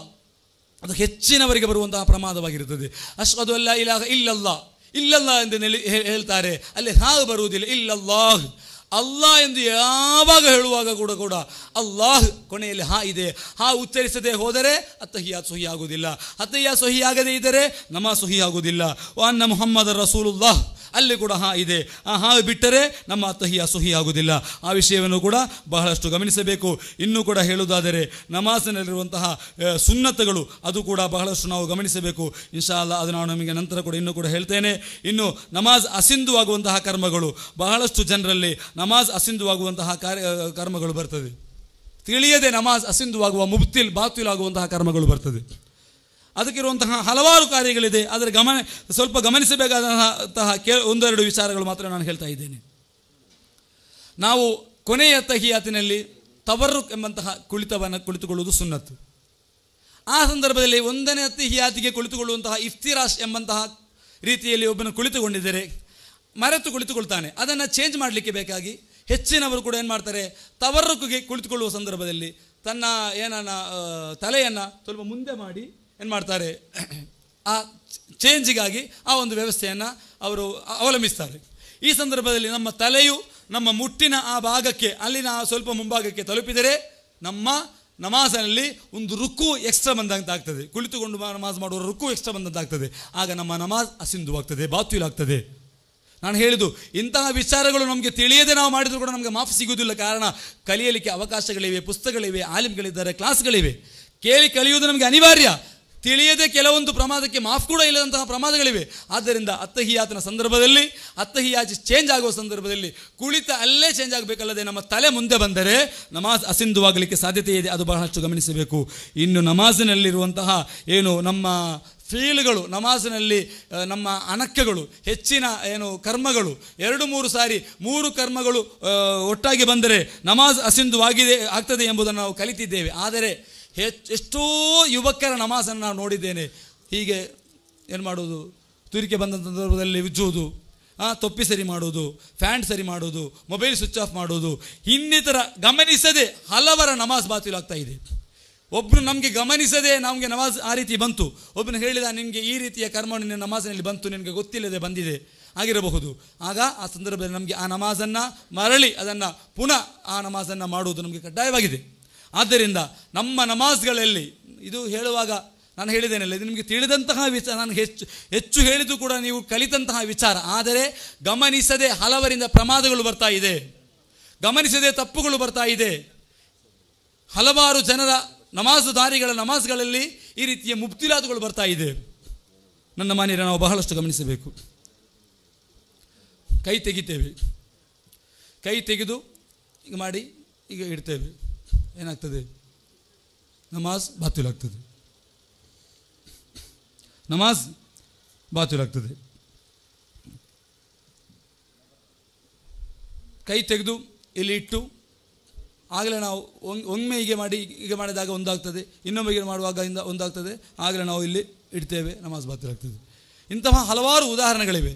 ಅದು ಹೆಚ್ಚಿನವರಿಗೆ ಬರುವಂತಹ ಪ್ರಮಾದವಾಗಿರುತ್ತದೆ ಅಷ್ಟು ಅದು ಅಲ್ಲ ಇಲ್ಲ ಇಲ್ಲಲ್ಲ ಇಲ್ಲಲ್ಲ ಎಂದು ಹೇಳ್ತಾರೆ ಅಲ್ಲಿ ಹಾಗೆ ಬರುವುದಿಲ್ಲ ಇಲ್ಲಲ್ಲಾಹ್ ಅಲ್ಲಾ ಎಂದು ಯಾವಾಗ ಹೇಳುವಾಗ ಕೂಡ ಕೂಡ ಅಲ್ಲಾಹ್ ಕೊನೆಯಲ್ಲಿ ಹಾ ಇದೆ ಹಾ ಉಚ್ಚರಿಸದೆ ಹೋದರೆ ಅತ್ತಹಿಯಾ ಸುಹಿ ಆಗುವುದಿಲ್ಲ ಅತ್ತಹಿಯಾ ಸುಹಿ ಆಗದೇ ಇದ್ದರೆ ನಮ ಸುಹಿ ಆಗುವುದಿಲ್ಲ ವನ್ನ ಮೊಹಮ್ಮದ್ ರಸೂಲುಲ್ಲಾಹ್ ಅಲ್ಲಿ ಕೂಡ ಹಾ ಇದೆ ಆ ಹಾ ಬಿಟ್ಟರೆ ನಮ್ಮ ತಹಿ ಅಸುಹಿ ಆಗುವುದಿಲ್ಲ ಆ ವಿಷಯವನ್ನು ಕೂಡ ಬಹಳಷ್ಟು ಗಮನಿಸಬೇಕು ಇನ್ನೂ ಕೂಡ ಹೇಳುವುದಾದರೆ ನಮಾಸಿನಲ್ಲಿರುವಂತಹ ಸುನ್ನತಗಳು ಅದು ಕೂಡ ಬಹಳಷ್ಟು ನಾವು ಗಮನಿಸಬೇಕು ಇನ್ಶಾ ಅಲ್ಲ ಅದು ನಾನು ನಿಮಗೆ ನಂತರ ಕೂಡ ಇನ್ನೂ ಕೂಡ ಹೇಳ್ತೇನೆ ಇನ್ನು ನಮಾಜ್ ಅಸಿಂಧುವಾಗುವಂತಹ ಕರ್ಮಗಳು ಬಹಳಷ್ಟು ಜನರಲ್ಲಿ ನಮಾಜ್ ಅಸಿಂಧುವಾಗುವಂತಹ ಕಾರ್ಯ ಕರ್ಮಗಳು ಬರ್ತದೆ ತಿಳಿಯದೆ ನಮಾಜ್ ಅಸಿಂಧುವಾಗುವ ಮುಬ್ತಿಲ್ ಬಾತಿಲ್ ಆಗುವಂತಹ ಕರ್ಮಗಳು ಬರ್ತದೆ ಅದಕ್ಕಿರುವಂತಹ ಹಲವಾರು ಕಾರ್ಯಗಳಿದೆ ಆದರೆ ಗಮನ ಸ್ವಲ್ಪ ಗಮನಿಸಬೇಕಾದಂತಹ ಕೆ ಒಂದೆರಡು ವಿಚಾರಗಳು ಮಾತ್ರ ನಾನು ಹೇಳ್ತಾ ಇದ್ದೇನೆ ನಾವು ಕೊನೆಯ ತಹಿಯಾತಿನಲ್ಲಿ ತವರು ಎಂಬಂತಹ ಕುಳಿತವನ್ನು ಕುಳಿತುಕೊಳ್ಳುವುದು ಸುನ್ನತ್ತು ಆ ಸಂದರ್ಭದಲ್ಲಿ ಒಂದನೇ ತಹಿಯಾತಿಗೆ ಕುಳಿತುಕೊಳ್ಳುವಂತಹ ಇಫ್ತಿರಾಶ್ ಎಂಬಂತಹ ರೀತಿಯಲ್ಲಿ ಒಬ್ಬನು ಕುಳಿತುಕೊಂಡಿದ್ದರೆ ಮರೆತು ಕುಳಿತುಕೊಳ್ತಾನೆ ಅದನ್ನು ಚೇಂಜ್ ಮಾಡಲಿಕ್ಕೆ ಬೇಕಾಗಿ ಹೆಚ್ಚಿನವರು ಕೂಡ ಏನು ಮಾಡ್ತಾರೆ ತವರುಕ್ಕೆ ಕುಳಿತುಕೊಳ್ಳುವ ಸಂದರ್ಭದಲ್ಲಿ ತನ್ನ ಏನನ್ನ ತಲೆಯನ್ನು ಸ್ವಲ್ಪ ಮುಂದೆ ಮಾಡಿ ಏನು ಮಾಡ್ತಾರೆ ಆ ಚೇಂಜಿಗಾಗಿ ಆ ಒಂದು ವ್ಯವಸ್ಥೆಯನ್ನು ಅವರು ಅವಲಂಬಿಸ್ತಾರೆ ಈ ಸಂದರ್ಭದಲ್ಲಿ ನಮ್ಮ ತಲೆಯು ನಮ್ಮ ಮುಟ್ಟಿನ ಆ ಭಾಗಕ್ಕೆ ಅಲ್ಲಿನ ಆ ಸ್ವಲ್ಪ ಮುಂಭಾಗಕ್ಕೆ ತಲುಪಿದರೆ ನಮ್ಮ ನಮಾಜಿನಲ್ಲಿ ಒಂದು ರುಕ್ಕು ಎಕ್ಸ್ಟ್ರಾ ಬಂದಂತಾಗ್ತದೆ ಕುಳಿತುಕೊಂಡು ನಮಾಜ್ ಮಾಡುವ ರುಕ್ಕು ಎಕ್ಸ್ಟ್ರಾ ಬಂದಂತಾಗ್ತದೆ ಆಗ ನಮ್ಮ ನಮಾಜ್ ಅಸಿಂಧುವಾಗ್ತದೆ ಬಾತ್ಯುಲಾಗ್ತದೆ ನಾನು ಹೇಳಿದ್ದು ಇಂತಹ ವಿಚಾರಗಳು ನಮಗೆ ತಿಳಿಯದೆ ನಾವು ಮಾಡಿದರೂ ಕೂಡ ನಮಗೆ ಮಾಫ್ ಸಿಗುವುದಿಲ್ಲ ಕಾರಣ ಕಲಿಯಲಿಕ್ಕೆ ಅವಕಾಶಗಳಿವೆ ಪುಸ್ತಕಗಳಿವೆ ಆಲಿಮ್ಗಳಿದ್ದಾರೆ ಕ್ಲಾಸ್ಗಳಿವೆ ಕೇಳಿ ಕಲಿಯುವುದು ನಮಗೆ ಅನಿವಾರ್ಯ ತಿಳಿಯದೆ ಕೆಲವೊಂದು ಪ್ರಮಾದಕ್ಕೆ ಮಾಫ್ ಕೂಡ ಇಲ್ಲದಂತಹ ಪ್ರಮಾದಗಳಿವೆ ಆದ್ದರಿಂದ ಅತ್ತಹಿಯಾತನ ಸಂದರ್ಭದಲ್ಲಿ ಅತ್ತಹಿಯಾಚಿ ಚೇಂಜ್ ಆಗುವ ಸಂದರ್ಭದಲ್ಲಿ ಕುಳಿತ ಅಲ್ಲೇ ಚೇಂಜ್ ಆಗಬೇಕಲ್ಲದೆ ನಮ್ಮ ತಲೆ ಮುಂದೆ ಬಂದರೆ ನಮಾಜ್ ಅಸಿಂಧುವಾಗಲಿಕ್ಕೆ ಸಾಧ್ಯತೆ ಇದೆ ಅದು ಬಹಳಷ್ಟು ಗಮನಿಸಬೇಕು ಇನ್ನು ನಮಾಜಿನಲ್ಲಿರುವಂತಹ ಏನು ನಮ್ಮ ಫೀಲ್ಗಳು ನಮಾಜಿನಲ್ಲಿ ನಮ್ಮ ಅಣಕ್ಕಗಳು ಹೆಚ್ಚಿನ ಏನು ಕರ್ಮಗಳು ಎರಡು ಮೂರು ಸಾರಿ ಮೂರು ಕರ್ಮಗಳು ಒಟ್ಟಾಗಿ ಬಂದರೆ ನಮಾಜ್ ಅಸಿಂಧುವಾಗಿದೆ ಆಗ್ತದೆ ಎಂಬುದನ್ನು ನಾವು ಕಲಿತಿದ್ದೇವೆ ಆದರೆ ಹೆಚ್ಚು ಎಷ್ಟೋ ಯುವಕರ ನಮಾಜನ್ನು ನಾನು ನೋಡಿದ್ದೇನೆ ಹೀಗೆ ಏನು ಮಾಡೋದು ತುರಿಕೆ ಬಂದ ಸಂದರ್ಭದಲ್ಲಿ ಉಜ್ಜುವುದು ತೊಪ್ಪಿ ಸರಿ ಮಾಡುವುದು ಫ್ಯಾಂಟ್ ಸರಿ ಮಾಡೋದು ಮೊಬೈಲ್ ಸ್ವಿಚ್ ಆಫ್ ಮಾಡೋದು ಇನ್ನಿತರ ಗಮನಿಸದೆ ಹಲವರ ನಮಾಜ್ ಬಾತಿಲಾಗ್ತಾ ಇದೆ ಒಬ್ಬನು ನಮಗೆ ಗಮನಿಸದೆ ನಮಗೆ ನಮಾಜ್ ಆ ರೀತಿ ಬಂತು ಒಬ್ಬನು ಹೇಳಿದ ನಿಮಗೆ ಈ ರೀತಿಯ ಕರ್ಮ ನಿನ್ನ ನಮಾಜಿನಲ್ಲಿ ಬಂತು ನಿನಗೆ ಗೊತ್ತಿಲ್ಲದೆ ಬಂದಿದೆ ಆಗಿರಬಹುದು ಆಗ ಆ ಸಂದರ್ಭದಲ್ಲಿ ನಮಗೆ ಆ ನಮಾಜನ್ನು ಮರಳಿ ಅದನ್ನು ಪುನಃ ಆ ನಮಾಜನ್ನು ಮಾಡುವುದು ನಮಗೆ ಕಡ್ಡಾಯವಾಗಿದೆ ಆದ್ದರಿಂದ ನಮ್ಮ ನಮಾಜ್ಗಳಲ್ಲಿ ಇದು ಹೇಳುವಾಗ ನಾನು ಹೇಳಿದ್ದೇನೆಲ್ಲ ಇದು ನಿಮಗೆ ತಿಳಿದಂತಹ ವಿಚಾರ ನಾನು ಹೆಚ್ಚು ಹೆಚ್ಚು ಹೇಳಿದ್ದು ಕೂಡ ನೀವು ಕಲಿತಂತಹ ವಿಚಾರ ಆದರೆ ಗಮನಿಸದೆ ಹಲವರಿಂದ ಪ್ರಮಾದಗಳು ಬರ್ತಾ ಇದೆ ಗಮನಿಸದೆ ತಪ್ಪುಗಳು ಬರ್ತಾ ಇದೆ ಹಲವಾರು ಜನರ ನಮಾಜು ದಾರಿಗಳ ನಮಾಜ್ಗಳಲ್ಲಿ ಈ ರೀತಿಯ ಮುಬ್ತಿಲಾದುಗಳು ಬರ್ತಾ ಇದೆ ನನ್ನ ಮಾನ್ಯರ ನಾವು ಬಹಳಷ್ಟು ಗಮನಿಸಬೇಕು ಕೈ ತೆಗಿತೇವೆ ಕೈ ತೆಗೆದು ಈಗ ಮಾಡಿ ಈಗ ಇಡ್ತೇವೆ ಏನಾಗ್ತದೆ ನಮಾಜ್ ಬಾತಿಲಾಗ್ತದೆ ನಮಾಜ್ ಬಾತಿಲಾಗ್ತದೆ ಕೈ ತೆಗೆದು ಇಲ್ಲಿ ಇಟ್ಟು ಆಗಲೇ ನಾವು ಒಮ್ಮೆ ಹೀಗೆ ಮಾಡಿ ಹೀಗೆ ಮಾಡಿದಾಗ ಒಂದಾಗ್ತದೆ ಇನ್ನೊಮ್ಮೆ ಹೀಗೆ ಮಾಡುವಾಗ ಇಂದ ಒಂದಾಗ್ತದೆ ಆಗಲೇ ನಾವು ಇಲ್ಲಿ ಇಡ್ತೇವೆ ನಮಾಜ್ ಬಾತಿಲಾಗ್ತದೆ ಇಂತಹ ಹಲವಾರು ಉದಾಹರಣೆಗಳಿವೆ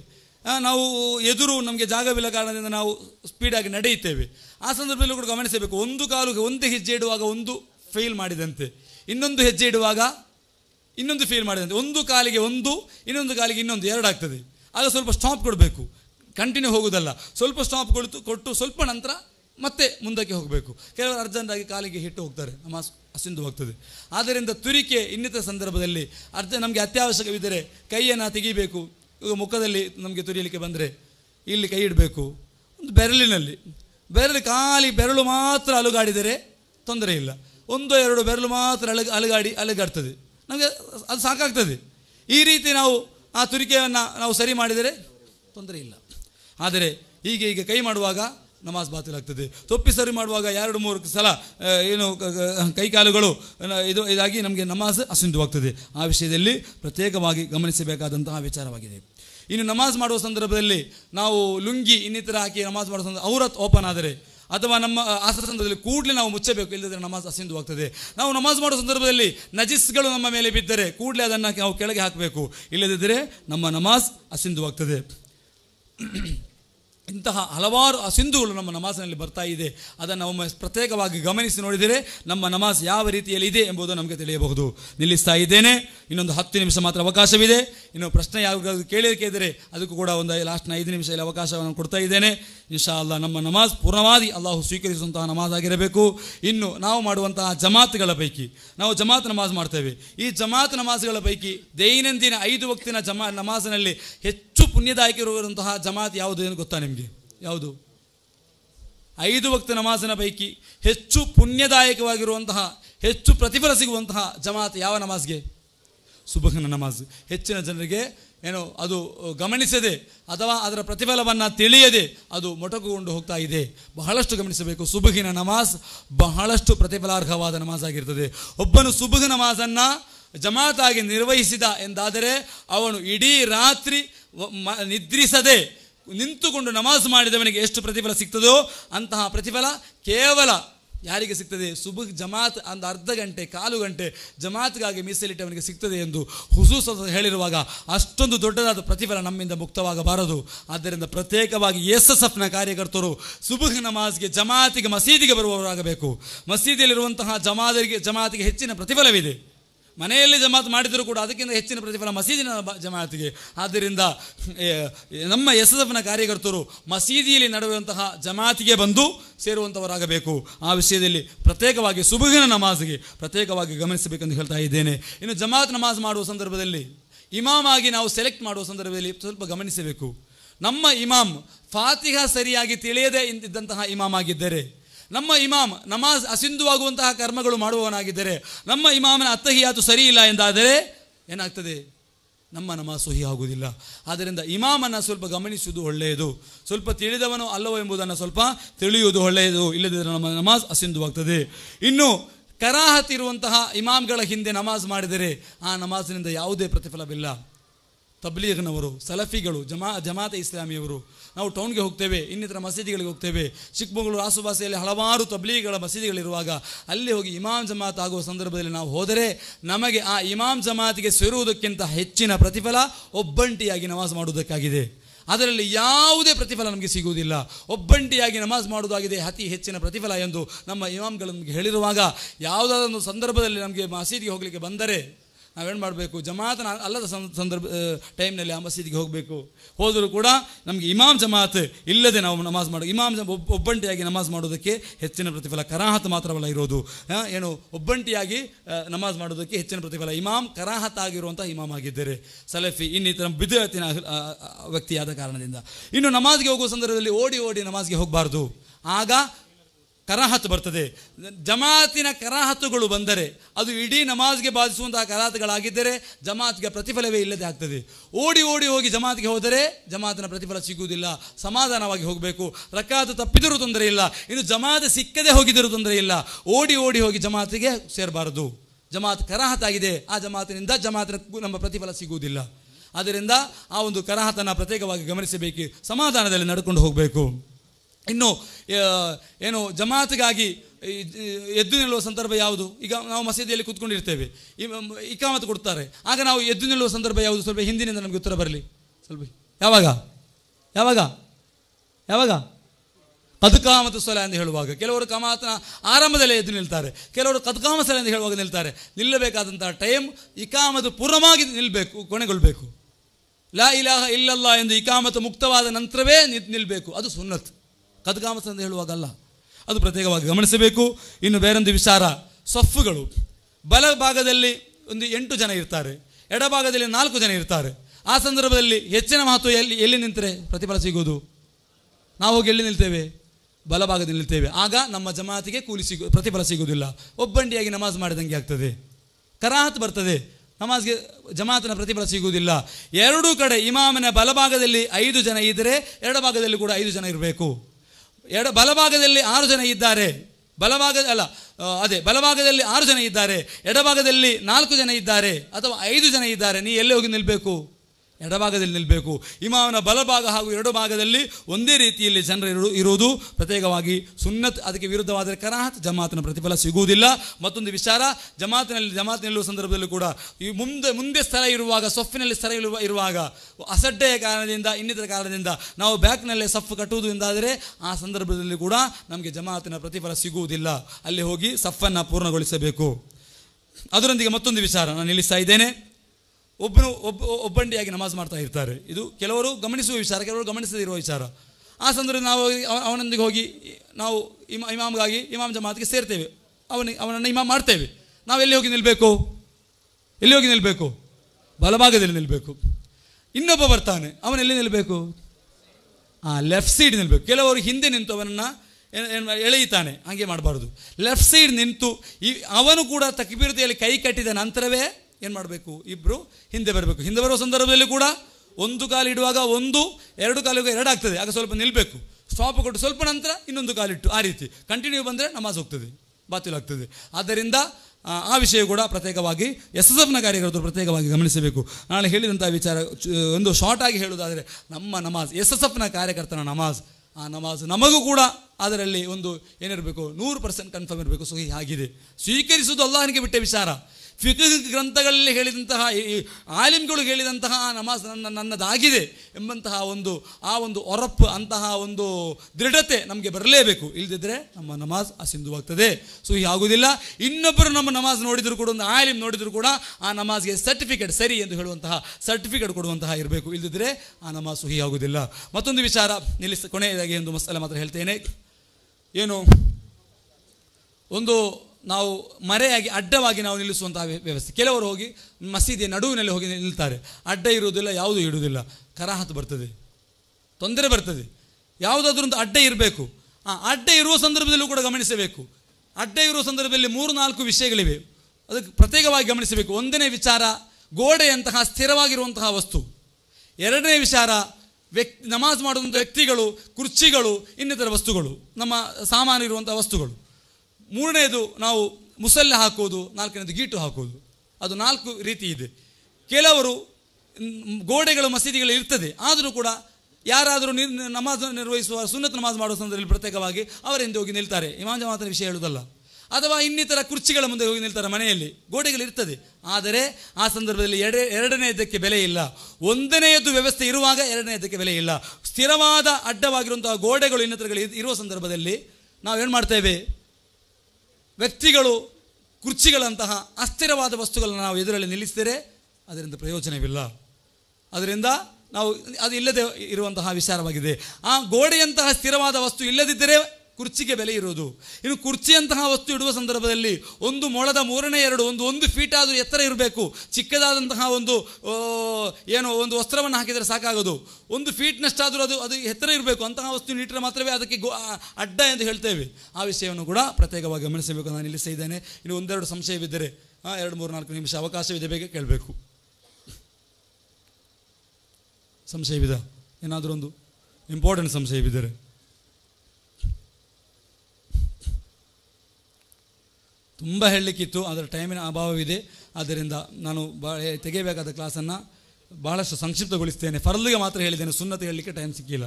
ನಾವು ಎದುರು ನಮಗೆ ಜಾಗವಿಲ್ಲ ಕಾರಣದಿಂದ ನಾವು ಸ್ಪೀಡಾಗಿ ನಡೆಯುತ್ತೇವೆ ಆ ಸಂದರ್ಭದಲ್ಲಿ ಕೂಡ ಗಮನಿಸಬೇಕು ಒಂದು ಕಾಲಿಗೆ ಒಂದು ಹೆಜ್ಜೆ ಇಡುವಾಗ ಒಂದು ಫೇಲ್ ಮಾಡಿದಂತೆ ಇನ್ನೊಂದು ಹೆಜ್ಜೆ ಇಡುವಾಗ ಇನ್ನೊಂದು ಫೇಲ್ ಮಾಡಿದಂತೆ ಒಂದು ಕಾಲಿಗೆ ಒಂದು ಇನ್ನೊಂದು ಕಾಲಿಗೆ ಇನ್ನೊಂದು ಎರಡಾಗ್ತದೆ ಆಗ್ತದೆ ಆಗ ಸ್ವಲ್ಪ ಸ್ಟಾಪ್ ಕೊಡಬೇಕು ಕಂಟಿನ್ಯೂ ಹೋಗೋದಲ್ಲ ಸ್ವಲ್ಪ ಸ್ಟಾಪ್ ಕೊಡ್ತು ಕೊಟ್ಟು ಸ್ವಲ್ಪ ನಂತರ ಮತ್ತೆ ಮುಂದಕ್ಕೆ ಹೋಗಬೇಕು ಕೆಲವರು ಅರ್ಜೆಂಟಾಗಿ ಕಾಲಿಗೆ ಹಿಟ್ಟು ಹೋಗ್ತಾರೆ ನಮ್ಮ ಹಸಿಂದು ಹೋಗ್ತದೆ ಆದ್ದರಿಂದ ತುರಿಕೆ ಇನ್ನಿತರ ಸಂದರ್ಭದಲ್ಲಿ ಅರ್ಜೆಂಟ್ ನಮಗೆ ಅತ್ಯವಶ್ಯಕವಿದ್ದರೆ ಕೈಯನ್ನು ತೆಗಿಬೇಕು ಇವಾಗ ಮುಖದಲ್ಲಿ ನಮಗೆ ತುರಿಯಲಿಕ್ಕೆ ಬಂದರೆ ಇಲ್ಲಿ ಕೈ ಇಡಬೇಕು ಒಂದು ಬೆರಳಿನಲ್ಲಿ ಬೆರಳು ಖಾಲಿ ಬೆರಳು ಮಾತ್ರ ಅಲುಗಾಡಿದರೆ ತೊಂದರೆ ಇಲ್ಲ ಒಂದು ಎರಡು ಬೆರಳು ಮಾತ್ರ ಅಲಗ ಅಲುಗಾಡಿ ಅಲುಗಾಡ್ತದೆ ನಮಗೆ ಅದು ಸಾಕಾಗ್ತದೆ ಈ ರೀತಿ ನಾವು ಆ ತುರಿಕೆಯನ್ನು ನಾವು ಸರಿ ಮಾಡಿದರೆ ತೊಂದರೆ ಇಲ್ಲ ಆದರೆ ಹೀಗೆ ಹೀಗೆ ಕೈ ಮಾಡುವಾಗ ನಮಾಜ್ ಬಾತಿಲಾಗ್ತದೆ ತೊಪ್ಪಿ ಸರಿ ಮಾಡುವಾಗ ಎರಡು ಮೂರು ಸಲ ಏನು ಕೈಕಾಲುಗಳು ಇದು ಇದಾಗಿ ನಮಗೆ ನಮಾಜ್ ಅಸಿಂಧುವಾಗ್ತದೆ ಆ ವಿಷಯದಲ್ಲಿ ಪ್ರತ್ಯೇಕವಾಗಿ ಗಮನಿಸಬೇಕಾದಂತಹ ವಿಚಾರವಾಗಿದೆ ಇನ್ನು ನಮಾಜ್ ಮಾಡುವ ಸಂದರ್ಭದಲ್ಲಿ ನಾವು ಲುಂಗಿ ಇನ್ನಿತರ ಹಾಕಿ ನಮಾಜ್ ಮಾಡುವ ಸಂದರ್ಭ ಔರತ್ ಓಪನ್ ಆದರೆ ಅಥವಾ ನಮ್ಮ ಆಸರ ಸಂದರ್ಭದಲ್ಲಿ ಕೂಡಲೇ ನಾವು ಮುಚ್ಚಬೇಕು ಇಲ್ಲದಿದ್ದರೆ ನಮಾಜ್ ಅಸಿಂಧುವಾಗ್ತದೆ ನಾವು ನಮಾಜ್ ಮಾಡುವ ಸಂದರ್ಭದಲ್ಲಿ ನಜಿಸ್ಗಳು ನಮ್ಮ ಮೇಲೆ ಬಿದ್ದರೆ ಕೂಡಲೇ ಅದನ್ನು ನಾವು ಕೆಳಗೆ ಹಾಕಬೇಕು ಇಲ್ಲದಿದ್ದರೆ ನಮ್ಮ ನಮಾಜ್ ಅಸಿಂಧುವಾಗ್ತದೆ ಇಂತಹ ಹಲವಾರು ಸಿಂಧುಗಳು ನಮ್ಮ ನಮಾಸಿನಲ್ಲಿ ಬರ್ತಾ ಇದೆ ಅದನ್ನು ಒಮ್ಮೆ ಪ್ರತ್ಯೇಕವಾಗಿ ಗಮನಿಸಿ ನೋಡಿದರೆ ನಮ್ಮ ನಮಾಸ್ ಯಾವ ರೀತಿಯಲ್ಲಿ ಇದೆ ಎಂಬುದು ನಮಗೆ ತಿಳಿಯಬಹುದು ನಿಲ್ಲಿಸ್ತಾ ಇದ್ದೇನೆ ಇನ್ನೊಂದು ಹತ್ತು ನಿಮಿಷ ಮಾತ್ರ ಅವಕಾಶವಿದೆ ಇನ್ನು ಪ್ರಶ್ನೆ ಯಾವಾಗ ಕೇಳಲಿಕ್ಕೆ ಇದ್ದರೆ ಅದಕ್ಕೂ ಕೂಡ ಒಂದು ಲಾಸ್ಟ್ನ ಐದು ನಿಮಿಷ ಇಲ್ಲಿ ಅವಕಾಶವನ್ನು ಕೊಡ್ತಾ ಇದ್ದೇನೆ ಇನ್ಶಾ ಅಲ್ಲ ನಮ್ಮ ನಮಾಜ್ ಪೂರ್ಣವಾದಿ ಅಲ್ಲಾಹು ಸ್ವೀಕರಿಸುವಂತಹ ನಮಾಜ್ ಆಗಿರಬೇಕು ಇನ್ನು ನಾವು ಮಾಡುವಂತಹ ಜಮಾತ್ಗಳ ಪೈಕಿ ನಾವು ಜಮಾತ್ ನಮಾಜ್ ಮಾಡ್ತೇವೆ ಈ ಜಮಾತ್ ನಮಾಜ್ಗಳ ಪೈಕಿ ದೈನಂದಿನ ಐದು ವಕ್ತಿನ ಜಮಾ ನಮಾಜಿನಲ್ಲಿ ಹೆಚ್ಚು ಪುಣ್ಯದಾಯಕಿರುವಂತಹ ಜಮಾತ್ ಯಾವುದು ಏನು ಗೊತ್ತಾ ನಿಮಗೆ ಯಾವುದು ಐದು ವಕ್ತ ನಮಾಜಿನ ಪೈಕಿ ಹೆಚ್ಚು ಪುಣ್ಯದಾಯಕವಾಗಿರುವಂತಹ ಹೆಚ್ಚು ಪ್ರತಿಫಲ ಸಿಗುವಂತಹ ಜಮಾತ್ ಯಾವ ನಮಾಜ್ಗೆ ಸುಬಹನ ನಮಾಜ್ ಹೆಚ್ಚಿನ ಜನರಿಗೆ ಏನು ಅದು ಗಮನಿಸದೆ ಅಥವಾ ಅದರ ಪ್ರತಿಫಲವನ್ನು ತಿಳಿಯದೆ ಅದು ಮೊಟಕುಗೊಂಡು ಹೋಗ್ತಾ ಇದೆ ಬಹಳಷ್ಟು ಗಮನಿಸಬೇಕು ಸುಬುಹಿನ ನಮಾಜ್ ಬಹಳಷ್ಟು ಪ್ರತಿಫಲಾರ್ಹವಾದ ನಮಾಜ್ ಆಗಿರ್ತದೆ ಒಬ್ಬನು ಸುಬುಹ ನಮಾಜನ್ನು ಜಮಾತಾಗಿ ನಿರ್ವಹಿಸಿದ ಎಂದಾದರೆ ಅವನು ಇಡೀ ರಾತ್ರಿ ನಿದ್ರಿಸದೆ ನಿಂತುಕೊಂಡು ನಮಾಜ್ ಮಾಡಿದವನಿಗೆ ಎಷ್ಟು ಪ್ರತಿಫಲ ಸಿಗ್ತದೋ ಅಂತಹ ಪ್ರತಿಫಲ ಕೇವಲ ಯಾರಿಗೆ ಸಿಗ್ತದೆ ಸುಬುಹ್ ಜಮಾತ್ ಅಂದ ಅರ್ಧ ಗಂಟೆ ಕಾಲು ಗಂಟೆ ಜಮಾತ್ಗಾಗಿ ಮೀಸಲಿಟ್ಟವನಿಗೆ ಸಿಗ್ತದೆ ಎಂದು ಹುಸೂಸ್ ಹೇಳಿರುವಾಗ ಅಷ್ಟೊಂದು ದೊಡ್ಡದಾದ ಪ್ರತಿಫಲ ನಮ್ಮಿಂದ ಮುಕ್ತವಾಗಬಾರದು ಆದ್ದರಿಂದ ಪ್ರತ್ಯೇಕವಾಗಿ ಎಸ್ ಎಸ್ ಎಫ್ನ ಕಾರ್ಯಕರ್ತರು ಸುಬುಹ್ ನಮಾಜ್ಗೆ ಜಮಾತಿಗೆ ಮಸೀದಿಗೆ ಬರುವವರಾಗಬೇಕು ಮಸೀದಿಯಲ್ಲಿರುವಂತಹ ಜಮಾದರಿಗೆ ಜಮಾತಿಗೆ ಹೆಚ್ಚಿನ ಪ್ರತಿಫಲವಿದೆ ಮನೆಯಲ್ಲಿ ಜಮಾತ್ ಮಾಡಿದರೂ ಕೂಡ ಅದಕ್ಕಿಂತ ಹೆಚ್ಚಿನ ಪ್ರತಿಫಲ ಮಸೀದಿನ ಜಮಾತಿಗೆ ಆದ್ದರಿಂದ ನಮ್ಮ ಎಸ್ ಎಸ್ ಎಫ್ನ ಕಾರ್ಯಕರ್ತರು ಮಸೀದಿಯಲ್ಲಿ ನಡೆಯುವಂತಹ ಜಮಾತಿಗೆ ಬಂದು ಸೇರುವಂಥವರಾಗಬೇಕು ಆ ವಿಷಯದಲ್ಲಿ ಪ್ರತ್ಯೇಕವಾಗಿ ಸುಬುಗಿನ ನಮಾಜ್ಗೆ ಪ್ರತ್ಯೇಕವಾಗಿ ಗಮನಿಸಬೇಕೆಂದು ಹೇಳ್ತಾ ಇದ್ದೇನೆ ಇನ್ನು ಜಮಾತ್ ನಮಾಜ್ ಮಾಡುವ ಸಂದರ್ಭದಲ್ಲಿ ಇಮಾಮ್ ಆಗಿ ನಾವು ಸೆಲೆಕ್ಟ್ ಮಾಡುವ ಸಂದರ್ಭದಲ್ಲಿ ಸ್ವಲ್ಪ ಗಮನಿಸಬೇಕು ನಮ್ಮ ಇಮಾಮ್ ಫಾತಿಹ ಸರಿಯಾಗಿ ತಿಳಿಯದೇ ಇದ್ದಂತಹ ಇಮಾಮ್ ಆಗಿದ್ದರೆ ನಮ್ಮ ಇಮಾಮ್ ನಮಾಜ್ ಅಸಿಂಧುವಾಗುವಂತಹ ಕರ್ಮಗಳು ಮಾಡುವವನಾಗಿದ್ದರೆ ನಮ್ಮ ಇಮಾಮನ ಅತ್ತಹಿಯಾತು ಸರಿ ಇಲ್ಲ ಎಂದಾದರೆ ಏನಾಗ್ತದೆ ನಮ್ಮ ನಮಾಜ್ ಸುಹಿ ಆಗುವುದಿಲ್ಲ ಆದ್ದರಿಂದ ಇಮಾಮನ್ನು ಸ್ವಲ್ಪ ಗಮನಿಸುವುದು ಒಳ್ಳೆಯದು ಸ್ವಲ್ಪ ತಿಳಿದವನು ಅಲ್ಲವೋ ಎಂಬುದನ್ನು ಸ್ವಲ್ಪ ತಿಳಿಯುವುದು ಒಳ್ಳೆಯದು ಇಲ್ಲದಿದ್ದರೆ ನಮ್ಮ ನಮಾಜ್ ಅಸಿಂಧುವಾಗ್ತದೆ ಇನ್ನು ಕರಾಹತಿರುವಂತಹ ಇಮಾಮ್ಗಳ ಹಿಂದೆ ನಮಾಜ್ ಮಾಡಿದರೆ ಆ ನಮಾಜ್ನಿಂದ ಯಾವುದೇ ಪ್ರತಿಫಲವಿಲ್ಲ ತಬ್ಲೀಗ್ನವರು ಸಲಫಿಗಳು ಜಮಾ ಜಮಾತೆ ಇಸ್ಲಾಮಿಯವರು ನಾವು ಟೌನ್ಗೆ ಹೋಗ್ತೇವೆ ಇನ್ನಿತರ ಮಸೀದಿಗಳಿಗೆ ಹೋಗ್ತೇವೆ ಚಿಕ್ಕಮಗಳೂರು ಆಸುಪಾಸೆಯಲ್ಲಿ ಹಲವಾರು ತಬ್ಲೀಗಳ ಮಸೀದಿಗಳಿರುವಾಗ ಅಲ್ಲಿ ಹೋಗಿ ಇಮಾಮ್ ಜಮಾತ್ ಆಗುವ ಸಂದರ್ಭದಲ್ಲಿ ನಾವು ಹೋದರೆ ನಮಗೆ ಆ ಇಮಾಮ್ ಜಮಾತಿಗೆ ಸೇರುವುದಕ್ಕಿಂತ ಹೆಚ್ಚಿನ ಪ್ರತಿಫಲ ಒಬ್ಬಂಟಿಯಾಗಿ ನಮಾಜ್ ಮಾಡುವುದಕ್ಕಾಗಿದೆ ಅದರಲ್ಲಿ ಯಾವುದೇ ಪ್ರತಿಫಲ ನಮಗೆ ಸಿಗುವುದಿಲ್ಲ ಒಬ್ಬಂಟಿಯಾಗಿ ನಮಾಜ್ ಮಾಡುವುದಾಗಿದೆ ಅತಿ ಹೆಚ್ಚಿನ ಪ್ರತಿಫಲ ಎಂದು ನಮ್ಮ ಇಮಾಮ್ಗಳು ನಮಗೆ ಹೇಳಿರುವಾಗ ಒಂದು ಸಂದರ್ಭದಲ್ಲಿ ನಮಗೆ ಮಸೀದಿಗೆ ಹೋಗಲಿಕ್ಕೆ ಬಂದರೆ ನಾವೇನು ಮಾಡಬೇಕು ಜಮಾತನ ಅಲ್ಲದ ಸಂದರ್ಭ ಟೈಮ್ನಲ್ಲಿ ಆ ಮಸೀದಿಗೆ ಹೋಗಬೇಕು ಹೋದರೂ ಕೂಡ ನಮಗೆ ಇಮಾಮ್ ಜಮಾತ್ ಇಲ್ಲದೆ ನಾವು ನಮಾಜ್ ಮಾಡೋದು ಇಮಾಮ್ ಒಬ್ಬಂಟಿಯಾಗಿ ನಮಾಜ್ ಮಾಡೋದಕ್ಕೆ ಹೆಚ್ಚಿನ ಪ್ರತಿಫಲ ಕರಾಹತ್ ಮಾತ್ರವಲ್ಲ ಇರೋದು ಏನು ಒಬ್ಬಂಟಿಯಾಗಿ ನಮಾಜ್ ಮಾಡೋದಕ್ಕೆ ಹೆಚ್ಚಿನ ಪ್ರತಿಫಲ ಇಮಾಮ್ ಕರಾಹತ್ ಆಗಿರುವಂಥ ಇಮಾಮ್ ಆಗಿದ್ದಾರೆ ಸಲಫಿ ಇನ್ನಿತರ ಬಿದ್ಯತಿನ ವ್ಯಕ್ತಿಯಾದ ಕಾರಣದಿಂದ ಇನ್ನು ನಮಾಜ್ಗೆ ಹೋಗುವ ಸಂದರ್ಭದಲ್ಲಿ ಓಡಿ ಓಡಿ ನಮಾಜ್ಗೆ ಹೋಗಬಾರ್ದು ಆಗ ಕರಾಹತ್ ಬರ್ತದೆ ಜಮಾತಿನ ಕರಾಹತುಗಳು ಬಂದರೆ ಅದು ಇಡೀ ನಮಾಜ್ಗೆ ಬಾಧಿಸುವಂತಹ ಕರಾಹತುಗಳಾಗಿದ್ದರೆ ಜಮಾತ್ಗೆ ಪ್ರತಿಫಲವೇ ಇಲ್ಲದೆ ಆಗ್ತದೆ ಓಡಿ ಓಡಿ ಹೋಗಿ ಜಮಾತ್ಗೆ ಹೋದರೆ ಜಮಾತಿನ ಪ್ರತಿಫಲ ಸಿಗುವುದಿಲ್ಲ ಸಮಾಧಾನವಾಗಿ ಹೋಗಬೇಕು ರಕಾತು ತಪ್ಪಿದರೂ ತೊಂದರೆ ಇಲ್ಲ ಇನ್ನು ಜಮಾತ್ ಸಿಕ್ಕದೆ ಹೋಗಿದರೂ ತೊಂದರೆ ಇಲ್ಲ ಓಡಿ ಓಡಿ ಹೋಗಿ ಜಮಾತಿಗೆ ಸೇರಬಾರದು ಜಮಾತ್ ಕರಾಹತಾಗಿದೆ ಆ ಜಮಾತಿನಿಂದ ಜಮಾತಿನ ನಮ್ಮ ಪ್ರತಿಫಲ ಸಿಗುವುದಿಲ್ಲ ಆದ್ದರಿಂದ ಆ ಒಂದು ಕರಾಹತನ ಪ್ರತ್ಯೇಕವಾಗಿ ಗಮನಿಸಬೇಕು ಸಮಾಧಾನದಲ್ಲಿ ನಡ್ಕೊಂಡು ಹೋಗಬೇಕು ಇನ್ನು ಏನು ಜಮಾತಿಗಾಗಿ ಎದ್ದು ನಿಲ್ಲುವ ಸಂದರ್ಭ ಯಾವುದು ಈಗ ನಾವು ಮಸೀದಿಯಲ್ಲಿ ಕೂತ್ಕೊಂಡಿರ್ತೇವೆ ಇಕಾಮತ್ ಕೊಡ್ತಾರೆ ಆಗ ನಾವು ಎದ್ದು ನಿಲ್ಲುವ ಸಂದರ್ಭ ಯಾವುದು ಸ್ವಲ್ಪ ಹಿಂದಿನಿಂದ ನಮಗೆ ಉತ್ತರ ಬರಲಿ ಸ್ವಲ್ಪ ಯಾವಾಗ ಯಾವಾಗ ಯಾವಾಗ ಕದಕಾಮತ್ ಸಲ ಎಂದು ಹೇಳುವಾಗ ಕೆಲವರು ಕಮಾತನ ಆರಂಭದಲ್ಲೇ ಎದ್ದು ನಿಲ್ತಾರೆ ಕೆಲವರು ಕದ್ಕಾಮ ಸಲ ಎಂದು ಹೇಳುವಾಗ ನಿಲ್ತಾರೆ ನಿಲ್ಲಬೇಕಾದಂಥ ಟೈಮ್ ಇಕಾಮತ್ತು ಪೂರ್ಣವಾಗಿ ನಿಲ್ಲಬೇಕು ಕೊನೆಗೊಳ್ಳಬೇಕು ಲಾ ಇಲಾಹ ಇಲ್ಲಲ್ಲ ಎಂದು ಇಕಾಮತು ಮುಕ್ತವಾದ ನಂತರವೇ ನಿಲ್ಲಬೇಕು ಅದು ಸುನ್ನತ್ ಕದ್ಗಾಮಸ ಅಂತ ಹೇಳುವಾಗಲ್ಲ ಅದು ಪ್ರತ್ಯೇಕವಾಗಿ ಗಮನಿಸಬೇಕು ಇನ್ನು ಬೇರೊಂದು ವಿಚಾರ ಸೊಫ್ಫುಗಳು ಬಲ ಭಾಗದಲ್ಲಿ ಒಂದು ಎಂಟು ಜನ ಇರ್ತಾರೆ ಎಡಭಾಗದಲ್ಲಿ ನಾಲ್ಕು ಜನ ಇರ್ತಾರೆ ಆ ಸಂದರ್ಭದಲ್ಲಿ ಹೆಚ್ಚಿನ ಮಹತ್ವ ಎಲ್ಲಿ ಎಲ್ಲಿ ನಿಂತರೆ ಪ್ರತಿಫಲ ಸಿಗುವುದು ನಾವು ಹೋಗಿ ಎಲ್ಲಿ ನಿಲ್ತೇವೆ ಬಲಭಾಗದಲ್ಲಿ ನಿಲ್ತೇವೆ ಆಗ ನಮ್ಮ ಜಮಾತಿಗೆ ಕೂಲಿ ಸಿಗು ಪ್ರತಿಫಲ ಸಿಗುವುದಿಲ್ಲ ಒಬ್ಬಂಡಿಯಾಗಿ ನಮಾಜ್ ಮಾಡಿದಂಗೆ ಆಗ್ತದೆ ಕರಾಹತ್ ಬರ್ತದೆ ನಮಾಜ್ಗೆ ಜಮಾತನ ಪ್ರತಿಫಲ ಸಿಗುವುದಿಲ್ಲ ಎರಡೂ ಕಡೆ ಇಮಾಮನ ಬಲಭಾಗದಲ್ಲಿ ಐದು ಜನ ಇದ್ದರೆ ಭಾಗದಲ್ಲಿ ಕೂಡ ಐದು ಜನ ಇರಬೇಕು ಎಡ ಬಲಭಾಗದಲ್ಲಿ ಆರು ಜನ ಇದ್ದಾರೆ ಬಲಭಾಗ ಅಲ್ಲ ಅದೇ ಬಲಭಾಗದಲ್ಲಿ ಆರು ಜನ ಇದ್ದಾರೆ ಎಡಭಾಗದಲ್ಲಿ ನಾಲ್ಕು ಜನ ಇದ್ದಾರೆ ಅಥವಾ ಐದು ಜನ ಇದ್ದಾರೆ ನೀ ಎಲ್ಲಿ ಹೋಗಿ ನಿಲ್ಲಬೇಕು ಎಡಭಾಗದಲ್ಲಿ ನಿಲ್ಲಬೇಕು ಇಮಾಮನ ಬಲಭಾಗ ಹಾಗೂ ಎರಡು ಭಾಗದಲ್ಲಿ ಒಂದೇ ರೀತಿಯಲ್ಲಿ ಜನರು ಇರುವುದು ಪ್ರತ್ಯೇಕವಾಗಿ ಸುನ್ನತ್ ಅದಕ್ಕೆ ವಿರುದ್ಧವಾದ ಕರಾಹತ್ ಜಮಾತಿನ ಪ್ರತಿಫಲ ಸಿಗುವುದಿಲ್ಲ ಮತ್ತೊಂದು ವಿಚಾರ ಜಮಾತಿನಲ್ಲಿ ಜಮಾತ್ ನಿಲ್ಲುವ ಸಂದರ್ಭದಲ್ಲೂ ಕೂಡ ಈ ಮುಂದೆ ಮುಂದೆ ಸ್ಥಳ ಇರುವಾಗ ಸೊಫಿನಲ್ಲಿ ಸ್ಥಳ ಇರುವ ಇರುವಾಗ ಅಸಡ್ಡೆಯ ಕಾರಣದಿಂದ ಇನ್ನಿತರ ಕಾರಣದಿಂದ ನಾವು ಬ್ಯಾಕ್ನಲ್ಲೇ ಸಫ್ ಕಟ್ಟುವುದು ಎಂದಾದರೆ ಆ ಸಂದರ್ಭದಲ್ಲಿ ಕೂಡ ನಮಗೆ ಜಮಾತಿನ ಪ್ರತಿಫಲ ಸಿಗುವುದಿಲ್ಲ ಅಲ್ಲಿ ಹೋಗಿ ಸಫನ್ನು ಪೂರ್ಣಗೊಳಿಸಬೇಕು ಅದರೊಂದಿಗೆ ಮತ್ತೊಂದು ವಿಚಾರ ನಾನು ನಿಲ್ಲಿಸ್ತಾ ಇದ್ದೇನೆ ಒಬ್ಬರು ಒಬ್ಬ ಒಬ್ಬಂಡಿಯಾಗಿ ನಮಾಜ್ ಮಾಡ್ತಾ ಇರ್ತಾರೆ ಇದು ಕೆಲವರು ಗಮನಿಸುವ ವಿಚಾರ ಕೆಲವರು ಗಮನಿಸದಿರುವ ವಿಚಾರ ಆ ಸಂದರ್ಭದಲ್ಲಿ ನಾವು ಅವನೊಂದಿಗೆ ಹೋಗಿ ನಾವು ಇಮಾ ಇಮಾಮ್ಗಾಗಿ ಇಮಾಮ್ ಜಮಾತಿಗೆ ಸೇರ್ತೇವೆ ಅವನಿಗೆ ಅವನನ್ನು ಇಮಾಮ್ ಮಾಡ್ತೇವೆ ನಾವು ಎಲ್ಲಿ ಹೋಗಿ ನಿಲ್ಲಬೇಕು ಎಲ್ಲಿ ಹೋಗಿ ನಿಲ್ಲಬೇಕು ಬಲಭಾಗದಲ್ಲಿ ನಿಲ್ಲಬೇಕು ಇನ್ನೊಬ್ಬ ಬರ್ತಾನೆ ಅವನು ಎಲ್ಲಿ ನಿಲ್ಲಬೇಕು ಹಾಂ ಲೆಫ್ಟ್ ಸೈಡ್ ನಿಲ್ಲಬೇಕು ಕೆಲವರು ಹಿಂದೆ ನಿಂತು ಅವನನ್ನು ಎಳೆಯುತ್ತಾನೆ ಹಾಗೆ ಮಾಡಬಾರ್ದು ಲೆಫ್ಟ್ ಸೈಡ್ ನಿಂತು ಈ ಅವನು ಕೂಡ ತಕ್ಬೀರತೆಯಲ್ಲಿ ಕೈ ಕಟ್ಟಿದ ನಂತರವೇ ಏನು ಮಾಡಬೇಕು ಇಬ್ಬರು ಹಿಂದೆ ಬರಬೇಕು ಹಿಂದೆ ಬರುವ ಸಂದರ್ಭದಲ್ಲಿ ಕೂಡ ಒಂದು ಕಾಲು ಇಡುವಾಗ ಒಂದು ಎರಡು ಕಾಲಿಗೆ ಎರಡು ಆಗ್ತದೆ ಆಗ ಸ್ವಲ್ಪ ನಿಲ್ಲಬೇಕು ಸ್ಟಾಪ್ ಕೊಟ್ಟು ಸ್ವಲ್ಪ ನಂತರ ಇನ್ನೊಂದು ಕಾಲಿಟ್ಟು ಆ ರೀತಿ ಕಂಟಿನ್ಯೂ ಬಂದರೆ ನಮಾಜ್ ಹೋಗ್ತದೆ ಬಾತಿಲಾಗ್ತದೆ ಆದ್ದರಿಂದ ಆ ವಿಷಯ ಕೂಡ ಪ್ರತ್ಯೇಕವಾಗಿ ಎಸ್ ಎಸ್ ಎಫ್ನ ಕಾರ್ಯಕರ್ತರು ಪ್ರತ್ಯೇಕವಾಗಿ ಗಮನಿಸಬೇಕು ನಾಳೆ ಹೇಳಿದಂಥ ವಿಚಾರ ಒಂದು ಶಾರ್ಟ್ ಆಗಿ ಹೇಳುವುದಾದರೆ ನಮ್ಮ ನಮಾಜ್ ಎಸ್ ಎಸ್ ಎಫ್ನ ಕಾರ್ಯಕರ್ತನ ನಮಾಜ್ ಆ ನಮಾಜ್ ನಮಗೂ ಕೂಡ ಅದರಲ್ಲಿ ಒಂದು ಏನಿರಬೇಕು ನೂರು ಪರ್ಸೆಂಟ್ ಕನ್ಫರ್ಮ್ ಇರಬೇಕು ಸೊ ಹೀಗೆ ಆಗಿದೆ ಸ್ವೀಕರಿಸುವುದು ಅಲ್ಲಾಹನಿಗೆ ಬಿಟ್ಟ ವಿಚಾರ ಫಿಕ್ ಗ್ರಂಥಗಳಲ್ಲಿ ಹೇಳಿದಂತಹ ಈ ಆಲಿಮ್ಗಳು ಹೇಳಿದಂತಹ ನಮಾಜ್ ನನ್ನ ನನ್ನದಾಗಿದೆ ಎಂಬಂತಹ ಒಂದು ಆ ಒಂದು ಒರಪ್ಪು ಅಂತಹ ಒಂದು ದೃಢತೆ ನಮಗೆ ಬರಲೇಬೇಕು ಇಲ್ಲದಿದ್ದರೆ ನಮ್ಮ ನಮಾಜ್ ಅಸಿಂಧುವಾಗ್ತದೆ ಸೊ ಆಗುವುದಿಲ್ಲ ಇನ್ನೊಬ್ಬರು ನಮ್ಮ ನಮಾಜ್ ನೋಡಿದರೂ ಕೂಡ ಒಂದು ಆಲಿಮ್ ನೋಡಿದರೂ ಕೂಡ ಆ ನಮಾಜ್ಗೆ ಸರ್ಟಿಫಿಕೇಟ್ ಸರಿ ಎಂದು ಹೇಳುವಂತಹ ಸರ್ಟಿಫಿಕೇಟ್ ಕೊಡುವಂತಹ ಇರಬೇಕು ಇಲ್ಲದಿದ್ದರೆ ಆ ನಮಾಜ್ ಸುಹಿ ಆಗುವುದಿಲ್ಲ ಮತ್ತೊಂದು ವಿಚಾರ ನಿಲ್ಲಿಸ ಕೊನೆಯದಾಗಿ ಒಂದು ಮಸಾಲೆ ಮಾತ್ರ ಹೇಳ್ತೇನೆ ಏನು ಒಂದು ನಾವು ಮರೆಯಾಗಿ ಅಡ್ಡವಾಗಿ ನಾವು ನಿಲ್ಲಿಸುವಂತಹ ವ್ಯವಸ್ಥೆ ಕೆಲವರು ಹೋಗಿ ಮಸೀದಿಯ ನಡುವಿನಲ್ಲಿ ಹೋಗಿ ನಿಲ್ತಾರೆ ಅಡ್ಡ ಇರುವುದಿಲ್ಲ ಯಾವುದೂ ಇಡುವುದಿಲ್ಲ ಕರಾಹತ್ ಬರ್ತದೆ ತೊಂದರೆ ಬರ್ತದೆ ಯಾವುದಾದ್ರೊಂದು ಅಡ್ಡ ಇರಬೇಕು ಆ ಅಡ್ಡ ಇರುವ ಸಂದರ್ಭದಲ್ಲೂ ಕೂಡ ಗಮನಿಸಬೇಕು ಅಡ್ಡ ಇರುವ ಸಂದರ್ಭದಲ್ಲಿ ಮೂರು ನಾಲ್ಕು ವಿಷಯಗಳಿವೆ ಅದಕ್ಕೆ ಪ್ರತ್ಯೇಕವಾಗಿ ಗಮನಿಸಬೇಕು ಒಂದನೇ ವಿಚಾರ ಗೋಡೆಯಂತಹ ಸ್ಥಿರವಾಗಿರುವಂತಹ ವಸ್ತು ಎರಡನೇ ವಿಚಾರ ವ್ಯಕ್ತಿ ನಮಾಜ್ ಮಾಡುವಂಥ ವ್ಯಕ್ತಿಗಳು ಕುರ್ಚಿಗಳು ಇನ್ನಿತರ ವಸ್ತುಗಳು ನಮ್ಮ ಸಾಮಾನು ಇರುವಂಥ ವಸ್ತುಗಳು ಮೂರನೆಯದು ನಾವು ಮುಸಲ್ಲೆ ಹಾಕೋದು ನಾಲ್ಕನೇದು ಗೀಟು ಹಾಕೋದು ಅದು ನಾಲ್ಕು ರೀತಿ ಇದೆ ಕೆಲವರು ಗೋಡೆಗಳು ಮಸೀದಿಗಳು ಇರ್ತದೆ ಆದರೂ ಕೂಡ ಯಾರಾದರೂ ನಿರ್ ನಮಾಜ್ ನಿರ್ವಹಿಸುವ ಸುನ್ನತ್ ನಮಾಜ್ ಮಾಡುವ ಸಂದರ್ಭದಲ್ಲಿ ಪ್ರತ್ಯೇಕವಾಗಿ ಅವರ ಹಿಂದೆ ಹೋಗಿ ನಿಲ್ತಾರೆ ಇಮಾಂಜ ಮಾತ್ರ ವಿಷಯ ಹೇಳುವುದಲ್ಲ ಅಥವಾ ಇನ್ನಿತರ ಕುರ್ಚಿಗಳ ಮುಂದೆ ಹೋಗಿ ನಿಲ್ತಾರೆ ಮನೆಯಲ್ಲಿ ಗೋಡೆಗಳು ಇರ್ತದೆ ಆದರೆ ಆ ಸಂದರ್ಭದಲ್ಲಿ ಎರಡೇ ಎರಡನೆಯದಕ್ಕೆ ಬೆಲೆ ಇಲ್ಲ ಒಂದನೆಯದು ವ್ಯವಸ್ಥೆ ಇರುವಾಗ ಎರಡನೆಯದಕ್ಕೆ ಬೆಲೆ ಇಲ್ಲ ಸ್ಥಿರವಾದ ಅಡ್ಡವಾಗಿರುವಂತಹ ಗೋಡೆಗಳು ಇನ್ನಿತರಗಳು ಇರುವ ಸಂದರ್ಭದಲ್ಲಿ ನಾವು ಏನು ಮಾಡ್ತೇವೆ ವ್ಯಕ್ತಿಗಳು ಕುರ್ಚಿಗಳಂತಹ ಅಸ್ಥಿರವಾದ ವಸ್ತುಗಳನ್ನು ನಾವು ಎದುರಲ್ಲಿ ನಿಲ್ಲಿಸಿದರೆ ಅದರಿಂದ ಪ್ರಯೋಜನವಿಲ್ಲ ಅದರಿಂದ ನಾವು ಅದು ಇಲ್ಲದೆ ಇರುವಂತಹ ವಿಚಾರವಾಗಿದೆ ಆ ಗೋಡೆಯಂತಹ ಸ್ಥಿರವಾದ ವಸ್ತು ಇಲ್ಲದಿದ್ದರೆ ಕುರ್ಚಿಗೆ ಬೆಲೆ ಇರೋದು ಇನ್ನು ಕುರ್ಚಿಯಂತಹ ವಸ್ತು ಇಡುವ ಸಂದರ್ಭದಲ್ಲಿ ಒಂದು ಮೊಳದ ಮೂರನೇ ಎರಡು ಒಂದು ಒಂದು ಫೀಟ್ ಆದರೂ ಎತ್ತರ ಇರಬೇಕು ಚಿಕ್ಕದಾದಂತಹ ಒಂದು ಏನೋ ಒಂದು ವಸ್ತ್ರವನ್ನು ಹಾಕಿದರೆ ಸಾಕಾಗೋದು ಒಂದು ಫೀಟ್ನಷ್ಟಾದರೂ ಅದು ಅದು ಎತ್ತರ ಇರಬೇಕು ಅಂತಹ ವಸ್ತು ನೀಟ್ರೆ ಮಾತ್ರವೇ ಅದಕ್ಕೆ ಗೋ ಅಡ್ಡ ಎಂದು ಹೇಳ್ತೇವೆ ಆ ವಿಷಯವನ್ನು ಕೂಡ ಪ್ರತ್ಯೇಕವಾಗಿ ಗಮನಿಸಬೇಕು ನಾನು ನಿಲ್ಲಿಸಿದ್ದೇನೆ ಇದ್ದೇನೆ ಇನ್ನು ಒಂದೆರಡು ಸಂಶಯವಿದ್ದರೆ ಎರಡು ಮೂರು ನಾಲ್ಕು ನಿಮಿಷ ಅವಕಾಶವಿದೆ ಬೇಗ ಕೇಳಬೇಕು ಸಂಶಯವಿದ ಏನಾದರೂ ಒಂದು ಇಂಪಾರ್ಟೆಂಟ್ ಸಂಶಯವಿದ್ದರೆ ತುಂಬ ಹೇಳಲಿಕ್ಕಿತ್ತು ಅದರ ಟೈಮಿನ ಅಭಾವವಿದೆ ಆದ್ದರಿಂದ ನಾನು ಬಾ ತೆಗೆಯಬೇಕಾದ ಕ್ಲಾಸನ್ನು ಬಹಳಷ್ಟು ಸಂಕ್ಷಿಪ್ತಗೊಳಿಸ್ತೇನೆ ಫರ್ಲಿಗೆ ಮಾತ್ರ ಹೇಳಿದ್ದೇನೆ ಸುನ್ನತೆ ಹೇಳಲಿಕ್ಕೆ ಟೈಮ್ ಸಿಕ್ಕಿಲ್ಲ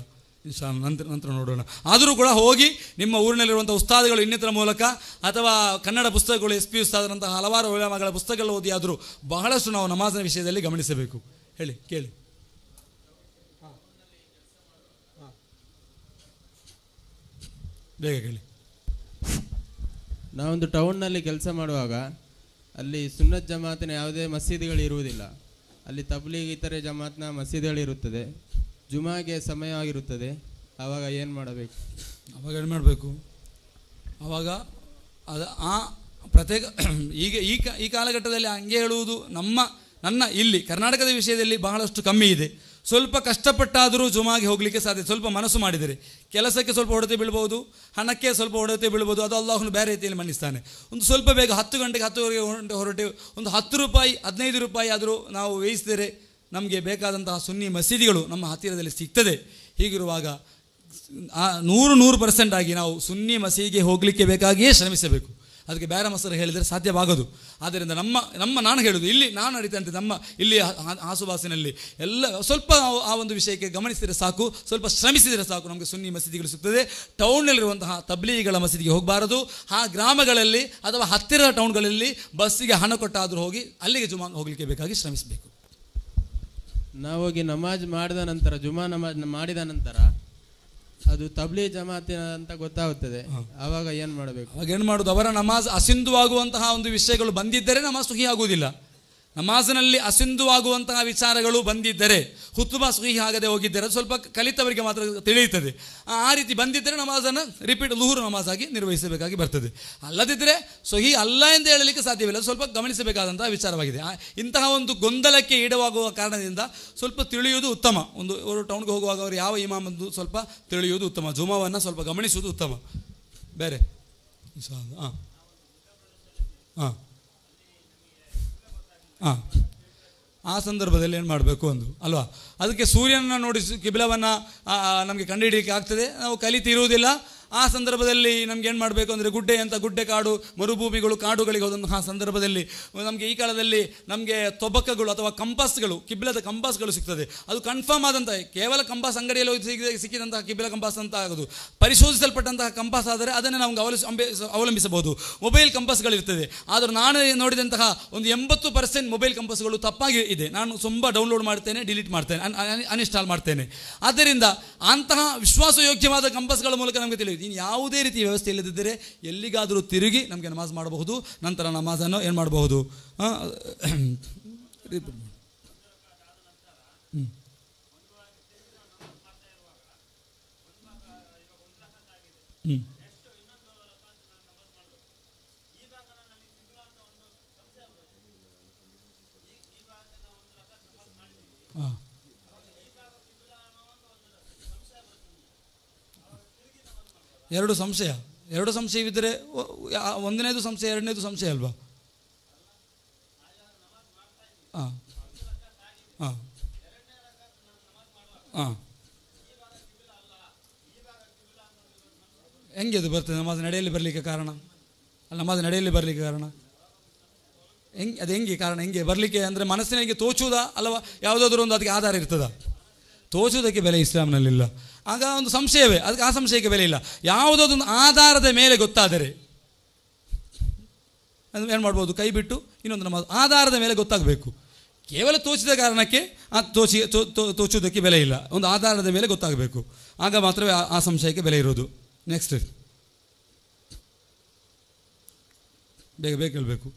ನಂತರ ನಂತರ ನೋಡೋಣ ಆದರೂ ಕೂಡ ಹೋಗಿ ನಿಮ್ಮ ಊರಿನಲ್ಲಿರುವಂಥ ಉಸ್ತಾದಗಳು ಇನ್ನಿತರ ಮೂಲಕ ಅಥವಾ ಕನ್ನಡ ಪುಸ್ತಕಗಳು ಎಸ್ ಪಿ ಉಸ್ತಾದರಂತಹ ಹಲವಾರು ಮಗಳ ಪುಸ್ತಕಗಳು ಓದಿ ಆದರೂ ಬಹಳಷ್ಟು ನಾವು ನಮಾಜನ ವಿಷಯದಲ್ಲಿ ಗಮನಿಸಬೇಕು ಹೇಳಿ ಕೇಳಿ ಬೇಗ ಕೇಳಿ ನಾವೊಂದು ಟೌನ್ನಲ್ಲಿ ಕೆಲಸ ಮಾಡುವಾಗ ಅಲ್ಲಿ ಸುನ್ನತ್ ಜಮಾತಿನ ಯಾವುದೇ ಮಸೀದಿಗಳು ಇರುವುದಿಲ್ಲ ಅಲ್ಲಿ ತಬ್ಲೀಗ್ ಇತರೆ ಜಮಾತ್ನ ಮಸೀದಿಗಳಿರುತ್ತದೆ ಜುಮಾಗೆ ಸಮಯವಾಗಿರುತ್ತದೆ ಆವಾಗ ಏನು ಮಾಡಬೇಕು ಆವಾಗ ಏನು ಮಾಡಬೇಕು ಆವಾಗ ಅದು ಆ ಪ್ರತ್ಯೇಕ ಈಗ ಈ ಈ ಕಾಲಘಟ್ಟದಲ್ಲಿ ಹಂಗೆ ಹೇಳುವುದು ನಮ್ಮ ನನ್ನ ಇಲ್ಲಿ ಕರ್ನಾಟಕದ ವಿಷಯದಲ್ಲಿ ಬಹಳಷ್ಟು ಕಮ್ಮಿ ಇದೆ ಸ್ವಲ್ಪ ಕಷ್ಟಪಟ್ಟಾದರೂ ಜುಮಾಗೆ ಹೋಗಲಿಕ್ಕೆ ಸಾಧ್ಯ ಸ್ವಲ್ಪ ಮನಸ್ಸು ಮಾಡಿದರೆ ಕೆಲಸಕ್ಕೆ ಸ್ವಲ್ಪ ಹೊಡೆತೆ ಬೀಳ್ಬೋದು ಹಣಕ್ಕೆ ಸ್ವಲ್ಪ ಹೊಡೆತೆ ಬೀಳ್ಬೋದು ಅದು ಅಲ್ಲಾಹನು ಬೇರೆ ರೀತಿಯಲ್ಲಿ ಮನ್ನಿಸ್ತಾನೆ ಒಂದು ಸ್ವಲ್ಪ ಬೇಗ ಹತ್ತು ಗಂಟೆಗೆ ಹತ್ತುವರೆಗೆ ಗಂಟೆ ಹೊರಟೆ ಒಂದು ಹತ್ತು ರೂಪಾಯಿ ಹದಿನೈದು ರೂಪಾಯಿ ಆದರೂ ನಾವು ವೇಯಿಸಿದರೆ ನಮಗೆ ಬೇಕಾದಂತಹ ಸುನ್ನಿ ಮಸೀದಿಗಳು ನಮ್ಮ ಹತ್ತಿರದಲ್ಲಿ ಸಿಗ್ತದೆ ಹೀಗಿರುವಾಗ ನೂರು ನೂರು ಪರ್ಸೆಂಟ್ ಆಗಿ ನಾವು ಸುನ್ನಿ ಮಸೀದಿಗೆ ಹೋಗಲಿಕ್ಕೆ ಬೇಕಾಗಿಯೇ ಶ್ರಮಿಸಬೇಕು ಅದಕ್ಕೆ ಬೇರೆ ಮಸರು ಹೇಳಿದರೆ ಸಾಧ್ಯವಾಗದು ಆದ್ದರಿಂದ ನಮ್ಮ ನಮ್ಮ ನಾನು ಹೇಳುವುದು ಇಲ್ಲಿ ನಾನು ಅರಿತಂತೆ ನಮ್ಮ ಇಲ್ಲಿ ಆಸುಬಾಸಿನಲ್ಲಿ ಎಲ್ಲ ಸ್ವಲ್ಪ ಆ ಒಂದು ವಿಷಯಕ್ಕೆ ಗಮನಿಸಿದರೆ ಸಾಕು ಸ್ವಲ್ಪ ಶ್ರಮಿಸಿದರೆ ಸಾಕು ನಮಗೆ ಸುನ್ನಿ ಮಸೀದಿಗಳು ಸಿಗ್ತದೆ ಟೌನ್ನಲ್ಲಿರುವಂತಹ ತಬ್ಲಿಗಳ ಮಸೀದಿಗೆ ಹೋಗಬಾರದು ಆ ಗ್ರಾಮಗಳಲ್ಲಿ ಅಥವಾ ಹತ್ತಿರದ ಟೌನ್ಗಳಲ್ಲಿ ಬಸ್ಸಿಗೆ ಹಣ ಕೊಟ್ಟಾದರೂ ಹೋಗಿ ಅಲ್ಲಿಗೆ ಜುಮಾ ಹೋಗಲಿಕ್ಕೆ ಬೇಕಾಗಿ ಶ್ರಮಿಸಬೇಕು ನಾವು ಹೋಗಿ ನಮಾಜ್ ಮಾಡಿದ ನಂತರ ಜುಮಾ ನಮಾಜ್ ಮಾಡಿದ ನಂತರ ಅದು ತಬ್ಲಿ ಜಮಾತಿ ಅಂತ ಗೊತ್ತಾಗುತ್ತದೆ ಅವಾಗ ಏನ್ ಮಾಡಬೇಕು ಏನ್ ಮಾಡುದು ಅವರ ನಮಾಜ್ ಅಸಿಂಧುವಾಗುವಂತಹ ಒಂದು ವಿಷಯಗಳು ಬಂದಿದ್ದರೆ ನಮಾಜ್ ಸುಖಿ ಆಗುವುದಿಲ್ಲ ನಮಾಜಿನಲ್ಲಿ ಅಸಿಂಧುವಾಗುವಂತಹ ವಿಚಾರಗಳು ಬಂದಿದ್ದರೆ ಹುತ್ತುಬಾ ಸುಹಿ ಆಗದೆ ಹೋಗಿದ್ದರೆ ಸ್ವಲ್ಪ ಕಲಿತವರಿಗೆ ಮಾತ್ರ ತಿಳಿಯುತ್ತದೆ ಆ ರೀತಿ ಬಂದಿದ್ದರೆ ನಮಾಜನ್ನು ರಿಪೀಟ್ ಲುಹುರು ನಮಾಜಾಗಿ ನಿರ್ವಹಿಸಬೇಕಾಗಿ ಬರ್ತದೆ ಅಲ್ಲದಿದ್ದರೆ ಸುಹಿ ಅಲ್ಲ ಎಂದು ಹೇಳಲಿಕ್ಕೆ ಸಾಧ್ಯವಿಲ್ಲ ಸ್ವಲ್ಪ ಗಮನಿಸಬೇಕಾದಂತಹ ವಿಚಾರವಾಗಿದೆ ಇಂತಹ ಒಂದು ಗೊಂದಲಕ್ಕೆ ಈಡವಾಗುವ ಕಾರಣದಿಂದ ಸ್ವಲ್ಪ ತಿಳಿಯುವುದು ಉತ್ತಮ ಒಂದು ಅವರು ಟೌನ್ಗೆ ಹೋಗುವಾಗ ಅವರು ಯಾವ ಇಮಾಮ್ ಸ್ವಲ್ಪ ತಿಳಿಯುವುದು ಉತ್ತಮ ಜುಮಾವನ್ನು ಸ್ವಲ್ಪ ಗಮನಿಸುವುದು ಉತ್ತಮ ಬೇರೆ ಹಾಂ ಹಾಂ ಹಾಂ ಆ ಸಂದರ್ಭದಲ್ಲಿ ಏನು ಮಾಡಬೇಕು ಅಂದು ಅಲ್ವಾ ಅದಕ್ಕೆ ಸೂರ್ಯನನ್ನು ನೋಡಿ ಕಿಬಿಲವನ್ನು ನಮಗೆ ಕಂಡುಹಿಡಿಯಲಿಕ್ಕೆ ಆಗ್ತದೆ ನಾವು ಕಲಿತಿರುವುದಿಲ್ಲ ಆ ಸಂದರ್ಭದಲ್ಲಿ ನಮ್ಗೆ ಏನು ಮಾಡಬೇಕು ಅಂದರೆ ಗುಡ್ಡೆ ಅಂತ ಗುಡ್ಡೆ ಕಾಡು ಮರುಭೂಮಿಗಳು ಕಾಡುಗಳಿಗೆ ಹೋದಂತಹ ಸಂದರ್ಭದಲ್ಲಿ ನಮಗೆ ಈ ಕಾಲದಲ್ಲಿ ನಮಗೆ ತೊಬಕಗಳು ಅಥವಾ ಕಂಪಾಸ್ಗಳು ಕಿಬ್ಬಿಲದ ಕಂಪಾಸ್ಗಳು ಸಿಗ್ತದೆ ಅದು ಕನ್ಫರ್ಮ್ ಆದಂತಹ ಕೇವಲ ಕಂಪಾಸ್ ಅಂಗಡಿಯಲ್ಲಿ ಹೋಗಿ ಸಿಕ್ಕಿದಂತಹ ಕಿಬ್ಬಿಲ ಕಂಪಾಸ್ ಅಂತ ಆಗೋದು ಪರಿಶೋಧಿಸಲ್ಪಟ್ಟಂತಹ ಕಂಪಾಸ್ ಆದರೆ ಅದನ್ನು ನಾವು ಅವಲಂಬಿಸಬಹುದು ಮೊಬೈಲ್ ಕಂಪಾಸ್ಗಳಿರ್ತದೆ ಆದರೂ ನಾನು ನೋಡಿದಂತಹ ಒಂದು ಎಂಬತ್ತು ಪರ್ಸೆಂಟ್ ಮೊಬೈಲ್ ಕಂಪಾಸ್ಗಳು ತಪ್ಪಾಗಿ ಇದೆ ನಾನು ತುಂಬ ಡೌನ್ಲೋಡ್ ಮಾಡ್ತೇನೆ ಡಿಲೀಟ್ ಮಾಡ್ತೇನೆ ಅನ್ಇನ್ಸ್ಟಾಲ್ ಮಾಡ್ತೇನೆ ಆದ್ದರಿಂದ ಅಂತಹ ವಿಶ್ವಾಸಯೋಗ್ಯವಾದ ಕಂಪಸ್ಗಳ ಮೂಲಕ ನಮಗೆ ತಿಳಿಯುತ್ತೆ ಇನ್ನು ಯಾವುದೇ ರೀತಿ ವ್ಯವಸ್ಥೆ ಇಲ್ಲದಿದ್ದರೆ ಎಲ್ಲಿಗಾದರೂ ತಿರುಗಿ ನಮಗೆ ನಮಾಜ್ ಮಾಡಬಹುದು ನಂತರ ನಮಾಜನ್ನು ಏನು ಮಾಡಬಹುದು ಹ್ಞೂ ಹ್ಞೂ ಎರಡು ಸಂಶಯ ಎರಡು ಸಂಶಯವಿದ್ದರೆ ಒಂದನೇದು ಸಂಶಯ ಎರಡನೇದು ಸಂಶಯ ಅಲ್ವಾ ಹಾಂ ಹಾಂ ಹಾಂ ಹೆಂಗೆ ಅದು ಬರ್ತದೆ ನಮಾಜ್ ನಡೆಯಲ್ಲಿ ಬರಲಿಕ್ಕೆ ಕಾರಣ ಅಲ್ಲ ನಮಾಜ್ ನಡೆಯಲ್ಲಿ ಬರಲಿಕ್ಕೆ ಕಾರಣ ಹೆಂಗೆ ಅದು ಹೆಂಗೆ ಕಾರಣ ಹೆಂಗೆ ಬರಲಿಕ್ಕೆ ಅಂದರೆ ಮನಸ್ಸಿನ ಹೆಂಗೆ ತೋಚುವುದಾ ಅಲ್ಲವಾ ಯಾವುದಾದ್ರೂ ಒಂದು ಅದಕ್ಕೆ ಆಧಾರ ಇರ್ತದ ತೋಚುವುದಕ್ಕೆ ಬೆಲೆ ಇಸ್ಲಾಮ್ನಲ್ಲಿಲ್ಲ ಆಗ ಒಂದು ಸಂಶಯವೇ ಅದಕ್ಕೆ ಆ ಸಂಶಯಕ್ಕೆ ಬೆಲೆ ಇಲ್ಲ ಯಾವುದೊಂದು ಆಧಾರದ ಮೇಲೆ ಗೊತ್ತಾದರೆ ಅದು ಏನು ಮಾಡ್ಬೋದು ಕೈ ಬಿಟ್ಟು ಇನ್ನೊಂದು ನಮ್ಮ ಆಧಾರದ ಮೇಲೆ ಗೊತ್ತಾಗಬೇಕು ಕೇವಲ ತೋಚಿದ ಕಾರಣಕ್ಕೆ ಆ ತೋಚಿ ತೋಚುವುದಕ್ಕೆ ಬೆಲೆ ಇಲ್ಲ ಒಂದು ಆಧಾರದ ಮೇಲೆ ಗೊತ್ತಾಗಬೇಕು ಆಗ ಮಾತ್ರವೇ ಆ ಸಂಶಯಕ್ಕೆ ಬೆಲೆ ಇರೋದು ನೆಕ್ಸ್ಟ್ ಬೇಗ ಬೇಗ ಹೇಳಬೇಕು